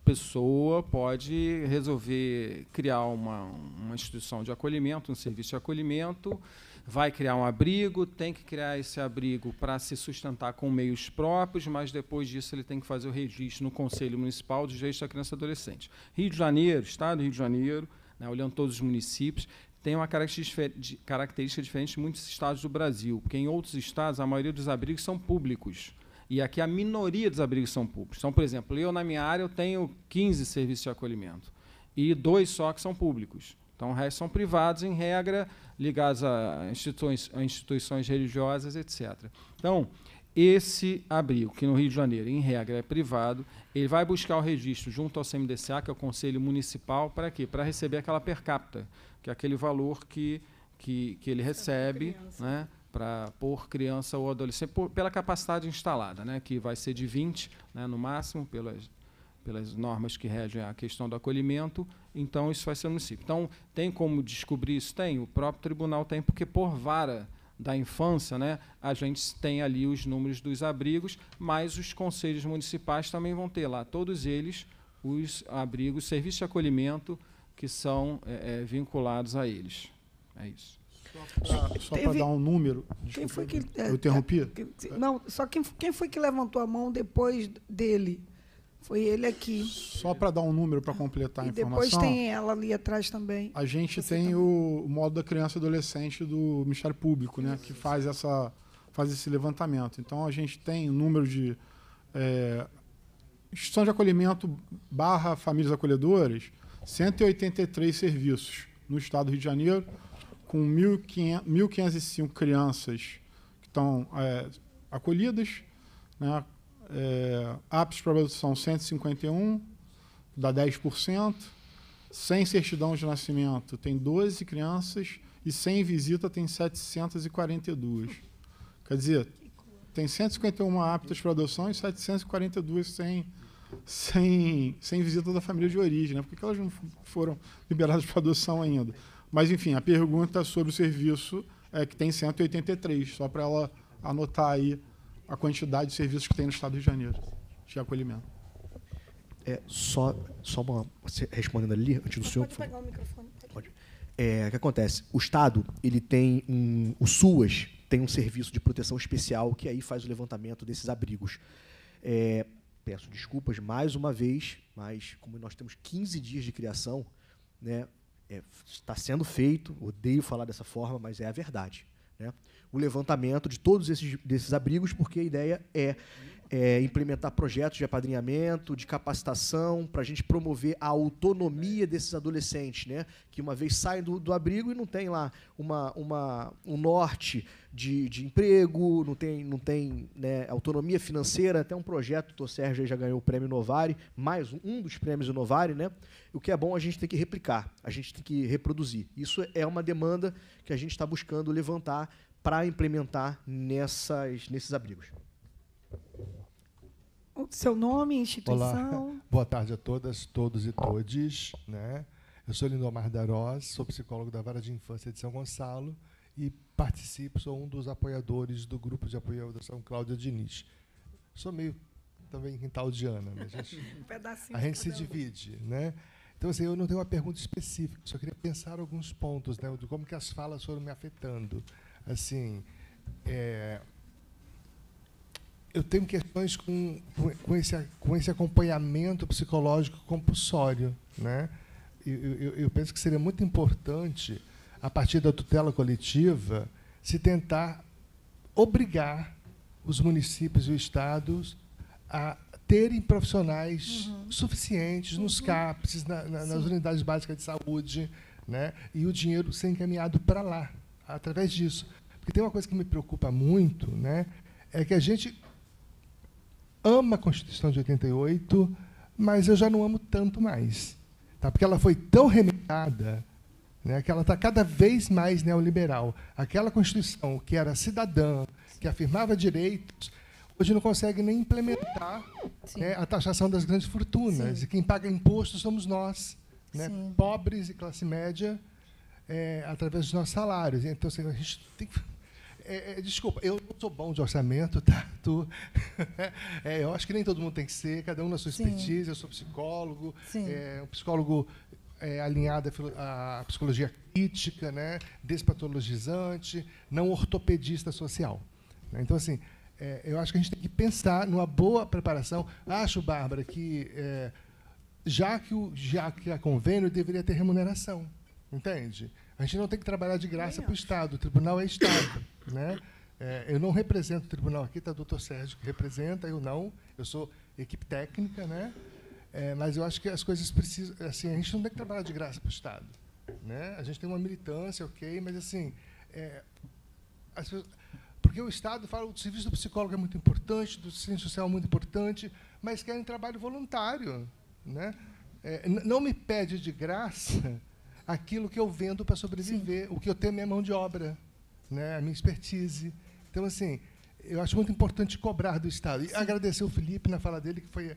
pessoa pode resolver criar uma, uma instituição de acolhimento, um serviço de acolhimento, vai criar um abrigo, tem que criar esse abrigo para se sustentar com meios próprios, mas depois disso ele tem que fazer o registro no Conselho Municipal de Direitos da Criança e Adolescente. Rio de Janeiro, Estado do Rio de Janeiro, né, olhando todos os municípios, tem uma característica diferente de muitos estados do Brasil, porque em outros estados a maioria dos abrigos são públicos. E aqui a minoria dos abrigos são públicos. Então, por exemplo, eu na minha área eu tenho 15 serviços de acolhimento e dois só que são públicos. Então, o resto são privados, em regra, ligados a instituições, a instituições religiosas, etc. Então, esse abrigo, que no Rio de Janeiro, em regra, é privado, ele vai buscar o registro junto ao CMDCA, que é o Conselho Municipal, para quê? Para receber aquela per capita, que é aquele valor que, que, que ele recebe né, para por criança ou adolescente, por, pela capacidade instalada, né, que vai ser de 20, né, no máximo, pelas, pelas normas que regem a questão do acolhimento, então isso vai ser no município. Então, tem como descobrir isso? Tem, o próprio tribunal tem, porque por vara da infância, né, a gente tem ali os números dos abrigos, mas os conselhos municipais também vão ter lá, todos eles, os abrigos, serviço de acolhimento, que são é, é, vinculados a eles. É isso. Só, só para dar um número. Desculpa, quem foi que, eu é, interrompi? É, não, só quem, quem foi que levantou a mão depois dele? Foi ele aqui. Só para dar um número para completar a e informação. Depois tem ela ali atrás também. A gente tem também. o modo da criança e adolescente do Ministério Público, né, que faz essa faz esse levantamento. Então a gente tem o número de é, instituição de acolhimento barra famílias acolhedoras, 183 serviços no estado do Rio de Janeiro, com 1.505 crianças que estão é, acolhidas, né? é, aptos para produção 151, dá 10%, sem certidão de nascimento tem 12 crianças e sem visita tem 742. Quer dizer, tem 151 aptas para adoção e 742 sem, sem, sem visita da família de origem, né? porque elas não foram liberadas para adoção ainda. Mas, enfim, a pergunta sobre o serviço é que tem 183, só para ela anotar aí a quantidade de serviços que tem no Estado de Janeiro de acolhimento. É, só, só uma, respondendo ali, antes do senhor... Pode pegar o microfone. Pode. É, o que acontece? O Estado, ele tem um... O SUAS tem um serviço de proteção especial que aí faz o levantamento desses abrigos. É, peço desculpas mais uma vez, mas como nós temos 15 dias de criação, né, é, está sendo feito, odeio falar dessa forma, mas é a verdade. Né? O levantamento de todos esses, desses abrigos, porque a ideia é é, implementar projetos de apadrinhamento, de capacitação, para a gente promover a autonomia desses adolescentes, né? que uma vez saem do, do abrigo e não tem lá uma, uma, um norte de, de emprego, não tem, não tem né, autonomia financeira, até um projeto, o Sérgio já ganhou o prêmio Novare, mais um, um dos prêmios do Novare, né? o que é bom a gente tem que replicar, a gente tem que reproduzir. Isso é uma demanda que a gente está buscando levantar para implementar nessas, nesses abrigos seu nome, instituição. Olá. Boa tarde a todas, todos e todes. Né? Eu sou Lindomar Darós, sou psicólogo da Vara de Infância de São Gonçalo e participo, sou um dos apoiadores do grupo de apoio da São Cláudia Diniz. Sou meio também quintal de Ana, mas a gente, um a gente se divide, né? Então, assim, eu não tenho uma pergunta específica, só queria pensar alguns pontos, né, de como que as falas foram me afetando. Assim, é, eu tenho questões com, com, esse, com esse acompanhamento psicológico compulsório. Né? Eu, eu, eu, penso que seria muito importante, a partir da tutela coletiva, se tentar obrigar os municípios e os estados a terem profissionais uhum. suficientes uhum. nos CAPs, na, na, nas unidades básicas de saúde, né? e o dinheiro ser encaminhado para lá, através disso. Porque tem uma coisa que me preocupa muito, né? é que a gente ama a Constituição de 88, mas eu já não amo tanto mais. Tá? Porque ela foi tão remendada né, que ela está cada vez mais neoliberal. Aquela Constituição que era cidadã, que afirmava direitos, hoje não consegue nem implementar né, a taxação das grandes fortunas. Sim. E quem paga imposto somos nós, né, pobres e classe média, é, através dos nossos salários. Então, assim, a gente tem que é, é, desculpa, eu não sou bom de orçamento, tá? Tu, é, eu acho que nem todo mundo tem que ser, cada um na sua Sim. Eu sou psicólogo, é, um psicólogo é, alinhado à psicologia crítica, né? despatologizante, não ortopedista social. Né? Então, assim, é, eu acho que a gente tem que pensar numa boa preparação. Acho, Bárbara, que já que o já que a convênio deveria ter remuneração, entende? A gente não tem que trabalhar de graça para o Estado. O tribunal é Estado. Né? É, eu não represento o tribunal aqui, está o doutor Sérgio que representa, eu não. Eu sou equipe técnica, né? É, mas eu acho que as coisas precisam. Assim, a gente não tem que trabalhar de graça para o Estado. Né? A gente tem uma militância, ok, mas assim. É, as pessoas, porque o Estado fala que o serviço do psicólogo é muito importante, do serviço social é muito importante, mas querem trabalho voluntário. Né? É, não me pede de graça aquilo que eu vendo para sobreviver, Sim. o que eu tenho minha mão de obra, né, a minha expertise. Então, assim, eu acho muito importante cobrar do Estado. E agradecer o Felipe na fala dele, que foi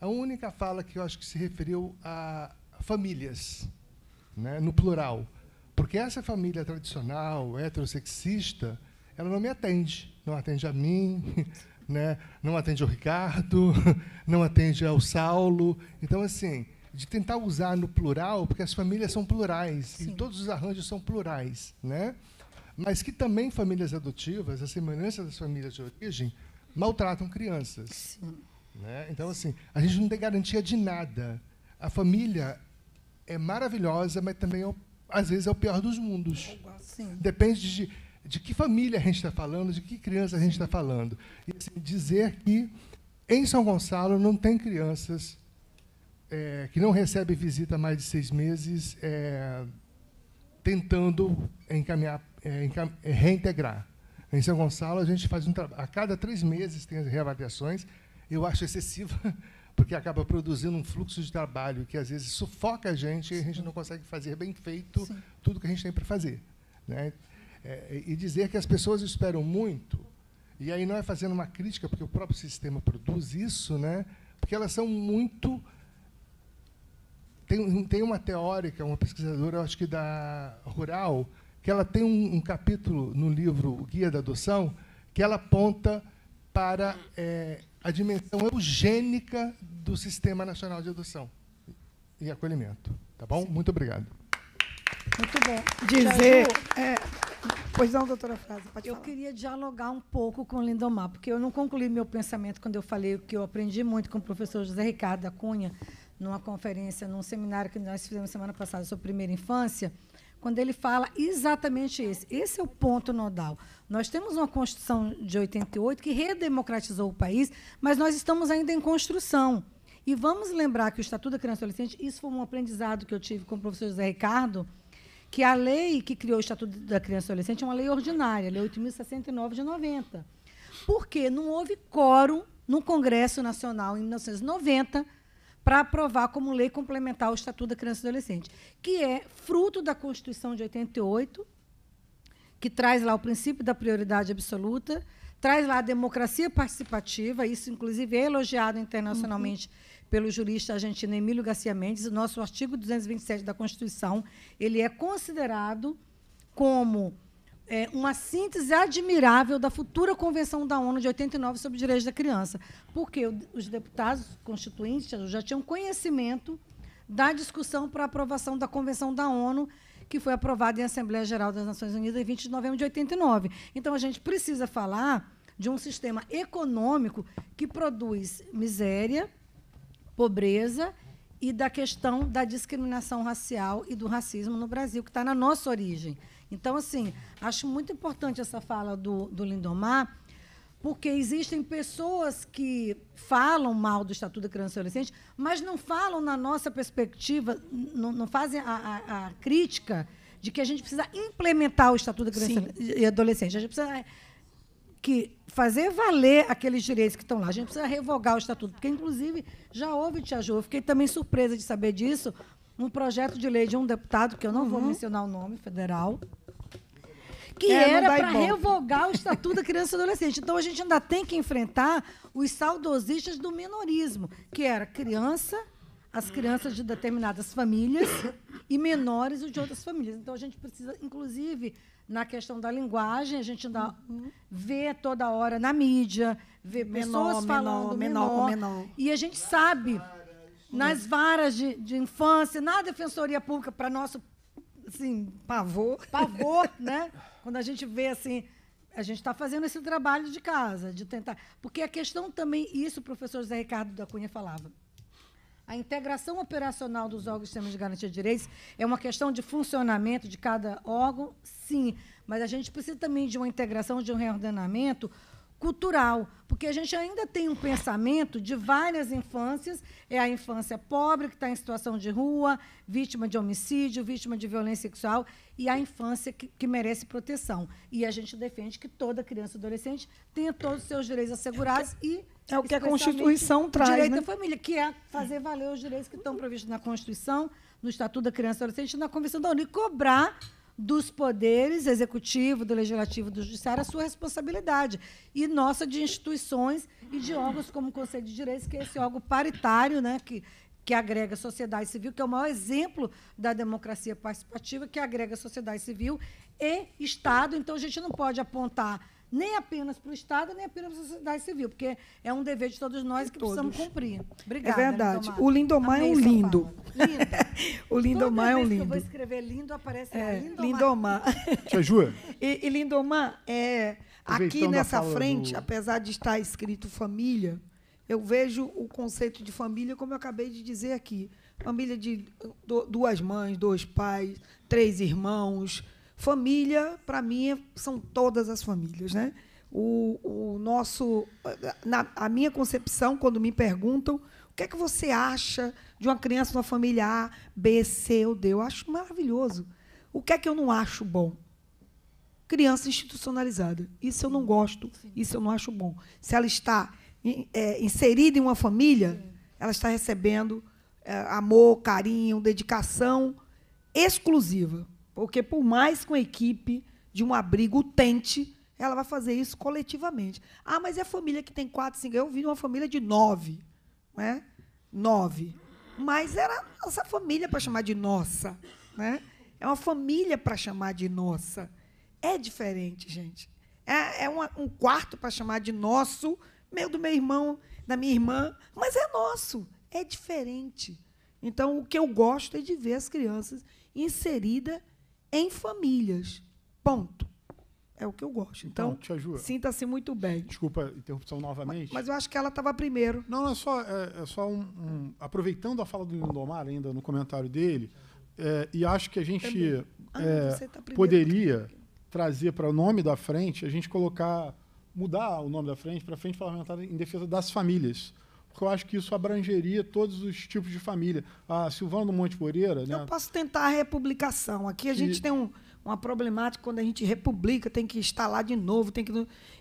a única fala que eu acho que se referiu a famílias, né, no plural. Porque essa família tradicional, heterossexista, ela não me atende. Não atende a mim, né, não atende ao Ricardo, não atende ao Saulo. Então, assim, de tentar usar no plural, porque as famílias são plurais Sim. e todos os arranjos são plurais, né? Mas que também famílias adotivas, a semelhança das famílias de origem, maltratam crianças. Sim. Né? Então, assim, a gente não tem garantia de nada. A família é maravilhosa, mas também, é o, às vezes, é o pior dos mundos. Sim. Depende de, de que família a gente está falando, de que criança a gente está falando. E assim, dizer que em São Gonçalo não tem crianças é, que não recebe visita há mais de seis meses, é, tentando encaminhar, é, encam é, reintegrar. Em São Gonçalo, a gente faz um trabalho. A cada três meses tem as reavaliações. Eu acho excessiva, porque acaba produzindo um fluxo de trabalho que às vezes sufoca a gente Sim. e a gente não consegue fazer bem feito Sim. tudo que a gente tem para fazer. Né? É, e dizer que as pessoas esperam muito, e aí não é fazendo uma crítica, porque o próprio sistema produz isso, né? porque elas são muito tem, tem uma teórica, uma pesquisadora, acho que da Rural, que ela tem um, um capítulo no livro Guia da Adoção, que ela aponta para é, a dimensão eugênica do Sistema Nacional de Adoção e Acolhimento. Tá bom? Sim. Muito obrigado. Muito bom. Dizer. É, pois não, doutora Frasa, pode Eu falar. queria dialogar um pouco com Lindomar, porque eu não concluí meu pensamento quando eu falei que eu aprendi muito com o professor José Ricardo da Cunha numa conferência, num seminário que nós fizemos semana passada sobre primeira infância, quando ele fala exatamente esse. Esse é o ponto nodal. Nós temos uma Constituição de 88 que redemocratizou o país, mas nós estamos ainda em construção. E vamos lembrar que o Estatuto da Criança e Adolescente, isso foi um aprendizado que eu tive com o professor José Ricardo, que a lei que criou o Estatuto da Criança e Adolescente é uma lei ordinária, a Lei 8.069 de 90. Porque não houve quórum no Congresso Nacional em 1990 para aprovar como lei complementar o Estatuto da Criança e Adolescente, que é fruto da Constituição de 88, que traz lá o princípio da prioridade absoluta, traz lá a democracia participativa, isso inclusive é elogiado internacionalmente uhum. pelo jurista argentino Emílio Garcia Mendes, o nosso artigo 227 da Constituição, ele é considerado como é, uma síntese admirável da futura Convenção da ONU de 89 sobre direitos da criança, porque os deputados constituintes já tinham conhecimento da discussão para aprovação da Convenção da ONU, que foi aprovada em Assembleia Geral das Nações Unidas em 20 de novembro de 89. Então, a gente precisa falar de um sistema econômico que produz miséria, pobreza e da questão da discriminação racial e do racismo no Brasil, que está na nossa origem. Então, assim, acho muito importante essa fala do, do Lindomar, porque existem pessoas que falam mal do Estatuto da Criança e Adolescente, mas não falam na nossa perspectiva, não, não fazem a, a, a, crítica de que a gente precisa implementar o Estatuto da Criança Sim. e Adolescente. A gente precisa é, que fazer valer aqueles direitos que estão lá. A gente precisa revogar o estatuto, porque inclusive já houve, Tia Ju, eu fiquei também surpresa de saber disso, um projeto de lei de um deputado, que eu não uhum. vou mencionar o nome, federal, que é, era para revogar o Estatuto da Criança e Adolescente. Então, a gente ainda tem que enfrentar os saudosistas do minorismo, que era criança, as crianças de determinadas famílias e menores de outras famílias. Então, a gente precisa, inclusive, na questão da linguagem, a gente ainda uhum. vê toda hora na mídia, vê menor, pessoas menor, falando menor, menor, menor. E a gente sabe nas varas de, de infância, na defensoria pública, para nosso assim, pavor. Pavor, né? Quando a gente vê assim, a gente está fazendo esse trabalho de casa, de tentar. Porque a questão também, isso o professor José Ricardo da Cunha falava. A integração operacional dos órgãos do de garantia de direitos é uma questão de funcionamento de cada órgão, sim, mas a gente precisa também de uma integração, de um reordenamento cultural, porque a gente ainda tem um pensamento de várias infâncias, é a infância pobre que está em situação de rua, vítima de homicídio, vítima de violência sexual, e a infância que, que merece proteção. E a gente defende que toda criança e adolescente tenha todos os seus direitos assegurados e é o que a Constituição traz. Direito né? à família, que é fazer valer os direitos que estão previstos na Constituição, no Estatuto da Criança e Adolescente, na Convenção da ONU, e cobrar dos poderes executivo, do legislativo, do judiciário, a sua responsabilidade. E nossa de instituições e de órgãos como o Conselho de Direitos, que é esse órgão paritário, né, que que agrega a sociedade civil, que é o maior exemplo da democracia participativa, que agrega a sociedade civil e Estado. Então, a gente não pode apontar nem apenas para o Estado, nem apenas para a sociedade civil, porque é um dever de todos nós e que todos. precisamos cumprir. É Obrigada. É verdade. Lindomar. O Lindomar é um lindo. lindo. o Lindomar é um lindo. eu vou escrever lindo, aparece é, Lindomar. Lindomar. Tia E, e Lindomar, é, aqui nessa frente, do... apesar de estar escrito família, eu vejo o conceito de família, como eu acabei de dizer aqui. Família de duas mães, dois pais, três irmãos Família, para mim, são todas as famílias, né? O, o nosso, na, a minha concepção, quando me perguntam o que é que você acha de uma criança numa família A, B, C ou D, eu acho maravilhoso. O que é que eu não acho bom? Criança institucionalizada. Isso eu não gosto, isso eu não acho bom. Se ela está é, inserida em uma família, ela está recebendo é, amor, carinho, dedicação exclusiva. Porque, por mais que uma equipe de um abrigo tente, ela vai fazer isso coletivamente. Ah, mas é a família que tem quatro, cinco. Eu vi uma família de nove. Não é? Nove. Mas era nossa família para chamar de nossa. Né? É uma família para chamar de nossa. É diferente, gente. É, é uma, um quarto para chamar de nosso, meio do meu irmão, da minha irmã, mas é nosso. É diferente. Então, o que eu gosto é de ver as crianças inseridas em famílias. Ponto. É o que eu gosto. Então, então sinta-se muito bem. Desculpa a interrupção novamente. Mas, mas, eu acho que ela estava primeiro. Não, é só, é, é só um, um, Aproveitando a fala do Lindomar, ainda no comentário dele, é, e acho que a gente ah, é, tá poderia trazer para o nome da frente, a gente colocar, mudar o nome da frente para Frente Parlamentar em Defesa das Famílias porque eu acho que isso abrangeria todos os tipos de família. A Silvana do Monte Moreira. Né? Eu posso tentar a republicação. Aqui a gente tem um, uma problemática quando a gente republica, tem que instalar de novo, tem que.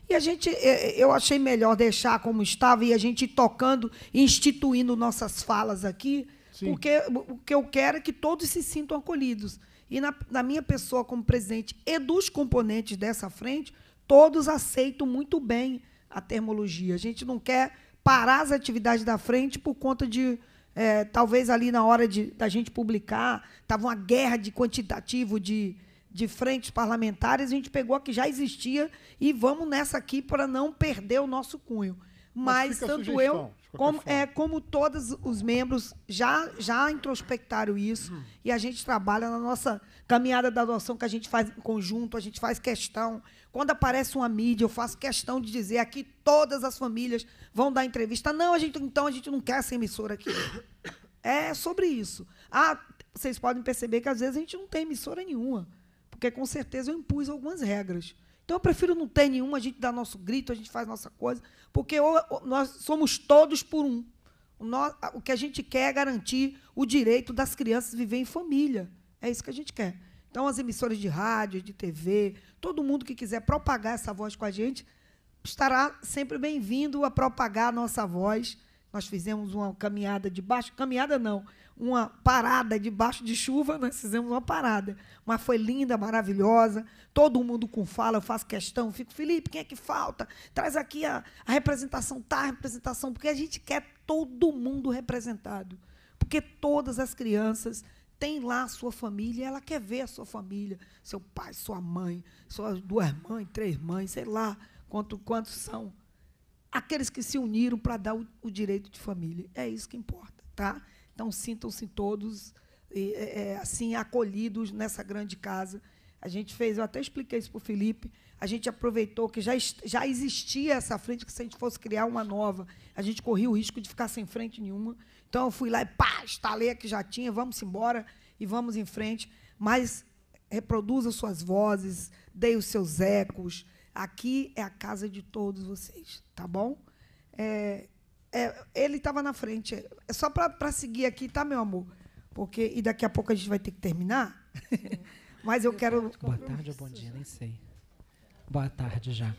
E a gente, é, é, eu achei melhor deixar como estava e a gente ir tocando, instituindo nossas falas aqui, Sim. porque o que eu quero é que todos se sintam acolhidos. E na, na minha pessoa como presidente e dos componentes dessa frente, todos aceitam muito bem a termologia. A gente não quer parar as atividades da frente por conta de é, talvez ali na hora de, da gente publicar, estava uma guerra de quantitativo de, de frentes parlamentares, a gente pegou a que já existia e vamos nessa aqui para não perder o nosso cunho. Mas, Mas tanto eu como, é, como todos os membros já, já introspectaram isso hum. e a gente trabalha na nossa caminhada da doação que a gente faz em conjunto, a gente faz questão quando aparece uma mídia, eu faço questão de dizer aqui todas as famílias vão dar entrevista. Não, a gente, então a gente não quer essa emissora aqui. É sobre isso. Ah, vocês podem perceber que às vezes a gente não tem emissora nenhuma, porque com certeza eu impus algumas regras. Então eu prefiro não ter nenhuma, a gente dá nosso grito, a gente faz nossa coisa, porque nós somos todos por um. O que a gente quer é garantir o direito das crianças viver em família. É isso que a gente quer. Então, as emissoras de rádio, de TV, todo mundo que quiser propagar essa voz com a gente, estará sempre bem-vindo a propagar a nossa voz. Nós fizemos uma caminhada debaixo, caminhada não, uma parada debaixo de chuva, nós fizemos uma parada. Mas foi linda, maravilhosa, todo mundo com fala, eu faço questão, fico, Felipe, quem é que falta? Traz aqui a, a representação, tá, a representação, porque a gente quer todo mundo representado. Porque todas as crianças tem lá a sua família, ela quer ver a sua família, seu pai, sua mãe, suas duas mães, três mães, sei lá quanto, quantos são. Aqueles que se uniram para dar o, o, direito de família. É isso que importa. tá? Então, sintam-se todos é, é, assim acolhidos nessa grande casa. A gente fez, eu até expliquei isso para o Felipe, a gente aproveitou que já, já existia essa frente, que se a gente fosse criar uma nova, a gente corria o risco de ficar sem frente nenhuma. Então eu fui lá e pá, estalei a que já tinha, vamos embora e vamos em frente. Mas reproduza suas vozes, dê os seus ecos. Aqui é a casa de todos vocês, tá bom? É, é, ele estava na frente. É só para seguir aqui, tá, meu amor? Porque, e daqui a pouco a gente vai ter que terminar. Mas eu, eu quero. Boa tarde ou bom dia, nem sei. Boa tarde já.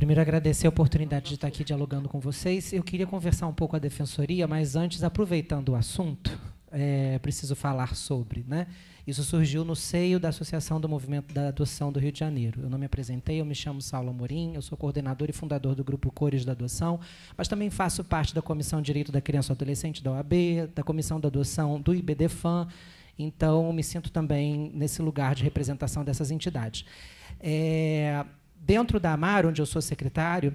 Primeiro, agradecer a oportunidade de estar aqui dialogando com vocês. Eu queria conversar um pouco com a defensoria, mas antes, aproveitando o assunto, é, preciso falar sobre. Né? Isso surgiu no seio da Associação do Movimento da Adoção do Rio de Janeiro. Eu não me apresentei, eu me chamo Saulo Amorim, eu sou coordenador e fundador do grupo Cores da Adoção, mas também faço parte da Comissão de Direito da Criança e Adolescente da OAB, da Comissão da Adoção do IBDFAM, então me sinto também nesse lugar de representação dessas entidades. É, dentro da Amar, onde eu sou secretário,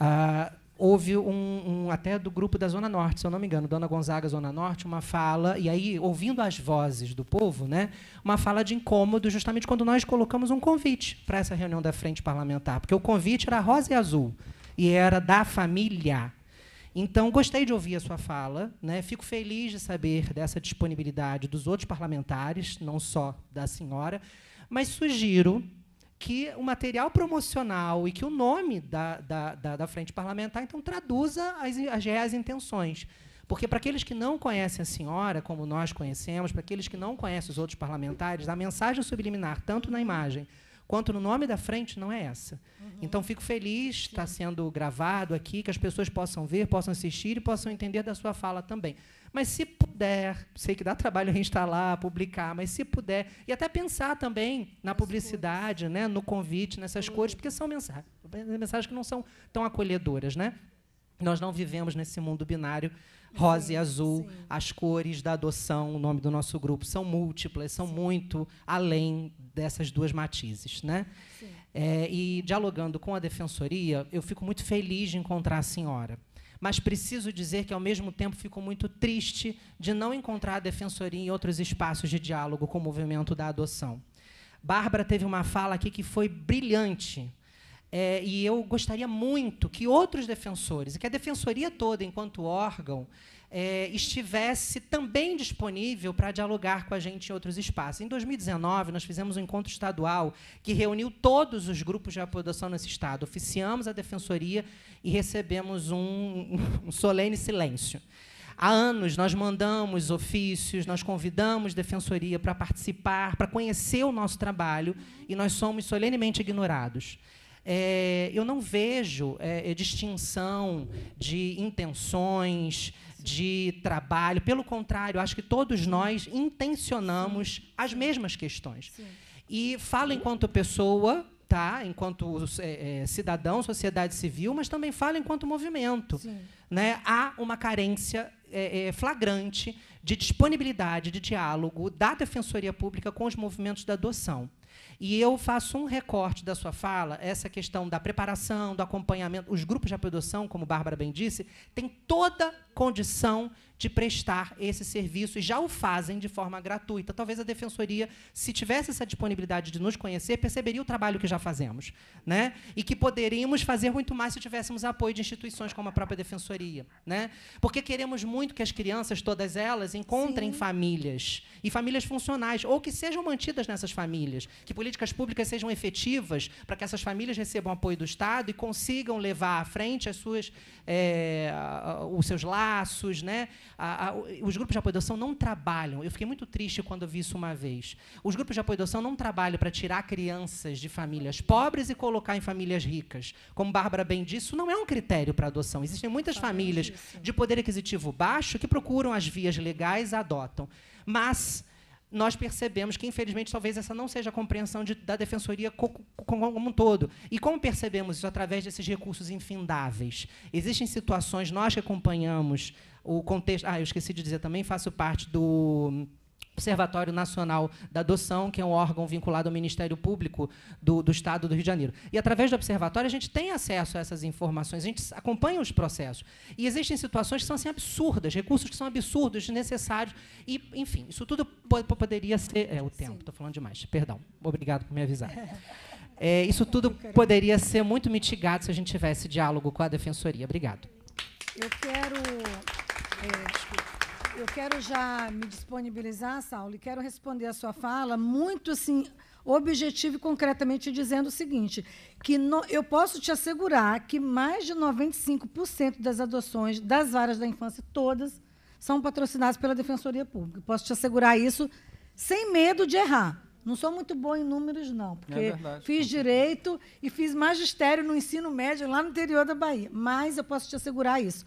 ah, houve um, um, até do grupo da Zona Norte, se eu não me engano, Dona Gonzaga Zona Norte, uma fala, e aí, ouvindo as vozes do povo, né, uma fala de incômodo, justamente quando nós colocamos um convite para essa reunião da frente parlamentar, porque o convite era rosa e azul, e era da família. Então, gostei de ouvir a sua fala, né? fico feliz de saber dessa disponibilidade dos outros parlamentares, não só da senhora, mas sugiro que o material promocional e que o nome da, da, da, da frente parlamentar então traduza as, as reais intenções. Porque para aqueles que não conhecem a senhora, como nós conhecemos, para aqueles que não conhecem os outros parlamentares, a mensagem subliminar, tanto na imagem quanto no nome da frente não é essa. Uhum. Então fico feliz, está sendo gravado aqui, que as pessoas possam ver, possam assistir e possam entender da sua fala também. Mas se puder, sei que dá trabalho reinstalar, tá publicar, mas se puder, e até pensar também na As publicidade, né, no convite, nessas uhum. cores, porque são mensagens, mensagens que não são tão acolhedoras, né? Nós não vivemos nesse mundo binário rosa sim, e azul, sim. as cores da adoção, o nome do nosso grupo, são múltiplas, são sim. muito além dessas duas matizes. Né? É, e dialogando com a defensoria, eu fico muito feliz de encontrar a senhora. Mas preciso dizer que, ao mesmo tempo, fico muito triste de não encontrar a defensoria em outros espaços de diálogo com o movimento da adoção. Bárbara teve uma fala aqui que foi brilhante é, e eu gostaria muito que outros defensores, e que a defensoria toda, enquanto órgão, é, estivesse também disponível para dialogar com a gente em outros espaços. Em 2019, nós fizemos um encontro estadual que reuniu todos os grupos de apoiação nesse Estado. Oficiamos a Defensoria e recebemos um, um solene silêncio. Há anos nós mandamos ofícios, nós convidamos defensoria para participar, para conhecer o nosso trabalho, e nós somos solenemente ignorados é, eu não vejo é, é distinção de intenções, de trabalho. Pelo contrário, acho que todos nós intencionamos Sim. as mesmas questões. Sim. E falo enquanto pessoa, tá? enquanto é, é cidadão, sociedade civil, mas também falo enquanto movimento. Né? Há uma carência é, é, flagrante de disponibilidade de diálogo da Defensoria Pública com os movimentos da adoção. E eu faço um recorte da sua fala, essa questão da preparação, do acompanhamento. Os grupos de apoio como Bárbara bem disse, têm toda condição de prestar esse serviço e já o fazem de forma gratuita. Talvez a defensoria, se tivesse essa disponibilidade de nos conhecer, perceberia o trabalho que já fazemos, né? E que poderíamos fazer muito mais se tivéssemos apoio de instituições como a própria defensoria, né? Porque queremos muito que as crianças, todas elas, encontrem Sim. famílias e famílias funcionais ou que sejam mantidas nessas famílias, que políticas públicas sejam efetivas para que essas famílias recebam apoio do Estado e consigam levar à frente as suas, é, os seus laços. Né? A, a, os grupos de apoio adoção não trabalham. Eu fiquei muito triste quando eu vi isso uma vez. Os grupos de apoio adoção não trabalham para tirar crianças de famílias pobres e colocar em famílias ricas. Como Bárbara bem disse, isso não é um critério para adoção. Existem muitas famílias de poder aquisitivo baixo que procuram as vias legais e adotam. Mas nós percebemos que, infelizmente, talvez essa não seja a compreensão de, da defensoria como, como um todo. E como percebemos isso? Através desses recursos infindáveis. Existem situações, nós que acompanhamos o contexto. Ah, eu esqueci de dizer também, faço parte do Observatório Nacional da Adoção, que é um órgão vinculado ao Ministério Público do, do, Estado do Rio de Janeiro. E, através do observatório, a gente tem acesso a essas informações, a gente acompanha os processos. E existem situações que são assim, absurdas, recursos que são absurdos, desnecessários. E, enfim, isso tudo poderia ser. É o tempo, estou falando demais, perdão. Obrigado por me avisar. É, isso tudo poderia ser muito mitigado se a gente tivesse diálogo com a defensoria. Obrigado. Eu quero. É, eu quero já me disponibilizar, Saulo, e quero responder a sua fala muito assim, objetivo e concretamente dizendo o seguinte, que no, eu posso te assegurar que mais de 95% das adoções das varas da infância, todas, são patrocinadas pela Defensoria Pública. Posso te assegurar isso sem medo de errar. Não sou muito boa em números, não, é porque é verdade, fiz direito e fiz magistério no ensino médio lá no interior da Bahia. Mas eu posso te assegurar isso.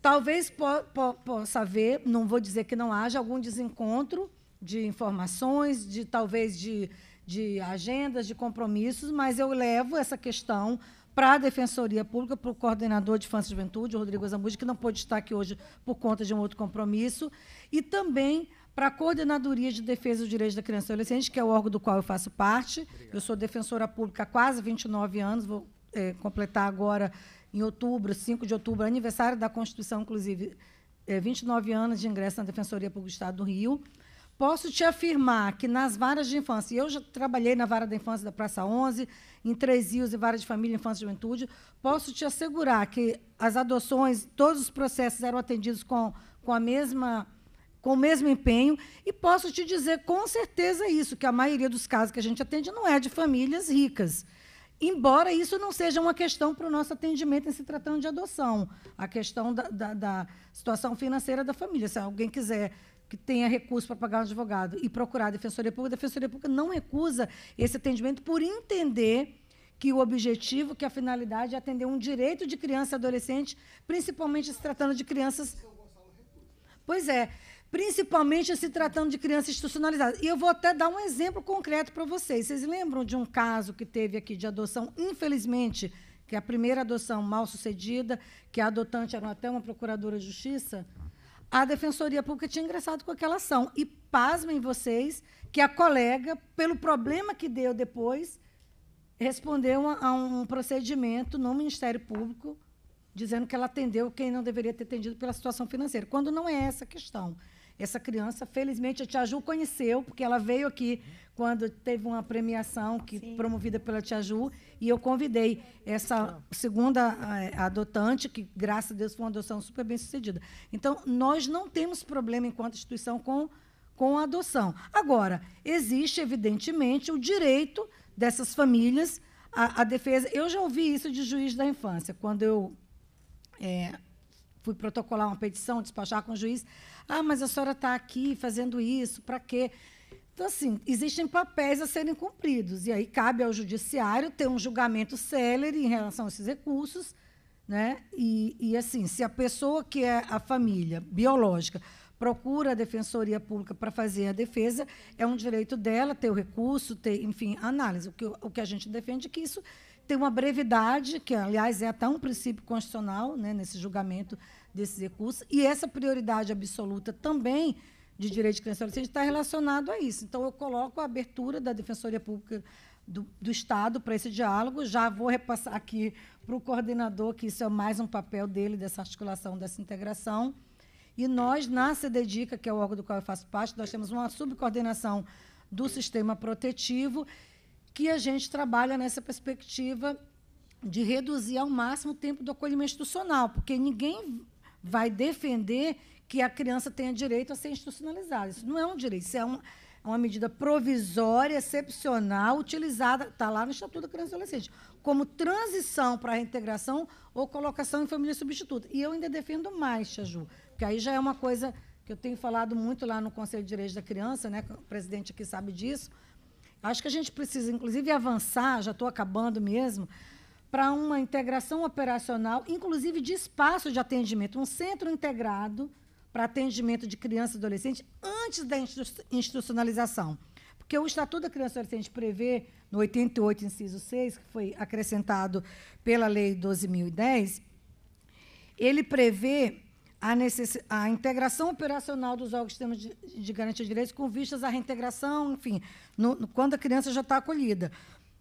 Talvez po po possa haver, não vou dizer que não haja, algum desencontro de informações, de talvez de, de agendas, de compromissos, mas eu levo essa questão para a Defensoria Pública, para o coordenador de Infância e Juventude, Rodrigo Zambuji, que não pôde estar aqui hoje por conta de um outro compromisso, e também para a Coordenadoria de Defesa dos Direitos da Criança e Adolescente, que é o órgão do qual eu faço parte. Obrigado. Eu sou defensora pública há quase 29 anos, vou é, completar agora em outubro, 5 de outubro, aniversário da Constituição, inclusive, é, 29 anos de ingresso na Defensoria Pública do Estado do Rio. Posso te afirmar que nas varas de infância, eu já trabalhei na vara da infância da Praça 11, em Três Rios e vara de família, infância e juventude, posso te assegurar que as adoções, todos os processos eram atendidos com, com a mesma com o mesmo empenho e posso te dizer com certeza isso, que a maioria dos casos que a gente atende não é de famílias ricas. Embora isso não seja uma questão para o nosso atendimento em se tratando de adoção, a questão da, da, da situação financeira da família. Se alguém quiser que tenha recurso para pagar um advogado e procurar a Defensoria Pública, a Defensoria Pública não recusa esse atendimento por entender que o objetivo, que a finalidade é atender um direito de criança e adolescente, principalmente se tratando de crianças. Pois é principalmente se tratando de crianças institucionalizadas. E eu vou até dar um exemplo concreto para vocês. Vocês lembram de um caso que teve aqui de adoção, infelizmente, que é a primeira adoção mal sucedida, que a adotante era até uma procuradora de justiça? A Defensoria Pública tinha ingressado com aquela ação. E pasmem vocês que a colega, pelo problema que deu depois, respondeu a um procedimento no Ministério Público dizendo que ela atendeu quem não deveria ter atendido pela situação financeira, quando não é essa a questão. Essa criança, felizmente, a Tia Ju conheceu, porque ela veio aqui quando teve uma premiação que promovida pela Tia Ju, e eu convidei essa segunda eh, adotante, que, graças a Deus, foi uma adoção super bem sucedida. Então, nós não temos problema enquanto instituição com, com a adoção. Agora, existe, evidentemente, o direito dessas famílias à, à defesa. Eu já ouvi isso de juiz da infância, quando eu. É, fui protocolar uma petição, despachar com o juiz. Ah, mas a senhora está aqui fazendo isso, para quê? Então, assim, existem papéis a serem cumpridos. E aí cabe ao judiciário ter um julgamento célere em relação a esses recursos. Né? E, e, assim, se a pessoa que é a família biológica procura a defensoria pública para fazer a defesa, é um direito dela ter o recurso, ter, enfim, análise. O que, o que a gente defende é que isso tem uma brevidade, que, aliás, é até um princípio constitucional né, nesse julgamento desses recursos. E essa prioridade absoluta também de direito de criança e adolescente está relacionado a isso. Então, eu coloco a abertura da Defensoria Pública do, do Estado para esse diálogo. Já vou repassar aqui para o coordenador, que isso é mais um papel dele, dessa articulação, dessa integração. E nós, na CDDICA, que é o órgão do qual eu faço parte, nós temos uma subcoordenação do sistema protetivo, que a gente trabalha nessa perspectiva de reduzir ao máximo o tempo do acolhimento institucional, porque ninguém vai defender que a criança tenha direito a ser institucionalizada. Isso não é um direito, isso é um, é uma medida provisória, excepcional, utilizada, está lá no Estatuto da Criança e Adolescente, como transição para a reintegração ou colocação em família substituta. E eu ainda defendo mais, Tia Ju, porque aí já é uma coisa que eu tenho falado muito lá no Conselho de Direitos da Criança, né? o presidente aqui sabe disso. Acho que a gente precisa, inclusive, avançar, já estou acabando mesmo, para uma integração operacional, inclusive de espaço de atendimento, um centro integrado para atendimento de criança e adolescente antes da institucionalização. Porque o Estatuto da Criança e Adolescente prevê, no 88, inciso 6, que foi acrescentado pela Lei 12.010, ele prevê a, necess... a, integração operacional dos órgãos de de, de garantia de direitos com vistas à reintegração, enfim, no, quando a criança já está acolhida.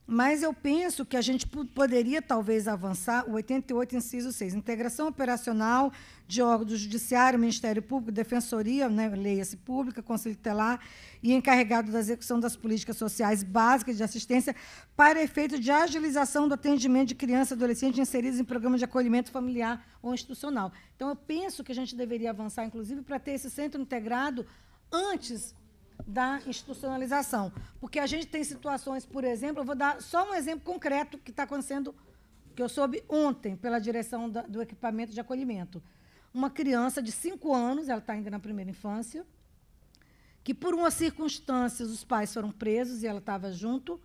Mas eu penso que a gente poderia talvez avançar o 88, inciso 6, integração operacional de órgãos do Judiciário, Ministério Público, Defensoria, né, leia-se assim, pública, Conselho Telar e encarregado da execução das políticas sociais básicas de assistência para efeito de agilização do atendimento de crianças e adolescentes inseridos em programas de acolhimento familiar ou institucional. Então, eu penso que a gente deveria avançar, inclusive, para ter esse centro integrado antes da institucionalização. Porque a gente tem situações, por exemplo, eu vou dar só um exemplo concreto que está acontecendo, que eu soube ontem pela direção da, do equipamento de acolhimento. Uma criança de 5 anos, ela está ainda na primeira infância, que por umas circunstâncias os pais foram presos e ela estava junto,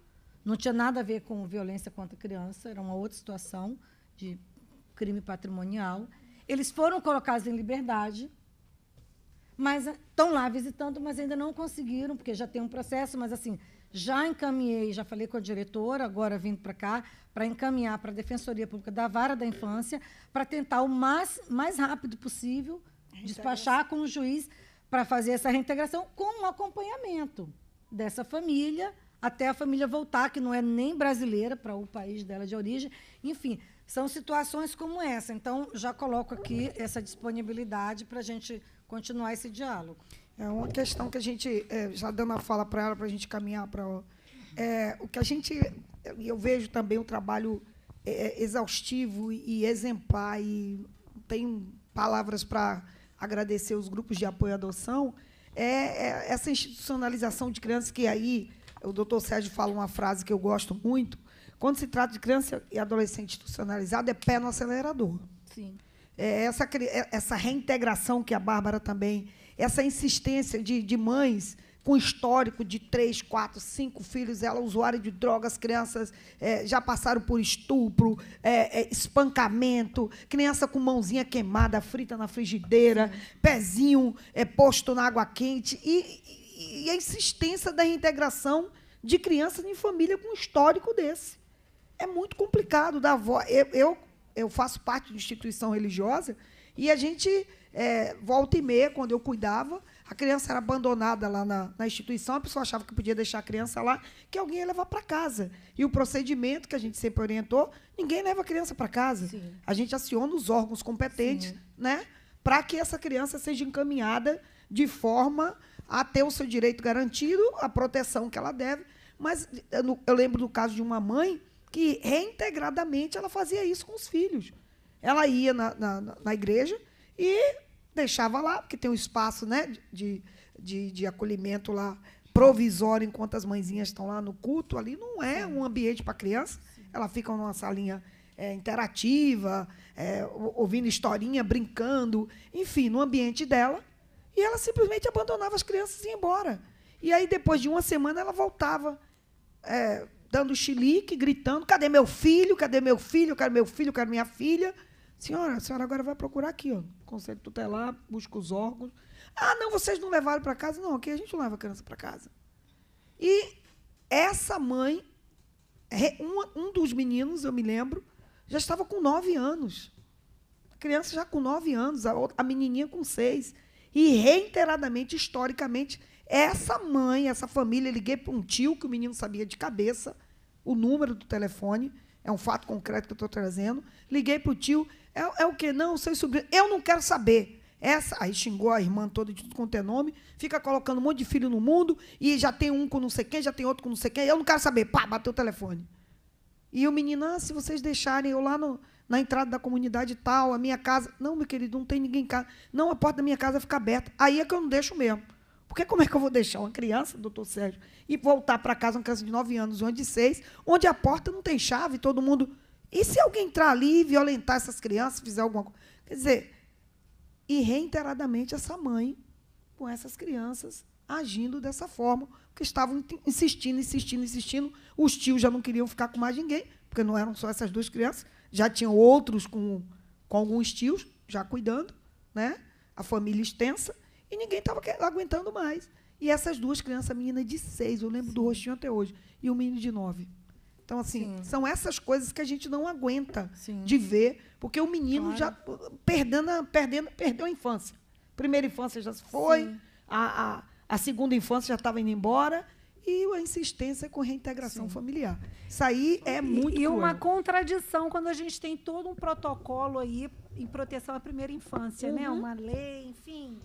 não tinha nada a ver com violência contra criança, era uma outra situação de crime patrimonial. Eles foram colocados em liberdade, mas estão eh, lá visitando, mas ainda não conseguiram, porque já tem um processo, mas assim, já encaminhei, já falei com a diretora, agora vindo para cá, para encaminhar para a Defensoria Pública da Vara da Infância, para tentar o mais, mais rápido possível despachar com o juiz para fazer essa reintegração com o um acompanhamento dessa família até a família voltar, que não é nem brasileira para o país dela de origem. Enfim, são situações como essa. Então, já coloco aqui essa disponibilidade para a gente continuar esse diálogo. É uma questão que a gente, é, já dando a fala para ela, para a gente caminhar para. É, o que a gente. Eu vejo também o um trabalho é, é, exaustivo e exemplar, e tenho palavras para agradecer os grupos de apoio à adoção, é, é, essa institucionalização de crianças, que aí o doutor Sérgio fala uma frase que eu gosto muito. Quando se trata de criança e adolescente institucionalizado, é pé no acelerador. Sim é, essa, é, essa reintegração que a Bárbara também, essa insistência de, de mães com histórico de três, quatro, cinco filhos, ela usuária de drogas, crianças é, já passaram por estupro, é, é, espancamento, criança com mãozinha queimada, frita na frigideira, pezinho é, posto na água quente e, e, e, a insistência da reintegração de crianças em família com histórico desse. É muito complicado da avó. Eu, eu eu faço parte de instituição religiosa, e a gente, é, volta e meia, quando eu cuidava, a criança era abandonada lá na, na, instituição, a pessoa achava que podia deixar a criança lá, que alguém ia levar para casa. E o procedimento que a gente sempre orientou, ninguém leva a criança para casa. Sim. A gente aciona os órgãos competentes, Sim. né? Para que essa criança seja encaminhada de forma a ter o seu direito garantido, a proteção que ela deve. Mas eu lembro do caso de uma mãe que reintegradamente ela fazia isso com os filhos. Ela ia na, na, na igreja e deixava lá, porque tem um espaço né, de, de, de acolhimento lá provisório enquanto as mãezinhas estão lá no culto. Ali não é um ambiente para criança. Elas ficam numa salinha é, interativa, é, ouvindo historinha, brincando, enfim, no ambiente dela. E ela simplesmente abandonava as crianças e ia embora. E aí, depois de uma semana, ela voltava. É, dando chilique, gritando: cadê meu filho? Cadê meu filho? Cadê meu filho? Cadê minha filha? Senhora, a senhora agora vai procurar aqui, ó. Conselho tutelar, busca os órgãos. Ah, não, vocês não levaram para casa? Não, aqui a gente não leva a criança para casa. E essa mãe, um, um dos meninos, eu me lembro, já estava com nove anos. A criança já com nove anos, a, a menininha com seis. E reiteradamente, historicamente, essa mãe, essa família, liguei para um tio que o menino sabia de cabeça, o número do telefone, é um fato concreto que eu estou trazendo. Liguei para o tio, é, é, o que Não, sei sobrinho. Eu não quero saber. Essa, aí xingou a irmã toda de tudo quanto é nome, fica colocando um monte de filho no mundo, e já tem um com não sei quem, já tem outro com não sei quem, eu não quero saber. Pá, bateu o telefone. E o menino, ah, se vocês deixarem eu lá no, na entrada da comunidade tal, a minha casa. Não, meu querido, não tem ninguém em casa. Não, a porta da minha casa fica aberta. Aí é que eu não deixo mesmo. Porque como é que eu vou deixar uma criança, doutor Sérgio, e voltar para casa, uma criança de 9 anos, uma de 6, onde a porta não tem chave, todo mundo. E se alguém entrar ali e violentar essas crianças, fizer alguma coisa? Quer dizer, e reiteradamente essa mãe com essas crianças agindo dessa forma, porque estavam insistindo, insistindo, insistindo. Os tios já não queriam ficar com mais ninguém, porque não eram só essas duas crianças, já tinham outros com, com alguns tios já cuidando, né? a família extensa. E ninguém estava aguentando mais. E essas duas crianças, a menina de seis, eu lembro Sim. do rostinho até hoje, e o menino de nove. Então, assim, Sim. são essas coisas que a gente não aguenta Sim. de ver, porque o menino claro. já perdendo, a, perdendo, perdeu a infância. Primeira infância já se foi, a, a, a segunda infância já estava indo embora, e a insistência com reintegração Sim. familiar. Isso aí é muito. E, e uma contradição quando a gente tem todo um protocolo aí em proteção à primeira infância, né? uhum. né? Uma lei, enfim,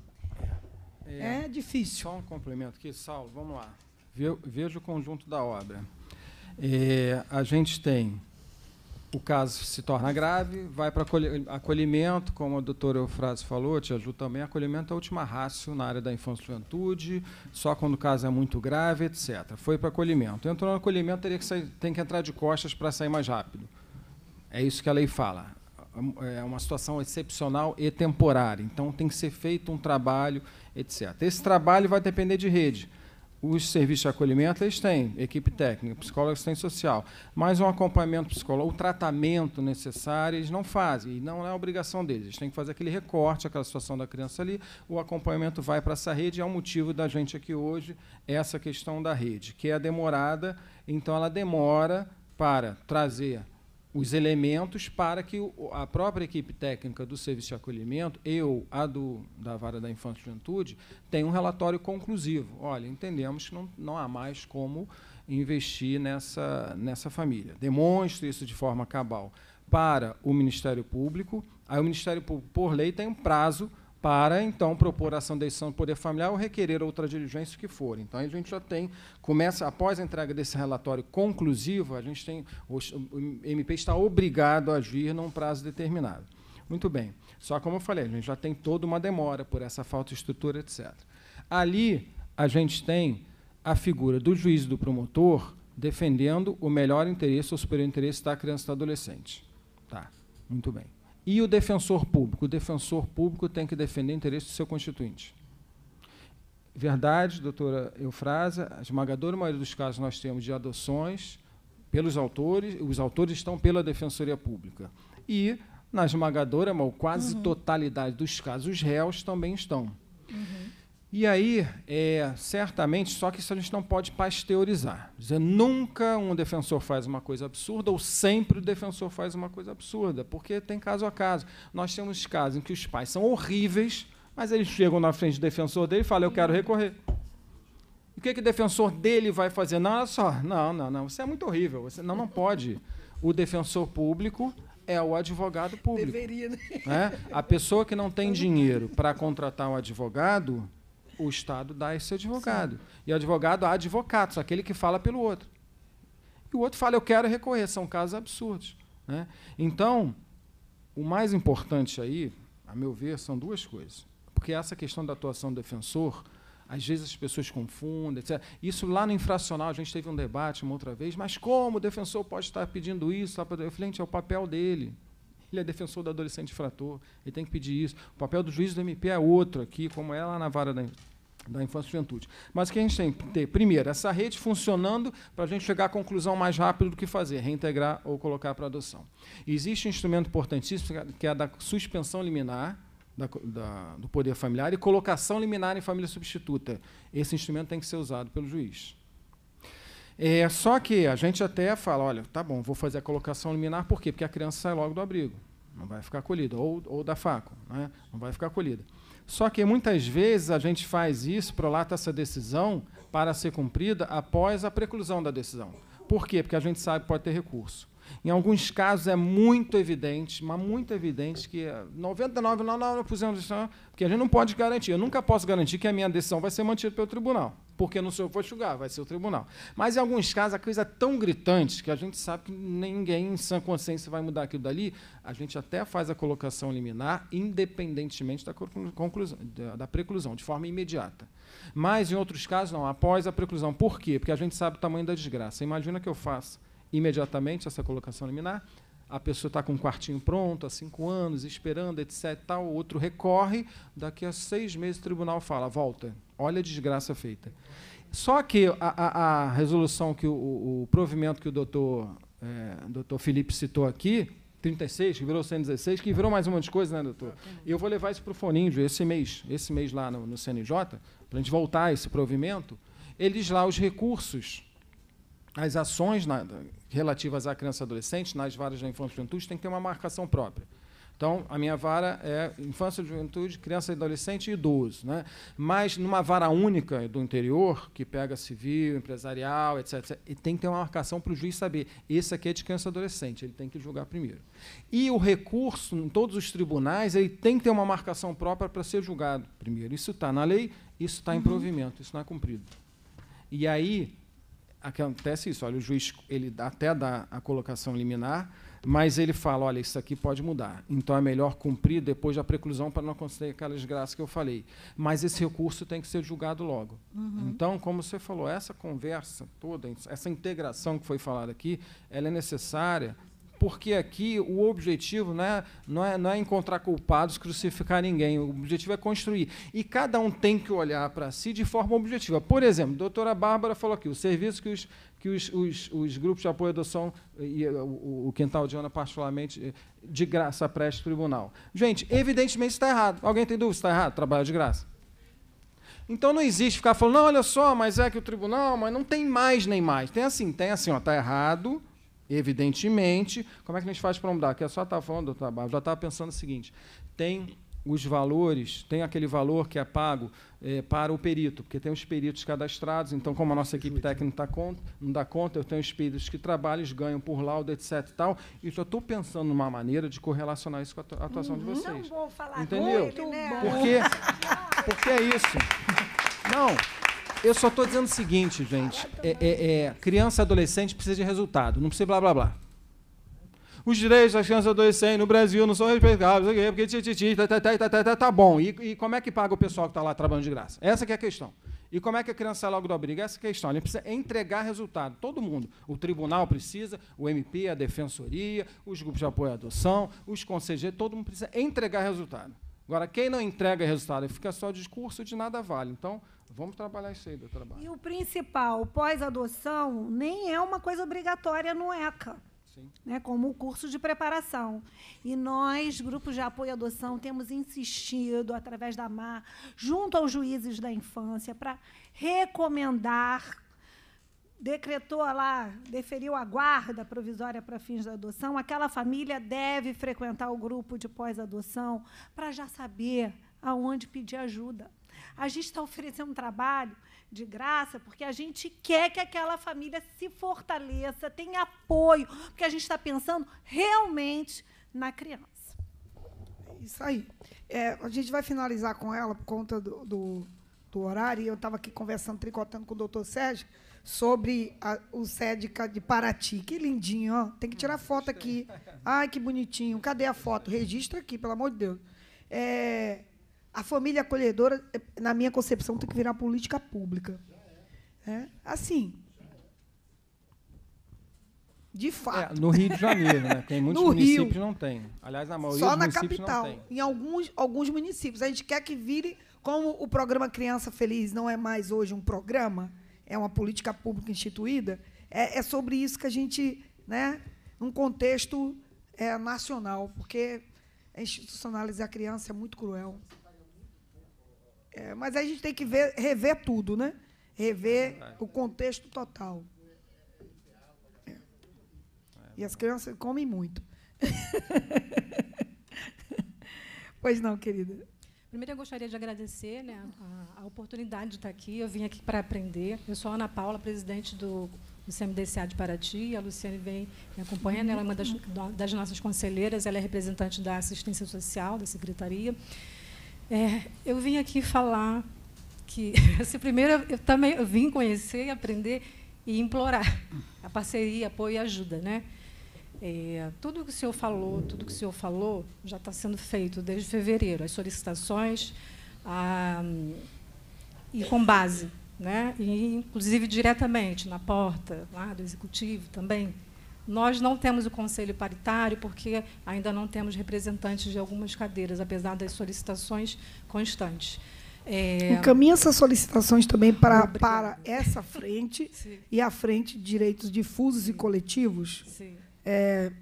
é, é difícil. Só um complemento aqui, Saulo, vamos lá. Veja o conjunto da obra. É, a gente tem o caso se torna grave, vai para acolhimento, como a doutora Eufrase falou, te ajudo também, acolhimento é a última raça na área da infância e juventude, só quando o caso é muito grave, etc. Foi para acolhimento. Entrou no acolhimento, teria que sair, tem que entrar de costas para sair mais rápido. É isso que a lei fala. É uma situação excepcional e temporária. Então, tem que ser feito um trabalho etc. Esse trabalho vai depender de rede. Os serviços de acolhimento eles têm, equipe técnica, psicólogos assistente social, mas um acompanhamento psicológico, o tratamento necessário, eles não fazem, e não é obrigação deles. Eles têm que fazer aquele recorte, aquela situação da criança ali, o acompanhamento vai para essa rede, e é o um motivo da gente aqui hoje, essa questão da rede, que é demorada, então ela demora para trazer os elementos para que a própria equipe técnica do serviço de acolhimento, eu, a do, da vara da infância e juventude, tenha um relatório conclusivo. Olha, entendemos que não, não há mais como investir nessa, nessa família. Demonstre isso de forma cabal para o Ministério Público. Aí o Ministério Público, por lei, tem um prazo para então propor a ação de decisão do poder familiar ou requerer outra diligência que for. Então a gente já tem, começa após a entrega desse relatório conclusivo, a gente tem o MP está obrigado a agir num prazo determinado. Muito bem. Só como eu falei, a gente já tem toda uma demora por essa falta de estrutura, etc. Ali a gente tem a figura do juiz e do promotor defendendo o melhor interesse ou superior interesse da criança e do adolescente. Tá, muito bem. E o defensor público? O defensor público tem que defender o interesse do seu constituinte. Verdade, doutora Eufrásia, a esmagadora maioria dos casos nós temos de adoções pelos autores, os autores estão pela Defensoria Pública. E, na esmagadora, quase uhum. totalidade dos casos, os réus também estão. Uhum. E aí, é, certamente, só que isso a gente não pode pasteurizar. Dizer, nunca um defensor faz uma coisa absurda, ou sempre o defensor faz uma coisa absurda, porque tem caso a caso. Nós temos casos em que os pais são horríveis, mas eles chegam na frente do defensor dele e falam, eu quero recorrer. O que, que o defensor dele vai fazer? Não, olha só, não, não, não, você é muito horrível, você não, não pode. O defensor público é o advogado público. Deveria, né? né? A pessoa que não tem dinheiro para contratar um advogado o Estado dá esse advogado. Sim. E o advogado há advogados aquele que fala pelo outro. E o outro fala, eu quero recorrer. São casos absurdos. Né? Então, o mais importante aí, a meu ver, são duas coisas. Porque essa questão da atuação do defensor, às vezes as pessoas confundem, etc. Isso lá no infracional, a gente teve um debate uma outra vez, mas como o defensor pode estar pedindo isso? Eu falei, gente, é o papel dele ele é defensor do adolescente infrator, ele tem que pedir isso. O papel do juiz do MP é outro aqui, como é lá na vara da, da infância e juventude. Mas o que a gente tem que ter? Primeiro, essa rede funcionando para a gente chegar à conclusão mais rápido do que fazer, reintegrar ou colocar para adoção. existe um instrumento importantíssimo, que é a é da suspensão liminar, da, da, do poder familiar e colocação liminar em família substituta. Esse instrumento tem que ser usado pelo juiz. É, só que a gente até fala, olha, tá bom, vou fazer a colocação liminar, por quê? Porque a criança sai logo do abrigo, não vai ficar acolhida, ou, ou da faco, né? não vai ficar acolhida. Só que muitas vezes a gente faz isso, prolata essa decisão para ser cumprida após a preclusão da decisão. Por quê? Porque a gente sabe que pode ter recurso. Em alguns casos é muito evidente, mas muito evidente que 99,99% eh, que a gente não pode garantir. Eu nunca posso garantir que a minha decisão vai ser mantida pelo tribunal, porque não sou eu que vou julgar, vai ser o tribunal. Mas em alguns casos a coisa é tão gritante que a gente sabe que ninguém em sã consciência vai mudar aquilo dali. A gente até faz a colocação liminar, independentemente da conclusão, da preclusão, de forma imediata. Mas em outros casos não, após a preclusão. Por quê? Porque a gente sabe o tamanho da desgraça. Imagina que eu faço imediatamente essa colocação liminar. A pessoa está com um quartinho pronto há cinco anos, esperando, etc. Tal. O outro recorre, daqui a seis meses o tribunal fala: volta, olha a desgraça feita. Só que a, a, a resolução, que o, o, provimento que o doutor, é, doutor Felipe citou aqui, 36, que virou 116, que virou mais um monte de coisa, né, doutor? E eu vou levar isso para o Foninho esse mês, esse mês lá no, no CNJ, para a gente voltar a esse provimento. Eles lá, os recursos, as ações na, relativas à criança e adolescente, nas varas da infância e juventude, tem que ter uma marcação própria. Então, a minha vara é infância, e juventude, criança, e adolescente e idoso. Né? Mas, numa vara única do interior, que pega civil, empresarial, etc., etc e tem que ter uma marcação para o juiz saber. Esse aqui é de criança e adolescente, ele tem que julgar primeiro. E o recurso, em todos os tribunais, ele tem que ter uma marcação própria para ser julgado primeiro. Isso está na lei, isso está em uhum. provimento, isso não é cumprido. E aí, acontece isso. Olha, o juiz ele até dá a colocação liminar, mas ele fala, olha, isso aqui pode mudar. Então é melhor cumprir depois da preclusão para não acontecer aquela desgraça que eu falei. Mas esse recurso tem que ser julgado logo. Uhum. Então, como você falou, essa conversa toda, essa integração que foi falada aqui, ela é necessária porque aqui o objetivo não é, não é, não é encontrar culpados, crucificar ninguém. O objetivo é construir. E cada um tem que olhar para si de forma objetiva. Por exemplo, a doutora Bárbara falou aqui, o serviço que os, que os, os, os grupos de apoio à adoção, e o, o Quintal de Ana particularmente, de graça presta tribunal. Gente, evidentemente está errado. Alguém tem dúvida está errado? Trabalho de graça. Então não existe ficar falando, não, olha só, mas é que o tribunal, mas não tem mais nem mais. Tem assim, tem assim, está errado, Evidentemente, como é que a gente faz para mudar? Que eu é só estava tá falando, doutor Barba, já estava pensando o seguinte: tem os valores, tem aquele valor que é pago é, para o perito, porque tem os peritos cadastrados, então, como a nossa equipe técnica tá não dá conta, eu tenho os peritos que trabalham, eles ganham por laudo, etc. E tal, e eu estou pensando numa maneira de correlacionar isso com a atuação uhum. de vocês. Não vou falar Entendeu? Muito, né? porque é isso. Não, eu só estou dizendo o seguinte, gente. É, é, é, criança adolescente precisa de resultado, não precisa blá blá blá. Os direitos das crianças adolescentes no Brasil não são respeitados, porque tititi, tá, tá, tá, tá, tá, tá, tá bom. E, e como é que paga o pessoal que está lá trabalhando de graça? Essa é a questão. E como é que a criança logo do abrigo? Essa é a questão. Ele precisa entregar resultado. Todo mundo. O tribunal precisa, o MP, a defensoria, os grupos de apoio à adoção, os conselheiros, todo mundo precisa entregar resultado. Agora, quem não entrega resultado fica só discurso de nada vale. Então, Vamos trabalhar isso aí, trabalho. E o principal, pós-adoção, nem é uma coisa obrigatória no ECA. Sim. Né, como o curso de preparação. E nós, grupos de apoio à adoção, temos insistido, através da MAR, junto aos juízes da infância, para recomendar decretou lá, deferiu a guarda provisória para fins da adoção, aquela família deve frequentar o grupo de pós-adoção para já saber aonde pedir ajuda. A gente está oferecendo um trabalho de graça porque a gente quer que aquela família se fortaleça, tenha apoio, porque a gente está pensando realmente na criança. É isso aí. É, a gente vai finalizar com ela por conta do, do, do horário. eu estava aqui conversando, tricotando com o doutor Sérgio sobre a, o sédica de Paraty. Que lindinho, ó. Tem que tirar foto aqui. Ai, que bonitinho. Cadê a foto? Registra aqui, pelo amor de Deus. É, a família acolhedora, na minha concepção, tem que virar política pública. É, assim. De é, fato. É, no Rio de Janeiro, né? Tem muitos no municípios Rio. não tem. Aliás, na maioria Só dos na municípios capital, não tem. em alguns, alguns municípios. A gente quer que vire, como o programa Criança Feliz não é mais hoje um programa, é uma política pública instituída, é, é sobre isso que a gente, né, num contexto é, nacional, porque institucionalizar a criança é muito cruel. É, mas a gente tem que ver, rever tudo, né? Rever o contexto total. É. E as crianças comem muito. pois não, querida. Primeiro, eu gostaria de agradecer né, a, a, oportunidade de estar aqui. Eu vim aqui para aprender. Eu sou a Ana Paula, presidente do, do CMDCA de Paraty. A Luciane vem me acompanhando. Ela é uma das, das nossas conselheiras. Ela é representante da assistência social, da secretaria. É, eu vim aqui falar que, assim, primeiro, eu também eu vim conhecer, aprender e implorar a parceria, apoio e ajuda. Né? É, tudo que o senhor falou, tudo que o senhor falou já está sendo feito desde fevereiro, as solicitações a, e com base, né? e, inclusive diretamente na porta lá do executivo também. Nós não temos o conselho paritário porque ainda não temos representantes de algumas cadeiras, apesar das solicitações constantes. É... Encaminha essas solicitações também para, para essa frente Sim. e a frente de direitos difusos Sim. e coletivos. Sim. É,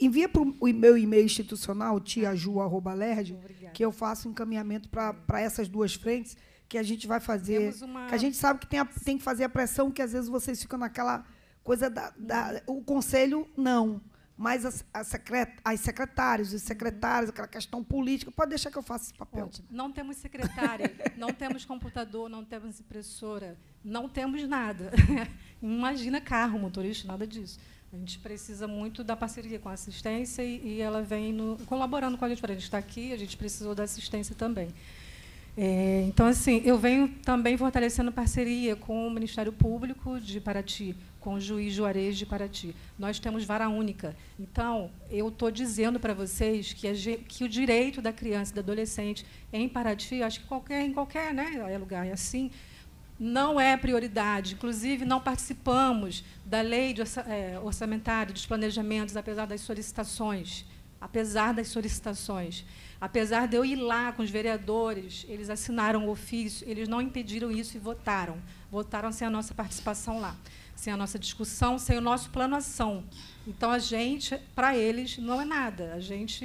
envia para o meu e-mail institucional, tiaju.lerd, que eu faço encaminhamento para, para essas duas frentes, que a gente vai fazer. Uma... Que a gente sabe que tem, a, tem que fazer a pressão, que às vezes vocês ficam naquela coisa da, da o conselho não, mas as, as, secret, as secretárias, os secretários, aquela questão política, pode deixar que eu faça esse papel. Ótimo. Não temos secretária, não temos computador, não temos impressora, não temos nada. Imagina carro, motorista, nada disso. A gente precisa muito da parceria com a assistência e, e ela vem no, colaborando com a gente. A gente está aqui, a gente precisou da assistência também. É, então, assim, eu venho também fortalecendo parceria com o Ministério Público de Paraty, com o juiz Juarez de Paraty. Nós temos vara única. Então, eu estou dizendo para vocês que, a, que, o direito da criança e do adolescente em Paraty, acho que qualquer, em qualquer né, é lugar é assim, não é prioridade. Inclusive, não participamos da lei de orça, é, orçamentária, dos planejamentos, apesar das solicitações. Apesar das solicitações. Apesar de eu ir lá com os vereadores, eles assinaram o ofício, eles não impediram isso e votaram. Votaram sem a nossa participação lá sem a nossa discussão, sem o nosso plano ação. Então, a gente, para eles, não é nada. A gente.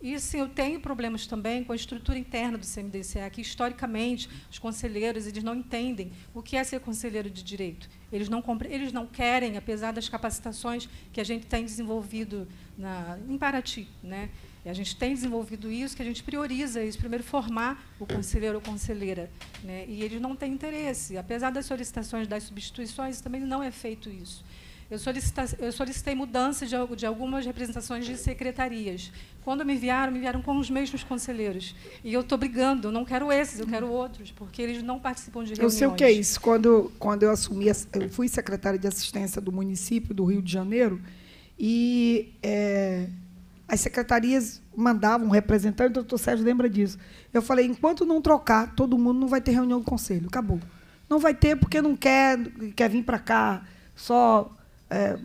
E sim, eu tenho problemas também com a estrutura interna do CMDCA, que historicamente os conselheiros eles não entendem o que é ser conselheiro de direito. Eles não, eles não querem, apesar das capacitações que a gente tem desenvolvido na, em Paraty. Né? E a gente tem desenvolvido isso, que a gente prioriza isso. Primeiro, formar o conselheiro ou conselheira. Né? E eles não têm interesse. Apesar das solicitações das substituições, também não é feito isso. Eu, solicita, eu solicitei mudança de, de, algumas representações de secretarias. Quando me enviaram, me enviaram com os mesmos conselheiros. E eu estou brigando, não quero esses, eu quero outros, porque eles não participam de reuniões. Eu sei o que é isso. Quando, quando eu assumi, eu fui secretária de assistência do município do Rio de Janeiro, e é, as secretarias mandavam um representante, o doutor Sérgio lembra disso. Eu falei, enquanto não trocar, todo mundo não vai ter reunião do conselho. Acabou. Não vai ter porque não quer, quer vir para cá só é,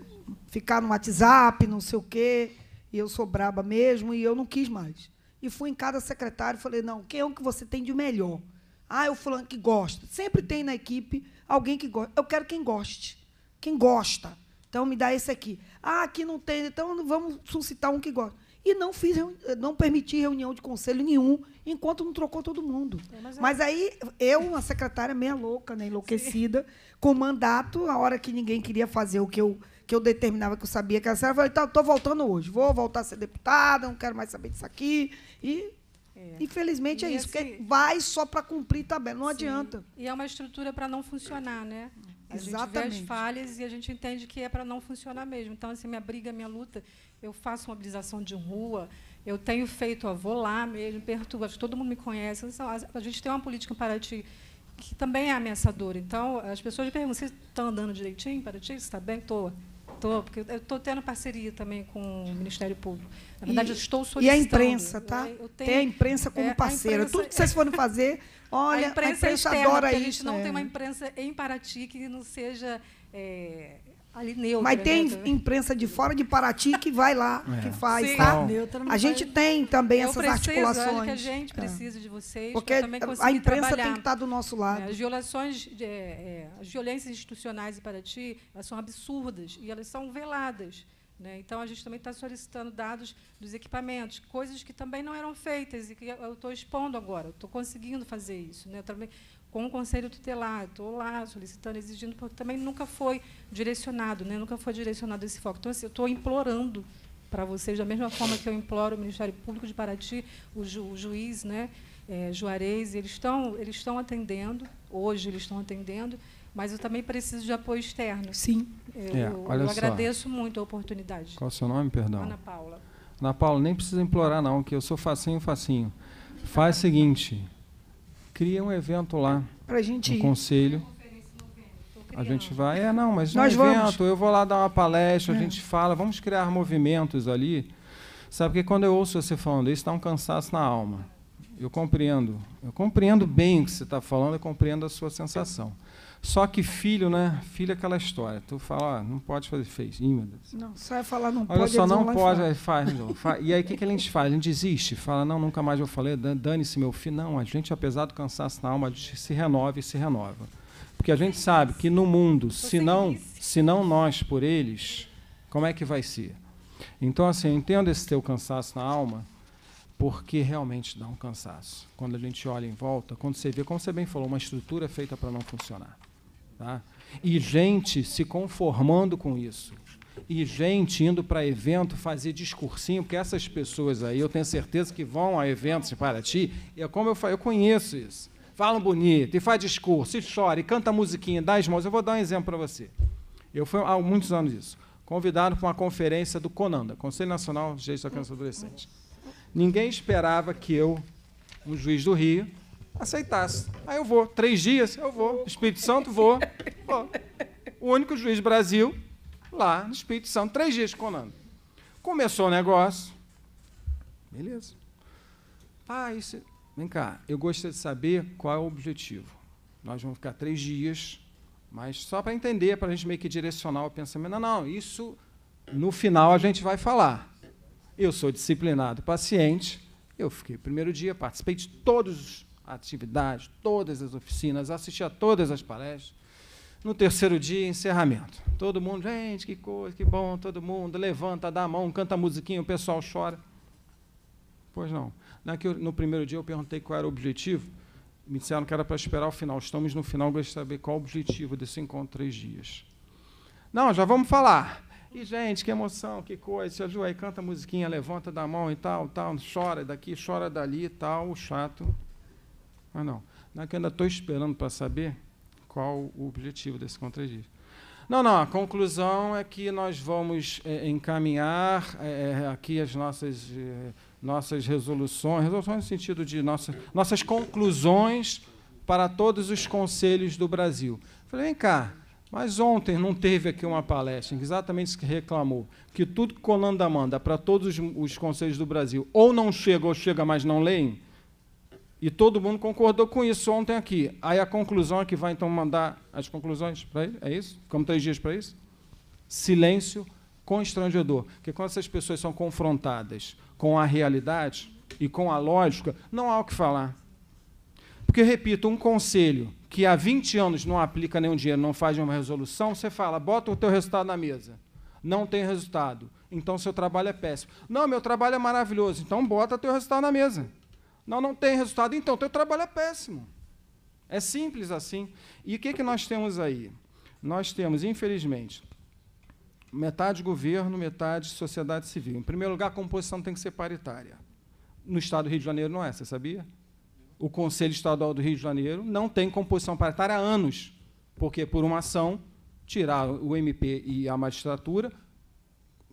ficar no WhatsApp, não sei o quê. E eu sou braba mesmo, e eu não quis mais. E fui em cada secretário e falei, não, quem é o que você tem de melhor? Ah, é o fulano que gosta. Sempre tem na equipe alguém que gosta. Eu quero quem goste. Quem gosta. Então me dá esse aqui. Ah, aqui não tem, então vamos suscitar um que gosta. E não fiz, não permiti reunião de conselho nenhum, enquanto não trocou todo mundo. É, mas, é mas aí eu, uma secretária meia louca, né, enlouquecida, Sim. com mandato, a hora que ninguém queria fazer o que eu que eu determinava que eu sabia que era senhora eu falei, tá, tô voltando hoje, vou voltar a ser deputada, não quero mais saber disso aqui. E é. Infelizmente é e é isso, porque assim vai só para cumprir tabela, não Sim. adianta. E é uma estrutura para não funcionar, né? A Exatamente. gente vê as falhas e a gente entende que é para não funcionar mesmo. Então, assim, minha briga, minha luta, eu faço mobilização de rua, eu tenho feito, ó, vou lá mesmo, perturbo, todo mundo me conhece. A gente tem uma política em Paraty que também é ameaçadora. Então, as pessoas me perguntam, vocês estão andando direitinho em Paraty? Você está bem? Estou. Estou, porque eu estou tendo parceria também com o Ministério Público. Na verdade, e, eu estou solicitando. E a imprensa, tá? É, eu tenho, Tem a imprensa como é, parceira. É, imprensa, Tudo que vocês é- forem fazer... Olha, a imprensa, a imprensa externa, adora isso. A gente não é. tem uma imprensa em Paraty que não seja é, ali neutra. Mas né, tem né? imprensa de fora de Paraty que vai lá, é. que faz, Sim. tá? a gente tem também eu essas preciso, articulações. que a gente é. precisa de vocês. Porque a imprensa trabalhar. tem que estar tá do nosso né? lado. As violações, de, é, é, as violências institucionais em Paraty, elas são absurdas e elas são veladas. Né? Então, a gente também está solicitando dados dos equipamentos, coisas que também não eram feitas e que eu estou expondo agora, estou conseguindo fazer isso. Né? Também, com o Conselho Tutelar, estou lá solicitando, exigindo, porque também nunca foi direcionado, né? nunca foi direcionado esse foco. Então, assim, eu estou implorando para vocês, da mesma forma que eu imploro o Ministério Público de Paraty, o, ju, o juiz, né? É, Juarez, eles estão eles estão atendendo hoje eles estão atendendo mas eu também preciso de apoio externo. Sim. Eu, é, olha eu só. agradeço muito a oportunidade. Qual é o seu nome, perdão? Ana Paula. Ana Paula, nem precisa implorar, não, que eu sou facinho, facinho. Faz o seguinte: cria um evento lá. Para a gente um ir. conselho. A gente vai. É, não, mas é Nós vamos. evento. Eu vou lá dar uma palestra, é. a gente fala, vamos criar movimentos ali. Sabe que quando eu ouço você falando isso, dá um cansaço na alma. Eu compreendo. Eu compreendo bem o que você está falando, eu compreendo a sua sensação. É. Só que filho, né? Filho é aquela história. Tu fala, ah, não pode fazer, fez. Ih, meu Deus. Não, sai falar, não Olha pode. Olha só, não pode, aí faz, não, E aí o que, que a gente faz? A gente desiste, fala, não, nunca mais eu falei, dane-se meu filho. Não, a gente, apesar do cansaço na alma, a gente se renova e se renova. Porque a gente sabe que no mundo, se não, se não nós por eles, como é que vai ser? Então, assim, eu entendo esse teu cansaço na alma, porque realmente dá um cansaço. Quando a gente olha em volta, quando você vê, como você bem falou, uma estrutura feita para não funcionar. Tá? E gente se conformando com isso. E gente indo para evento fazer discursinho, porque essas pessoas aí, eu tenho certeza que vão a eventos em Paraty, e é como eu, falo? eu conheço isso. Falam bonito, e faz discurso, e chora, e canta musiquinha, dá as mãos. Eu vou dar um exemplo para você. Eu fui há muitos anos isso convidado para uma conferência do CONANDA, Conselho Nacional de Direitos da Criança e Adolescente. Ninguém esperava que eu, um juiz do Rio, aceitasse. Aí eu vou. Três dias, eu vou. Espírito Santo, vou. vou. O único juiz do Brasil, lá no Espírito Santo, três dias conando. Começou o negócio. Beleza. Pai, ah, isso vem cá, eu gostaria de saber qual é o objetivo. Nós vamos ficar três dias, mas só para entender, para a gente meio que direcionar o pensamento. Não, não, isso no final a gente vai falar. Eu sou disciplinado paciente, eu fiquei o primeiro dia, participei de todos atividades, todas as oficinas, assisti a todas as palestras. No terceiro dia, encerramento. Todo mundo, gente, que coisa, que bom, todo mundo levanta, dá a mão, canta a musiquinha, o pessoal chora. Pois não. Naquilo, no primeiro dia eu perguntei qual era o objetivo. Me disseram que era para esperar o final. Estamos no final, gostaria de saber qual o objetivo desse encontro três dias. Não, já vamos falar. E, gente, que emoção, que coisa. Se ajuda aí, canta a musiquinha, levanta da mão e tal, tal, chora daqui, chora dali e tal, o chato. Mas não. Não, é que eu ainda estou esperando para saber qual o objetivo desse contradito. Não, não, a conclusão é que nós vamos é, é encaminhar é, é, aqui as nossas, é, nossas resoluções, resoluções no sentido de nossa, nossas conclusões para todos os conselhos do Brasil. Falei, vem cá, mas ontem não teve aqui uma palestra, exatamente isso que reclamou, que tudo que Colanda manda para todos os, os conselhos do Brasil ou não chega ou chega, mas não leem, e todo mundo concordou com isso ontem aqui. Aí a conclusão é que vai então mandar as conclusões para ele? É isso? Como três dias para isso? Silêncio constrangedor. Porque quando essas pessoas são confrontadas com a realidade e com a lógica, não há o que falar. Porque, repito, um conselho que há 20 anos não aplica nenhum dinheiro, não faz nenhuma resolução, você fala, bota o teu resultado na mesa. Não tem resultado. Então, seu trabalho é péssimo. Não, meu trabalho é maravilhoso. Então, bota o teu resultado na mesa. Não, não tem resultado. Então, teu trabalho é péssimo. É simples assim. E o que, que nós temos aí? Nós temos, infelizmente, metade governo, metade sociedade civil. Em primeiro lugar, a composição tem que ser paritária. No Estado do Rio de Janeiro não é, você sabia? O Conselho Estadual do Rio de Janeiro não tem composição paritária há anos, porque por uma ação tirar o MP e a magistratura,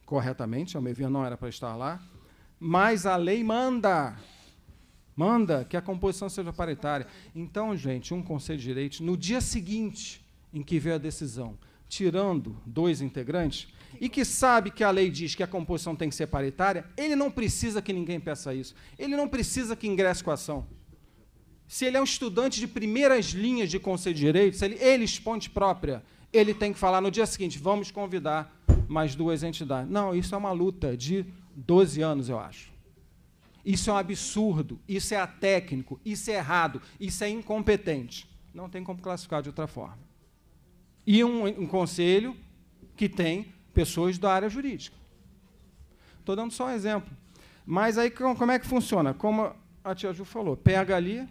corretamente, ao meu ver, não era para estar lá, mas a lei manda Manda que a composição seja paritária. Então, gente, um conselho de direito, no dia seguinte em que vê a decisão, tirando dois integrantes, e que sabe que a lei diz que a composição tem que ser paritária, ele não precisa que ninguém peça isso. Ele não precisa que ingresse com a ação. Se ele é um estudante de primeiras linhas de conselho de direito, se ele, ele exponte própria, ele tem que falar no dia seguinte: vamos convidar mais duas entidades. Não, isso é uma luta de 12 anos, eu acho. Isso é um absurdo, isso é atécnico, isso é errado, isso é incompetente. Não tem como classificar de outra forma. E um, um conselho que tem pessoas da área jurídica. Estou dando só um exemplo. Mas aí como é que funciona? Como a tia Ju falou, pega ali,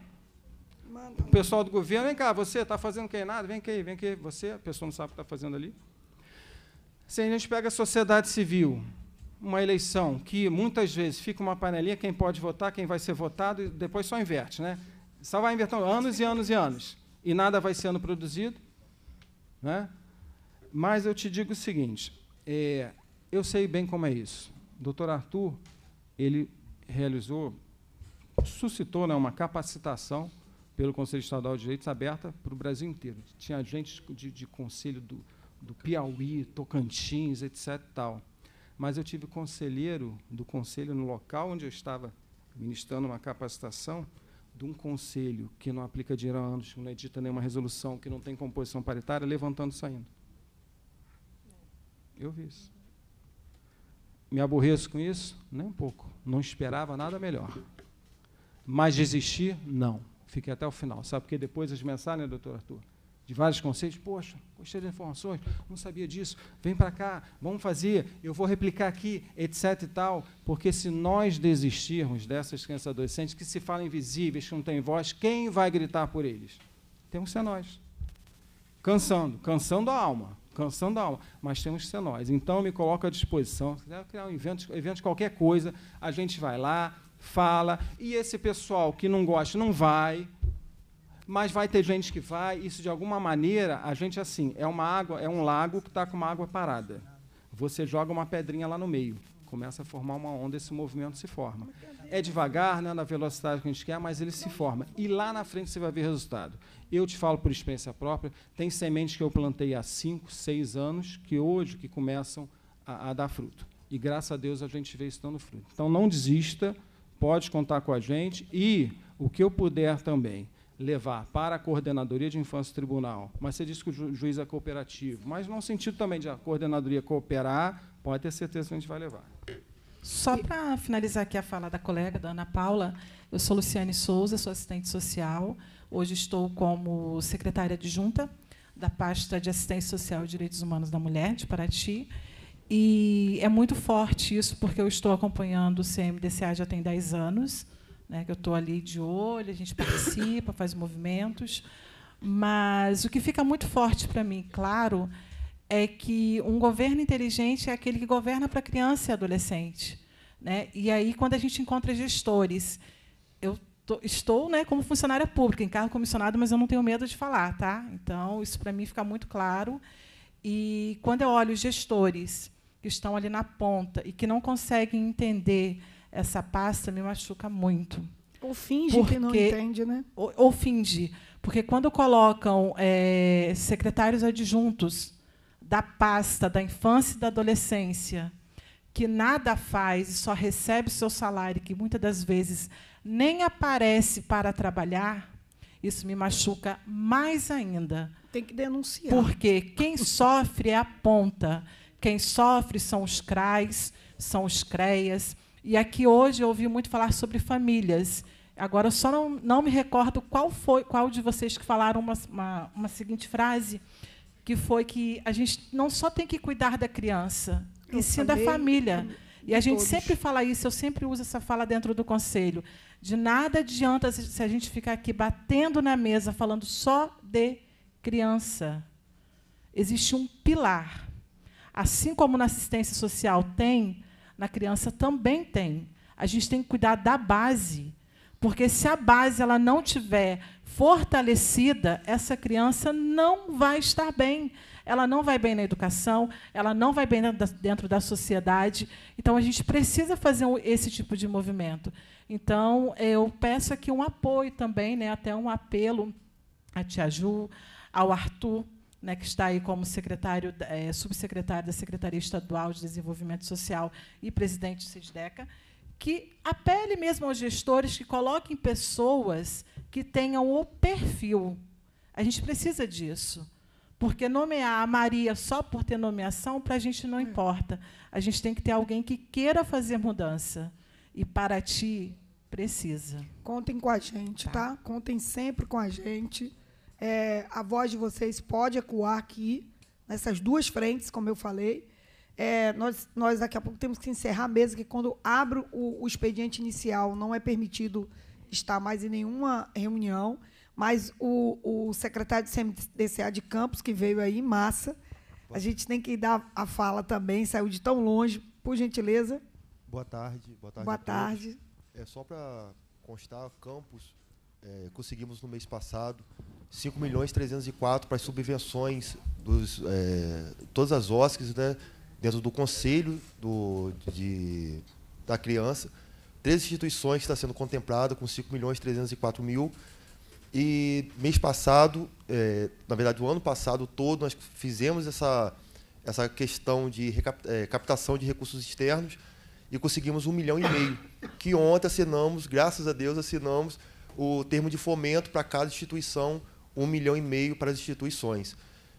o pessoal do governo, vem cá, você está fazendo quem nada? Vem aqui, vem aqui, você, a pessoa não sabe o que está fazendo ali. Se a gente pega a sociedade civil, uma eleição que muitas vezes fica uma panelinha, quem pode votar, quem vai ser votado, e depois só inverte, né? Só vai invertendo anos e anos e anos. E nada vai sendo produzido. Né? Mas eu te digo o seguinte, é, eu sei bem como é isso. O doutor Arthur, ele realizou, suscitou né, uma capacitação pelo Conselho Estadual de Direitos aberta para o Brasil inteiro. Tinha gente de, de conselho do, do Piauí, Tocantins, etc. Tal mas eu tive conselheiro do conselho no local onde eu estava ministrando uma capacitação de um conselho que não aplica dinheiro há anos, não edita nenhuma resolução, que não tem composição paritária, levantando e saindo. Eu vi isso. Me aborreço com isso? Nem um pouco. Não esperava nada melhor. Mas desistir? Não. Fiquei até o final. Sabe por que? depois as mensagens, né, doutor Arthur? de vários conceitos. Poxa, gostei das informações, não sabia disso. Vem para cá, vamos fazer, eu vou replicar aqui, etc e tal. Porque se nós desistirmos dessas crianças adolescentes que se falam invisíveis, que não têm voz, quem vai gritar por eles? Temos que ser nós. Cansando, cansando a alma, cansando a alma, mas temos que ser nós. Então, me coloco à disposição. Se quiser criar um evento, evento qualquer coisa, a gente vai lá, fala, e esse pessoal que não gosta não vai, mas vai ter gente que vai. Isso, de alguma maneira, a gente, assim, é uma água, é um lago que está com uma água parada. Você joga uma pedrinha lá no meio, começa a formar uma onda, esse movimento se forma. É devagar, né, na velocidade que a gente quer, mas ele se forma. E lá na frente você vai ver resultado. Eu te falo por experiência própria, tem sementes que eu plantei há 5, 6 anos, que hoje que começam a, a dar fruto. E graças a Deus a gente vê isso dando fruto. Então não desista, pode contar com a gente e o que eu puder também levar para a coordenadoria de infância tribunal, mas você disse que o juiz é cooperativo, mas no sentido também de a coordenadoria cooperar, pode ter certeza que a gente vai levar. Só para finalizar aqui a fala da colega, da Ana Paula, eu sou Luciane Souza, sou assistente social. Hoje estou como secretária adjunta da pasta de assistência social e direitos humanos da mulher de Paraty. E é muito forte isso, porque eu estou acompanhando o CMDCA já tem 10 anos né, que eu estou ali de olho, a gente participa, faz movimentos. Mas o que fica muito forte para mim, claro, é que um governo inteligente é aquele que governa para criança e adolescente. Né? E aí, quando a gente encontra gestores, eu tô, estou né, como funcionária pública, em cargo comissionado, mas eu não tenho medo de falar. tá? Então, isso para mim fica muito claro. E quando eu olho os gestores que estão ali na ponta e que não conseguem entender essa pasta me machuca muito. Ou finge porque, que não entende, né? Ou, ou finge. Porque quando colocam é, secretários adjuntos da pasta da infância e da adolescência, que nada faz e só recebe seu salário, que muitas das vezes nem aparece para trabalhar, isso me machuca mais ainda. Tem que denunciar. Porque quem sofre é a ponta. Quem sofre são os CRAs, são os CREAS, e aqui hoje eu ouvi muito falar sobre famílias. Agora eu só não, não me recordo qual foi, qual de vocês que falaram uma, uma, uma seguinte frase, que foi que a gente não só tem que cuidar da criança, eu e sim da família. E a gente todos. sempre fala isso, eu sempre uso essa fala dentro do conselho. De nada adianta se a gente ficar aqui batendo na mesa falando só de criança. Existe um pilar. Assim como na assistência social tem, na criança também tem. A gente tem que cuidar da base, porque se a base ela não tiver fortalecida, essa criança não vai estar bem. Ela não vai bem na educação, ela não vai bem dentro da sociedade. Então a gente precisa fazer esse tipo de movimento. Então eu peço aqui um apoio também, né, até um apelo à Tia Ju, ao Arthur, né, que está aí como secretário, é, subsecretário da Secretaria Estadual de Desenvolvimento Social e presidente do SISDECA, que apele mesmo aos gestores que coloquem pessoas que tenham o perfil. A gente precisa disso. Porque nomear a Maria só por ter nomeação, para a gente não hum. importa. A gente tem que ter alguém que queira fazer mudança. E para ti, precisa. Contem com a gente, tá? tá? Contem sempre com a gente. É, a voz de vocês pode ecoar aqui, nessas duas frentes, como eu falei. É, nós, nós daqui a pouco temos que encerrar a mesa, que quando abro o, o expediente inicial, não é permitido estar mais em nenhuma reunião, mas o, o secretário do CMDCA de Campos, que veio aí, massa, a gente tem que dar a fala também, saiu de tão longe, por gentileza. Boa tarde. Boa tarde. Boa tarde. É só para constar, Campos, é, conseguimos no mês passado 5 milhões 304 para as subvenções dos é, todas as OSCs, né, dentro do conselho do, de, da criança. Três instituições está sendo contemplada com 5 milhões 304 mil. E mês passado, é, na verdade, o ano passado todo, nós fizemos essa, essa questão de é, captação de recursos externos e conseguimos um milhão e meio, que ontem assinamos, graças a Deus, assinamos o termo de fomento para cada instituição um milhão e meio para as instituições.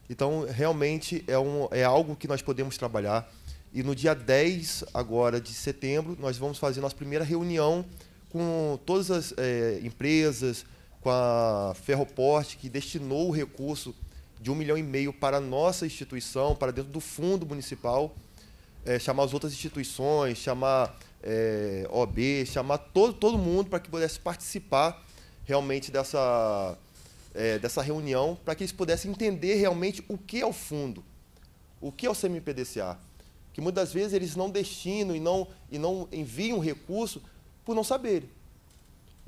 Então, realmente, é, um, é algo que nós podemos trabalhar. E no dia 10 agora de setembro, nós vamos fazer nossa primeira reunião com todas as é, empresas, com a Ferroporte, que destinou o recurso de um milhão e meio para a nossa instituição, para dentro do fundo municipal, é, chamar as outras instituições, chamar é, OB, chamar todo, todo mundo para que pudesse participar realmente dessa é, dessa reunião para que eles pudessem entender realmente o que é o fundo, o que é o CMPDCA. Que muitas vezes eles não destinam e não, e não enviam recurso por não saberem.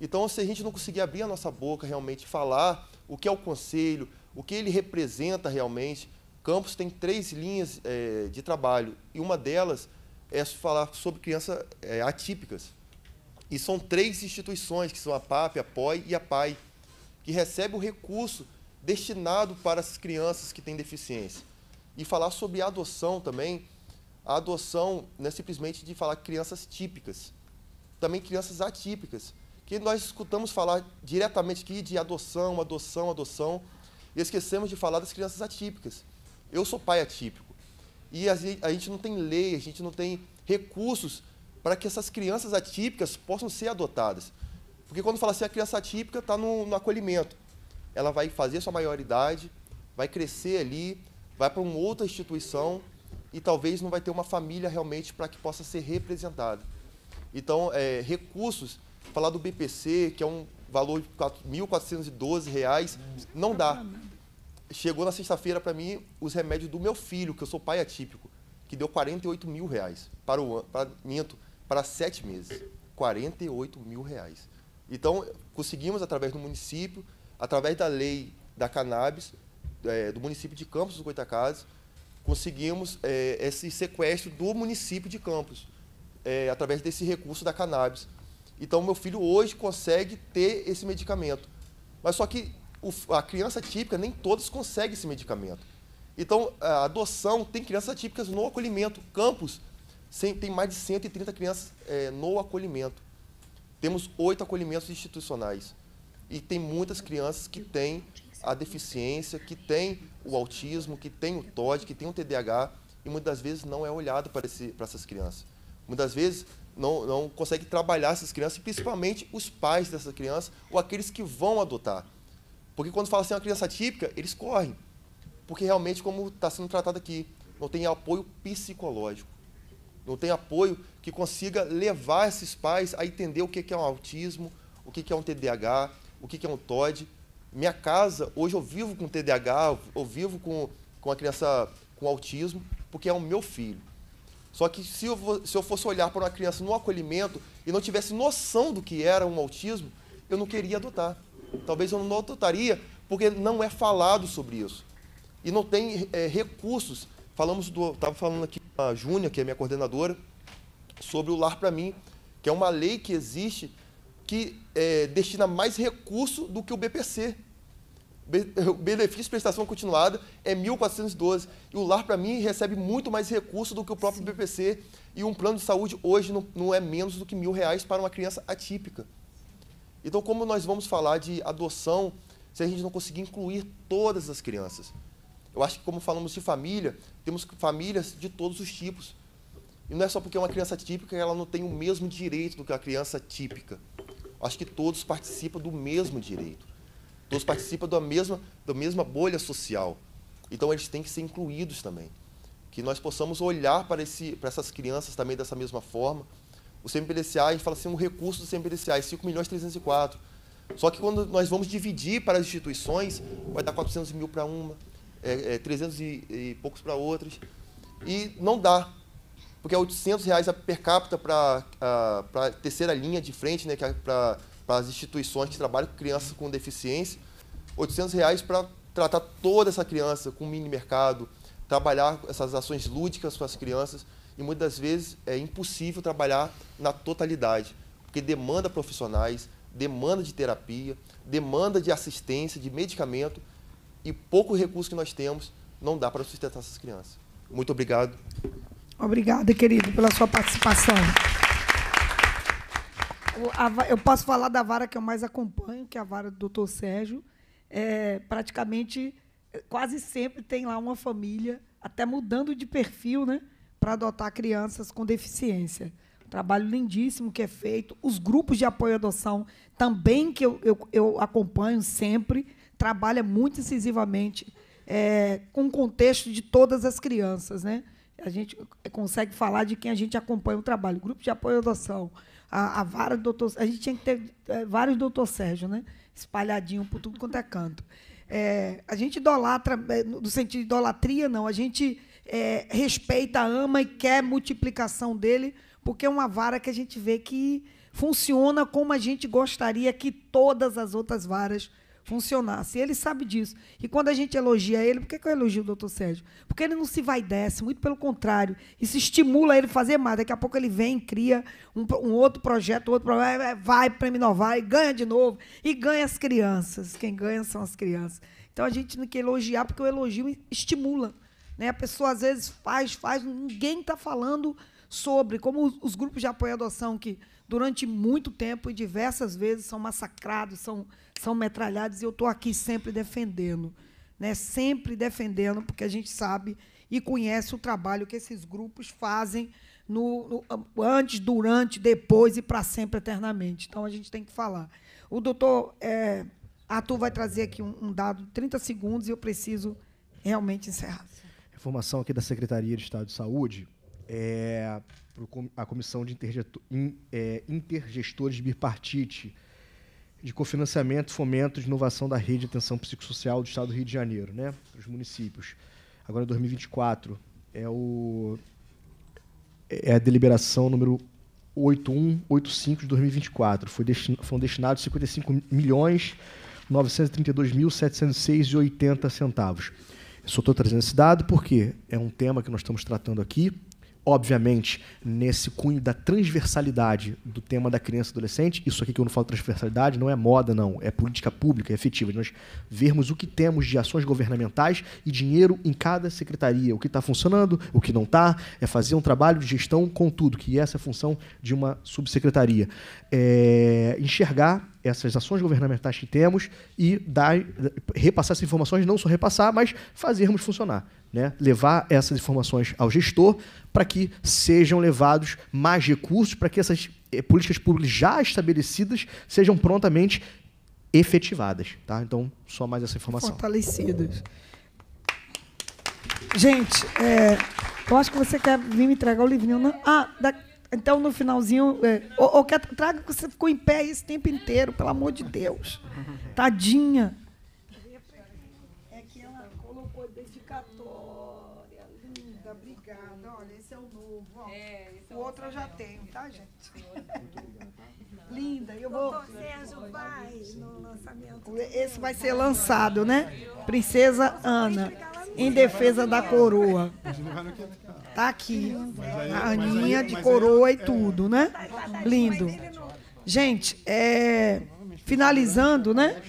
Então, se a gente não conseguir abrir a nossa boca realmente, falar o que é o conselho, o que ele representa realmente, Campos tem três linhas é, de trabalho e uma delas é falar sobre crianças é, atípicas. E são três instituições, que são a PAP, a POI e a PAI que recebe o recurso destinado para as crianças que têm deficiência. E falar sobre adoção também, a adoção não é simplesmente de falar crianças típicas, também crianças atípicas, que nós escutamos falar diretamente aqui de adoção, adoção, adoção, e esquecemos de falar das crianças atípicas. Eu sou pai atípico, e a gente não tem lei, a gente não tem recursos para que essas crianças atípicas possam ser adotadas. Porque quando fala assim, a criança atípica está no, no acolhimento. Ela vai fazer sua maioridade, vai crescer ali, vai para uma outra instituição e talvez não vai ter uma família realmente para que possa ser representada. Então, é, recursos, falar do BPC, que é um valor de R$ 1.412, não dá. Chegou na sexta-feira para mim os remédios do meu filho, que eu sou pai atípico, que deu 48 mil reais para o para, minto, para sete meses. 48 mil reais. Então, conseguimos, através do município, através da lei da cannabis, é, do município de Campos do Goitacazes, conseguimos é, esse sequestro do município de Campos, é, através desse recurso da cannabis. Então, meu filho hoje consegue ter esse medicamento. Mas só que o, a criança típica, nem todas conseguem esse medicamento. Então, a adoção tem crianças típicas no acolhimento. Campos tem mais de 130 crianças é, no acolhimento. Temos oito acolhimentos institucionais. E tem muitas crianças que têm a deficiência, que têm o autismo, que têm o TOD, que têm o TDAH, e muitas das vezes não é olhado para, esse, para essas crianças. Muitas vezes não, não consegue trabalhar essas crianças, e principalmente os pais dessas crianças ou aqueles que vão adotar. Porque quando fala assim, uma criança típica, eles correm. Porque realmente, como está sendo tratado aqui, não tem apoio psicológico não tem apoio que consiga levar esses pais a entender o que é um autismo, o que é um TDAH, o que é um TOD. É Minha casa, hoje eu vivo com TDAH, eu vivo com, com a criança com autismo, porque é o meu filho. Só que se eu, se eu fosse olhar para uma criança no acolhimento e não tivesse noção do que era um autismo, eu não queria adotar. Talvez eu não adotaria, porque não é falado sobre isso. E não tem é, recursos falamos do. Estava falando aqui com a Júnia, que é minha coordenadora, sobre o Lar para Mim, que é uma lei que existe que é, destina mais recurso do que o BPC. O benefício de prestação continuada é 1.412 e o lar para mim recebe muito mais recurso do que o próprio Sim. BPC e um plano de saúde hoje não, não é menos do que mil reais para uma criança atípica. Então como nós vamos falar de adoção se a gente não conseguir incluir todas as crianças? Eu acho que, como falamos de família, temos famílias de todos os tipos. E não é só porque é uma criança típica ela não tem o mesmo direito do que a criança típica. Acho que todos participam do mesmo direito. Todos participam da mesma, da mesma bolha social. Então, eles têm que ser incluídos também. Que nós possamos olhar para, esse, para essas crianças também dessa mesma forma. O CMPDCA, a gente fala assim, um recurso do CMPDCA é 5 milhões 304. Só que quando nós vamos dividir para as instituições, vai dar 400 mil para uma, é, é 300 e, e poucos para outras. E não dá, porque é 800 reais a per capita para a terceira linha de frente, né, é para as instituições que trabalham com crianças com deficiência. 800 reais para tratar toda essa criança com mini mercado, trabalhar essas ações lúdicas com as crianças. E muitas das vezes é impossível trabalhar na totalidade, porque demanda profissionais, demanda de terapia, demanda de assistência, de medicamento e pouco recurso que nós temos, não dá para sustentar essas crianças. Muito obrigado. Obrigada, querido, pela sua participação. Eu posso falar da vara que eu mais acompanho, que é a vara do doutor Sérgio. É, praticamente, quase sempre tem lá uma família, até mudando de perfil, né, para adotar crianças com deficiência. trabalho lindíssimo que é feito. Os grupos de apoio à adoção também que eu, eu, eu acompanho sempre trabalha muito incisivamente é, com o contexto de todas as crianças. Né? A gente consegue falar de quem a gente acompanha o trabalho, o grupo de apoio à adoção, a, a vara do doutor. A gente tinha que ter é, vários doutor Sérgio, né? espalhadinho por tudo quanto é canto. É, a gente idolatra, é, no sentido de idolatria, não, a gente é, respeita, ama e quer multiplicação dele, porque é uma vara que a gente vê que funciona como a gente gostaria que todas as outras varas funcionasse. Ele sabe disso. E quando a gente elogia ele, por que, que eu elogio o doutor Sérgio? Porque ele não se vai desce, muito pelo contrário. Isso estimula ele a fazer mais. Daqui a pouco ele vem, cria um, um outro projeto, outro problema, é, é, vai para inovar e ganha de novo. E ganha as crianças. Quem ganha são as crianças. Então a gente tem que elogiar, porque o elogio estimula. Né? A pessoa às vezes faz, faz, ninguém está falando sobre, como os grupos de apoio à adoção que durante muito tempo e diversas vezes são massacrados, são, são metralhados, e eu estou aqui sempre defendendo, né? sempre defendendo, porque a gente sabe e conhece o trabalho que esses grupos fazem no, no antes, durante, depois e para sempre eternamente. Então a gente tem que falar. O doutor é, Arthur vai trazer aqui um, um dado de 30 segundos e eu preciso realmente encerrar. Informação aqui da Secretaria de Estado de Saúde. É, para a Comissão de é, Intergestores Bipartite de Cofinanciamento, Fomento e Inovação da Rede de Atenção Psicossocial do Estado do Rio de Janeiro, né? Para os municípios. Agora, 2024, é, o, é a deliberação número 8185 de 2024. Foi destin, foram destinados 55 milhões 932.706,80 centavos. Eu só estou trazendo esse dado porque é um tema que nós estamos tratando aqui, obviamente, nesse cunho da transversalidade do tema da criança e adolescente. Isso aqui que eu não falo transversalidade não é moda, não. É política pública, é efetiva. Nós vermos o que temos de ações governamentais e dinheiro em cada secretaria. O que está funcionando, o que não está. É fazer um trabalho de gestão com tudo, que essa é a função de uma subsecretaria. É enxergar essas ações governamentais que temos e dar, repassar essas informações, não só repassar, mas fazermos funcionar. Né? Levar essas informações ao gestor para que sejam levados mais recursos, para que essas eh, políticas públicas já estabelecidas sejam prontamente efetivadas. Tá? Então, só mais essa informação. Fortalecidas. Gente, é, eu acho que você quer vir me entregar o livrinho. Não? Ah, daqui. Então, no finalzinho, é, ô, traga que você ficou em pé esse tempo inteiro, pelo amor de Deus. Tadinha. É que ela colocou dedicatória, linda, obrigada. Olha, esse é o novo. Ó. É, é o outro eu já tenho, tá, gente? Tá? linda. Eu vou. Sérgio vai no lançamento. Esse vai ser lançado, né? Princesa Ana, em defesa da coroa. Tá aqui. a Aninha de é coroa e é. tudo, né? Lindo. Gente, é, finalizando, né?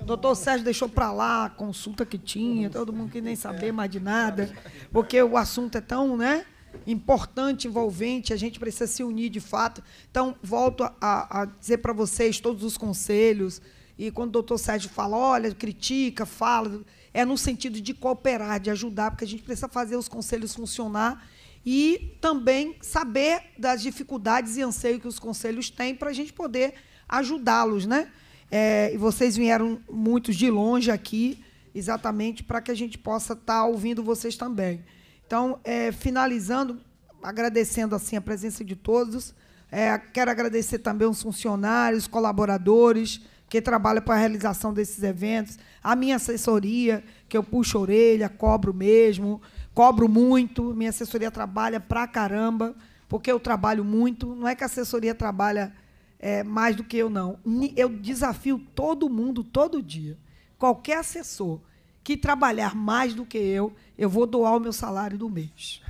O doutor Sérgio deixou para lá a consulta que tinha, todo mundo que nem saber mais de nada, porque o assunto é tão, né? importante, envolvente, a gente precisa se unir de fato. Então, volto a, a dizer para vocês todos os conselhos. E quando o doutor Sérgio fala, olha, critica, fala, é no sentido de cooperar, de ajudar, porque a gente precisa fazer os conselhos funcionar e também saber das dificuldades e anseio que os conselhos têm para a gente poder ajudá-los, né? É, e vocês vieram muitos de longe aqui, exatamente para que a gente possa estar tá ouvindo vocês também. Então, é, finalizando, agradecendo assim a presença de todos, é, quero agradecer também os funcionários, colaboradores, que trabalha para a realização desses eventos, a minha assessoria, que eu puxo a orelha, cobro mesmo, cobro muito, minha assessoria trabalha pra caramba, porque eu trabalho muito, não é que a assessoria trabalha é, mais do que eu, não. Eu desafio todo mundo, todo dia, qualquer assessor que trabalhar mais do que eu, eu vou doar o meu salário do mês.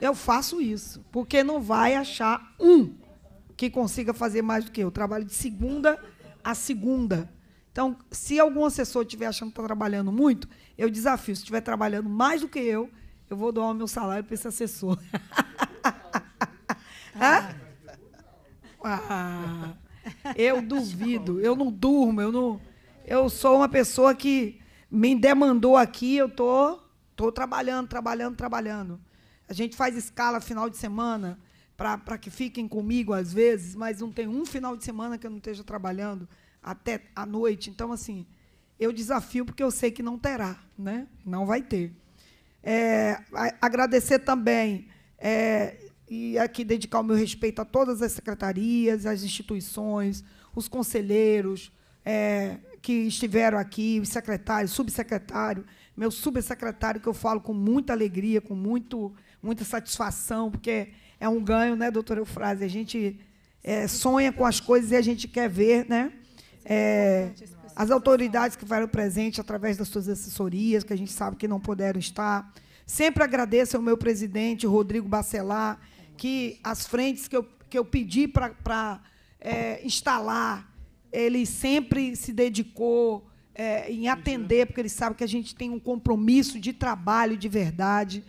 Eu faço isso, porque não vai achar um que consiga fazer mais do que eu. eu trabalho de segunda a segunda. Então, se algum assessor estiver achando que está trabalhando muito, eu desafio. Se estiver trabalhando mais do que eu, eu vou doar o meu salário para esse assessor. ah. ah. eu duvido. Eu não durmo. Eu não. Eu sou uma pessoa que me demandou aqui. Eu tô, tô trabalhando, trabalhando, trabalhando. A gente faz escala final de semana para que fiquem comigo às vezes, mas não tem um final de semana que eu não esteja trabalhando até a noite. Então, assim, eu desafio porque eu sei que não terá, né? não vai ter. É, agradecer também é, e aqui dedicar o meu respeito a todas as secretarias, as instituições, os conselheiros é, que estiveram aqui, os secretários, subsecretário, meu subsecretário, que eu falo com muita alegria, com muito, muita satisfação, porque é um ganho, né, doutora Eufrase? A gente é, sonha com as coisas e a gente quer ver, né? É, as autoridades que vieram presente através das suas assessorias, que a gente sabe que não puderam estar. Sempre agradeço ao meu presidente, Rodrigo Bacelar, que as frentes que eu, que eu pedi para é, instalar, ele sempre se dedicou é, em atender, porque ele sabe que a gente tem um compromisso de trabalho de verdade.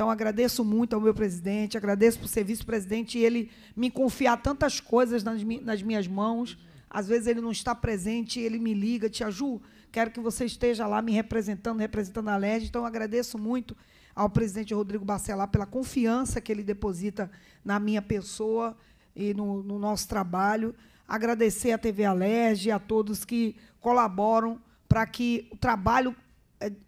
Então, agradeço muito ao meu presidente, agradeço para o serviço presidente e ele me confiar tantas coisas nas, nas, minhas mãos. Às vezes ele não está presente, ele me liga, Tia Ju, quero que você esteja lá me representando, representando a LERJ. Então, agradeço muito ao presidente Rodrigo Barcelar pela confiança que ele deposita na minha pessoa e no, no nosso trabalho. Agradecer à TV Alerj e a todos que colaboram para que o trabalho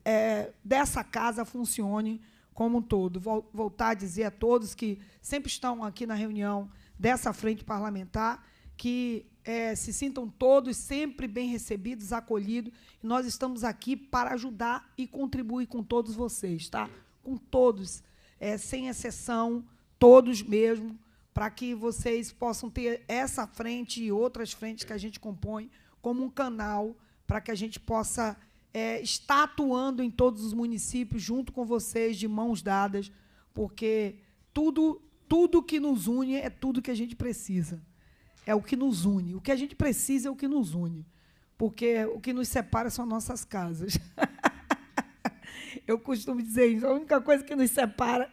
é, dessa casa funcione como um todo. voltar a dizer a todos que sempre estão aqui na reunião dessa frente parlamentar que é, se sintam todos sempre bem recebidos, acolhidos. nós estamos aqui para ajudar e contribuir com todos vocês, tá? Com todos, é, sem exceção, todos mesmo, para que vocês possam ter essa frente e outras frentes que a gente compõe como um canal para que a gente possa é, está atuando em todos os municípios junto com vocês, de mãos dadas, porque tudo, tudo que nos une é tudo que a gente precisa. É o que nos une. O que a gente precisa é o que nos une. Porque o que nos separa são nossas casas. Eu costumo dizer isso. A única coisa que nos separa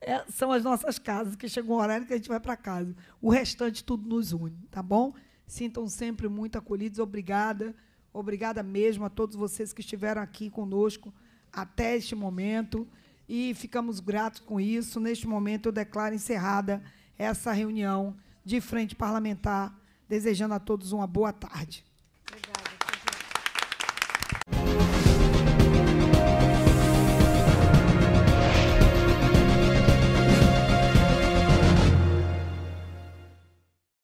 é, são as nossas casas, que chega um horário que a gente vai para casa. O restante tudo nos une, tá bom? Sintam sempre muito acolhidos. Obrigada. Obrigada mesmo a todos vocês que estiveram aqui conosco até este momento e ficamos gratos com isso. Neste momento, eu declaro encerrada essa reunião de frente parlamentar, desejando a todos uma boa tarde.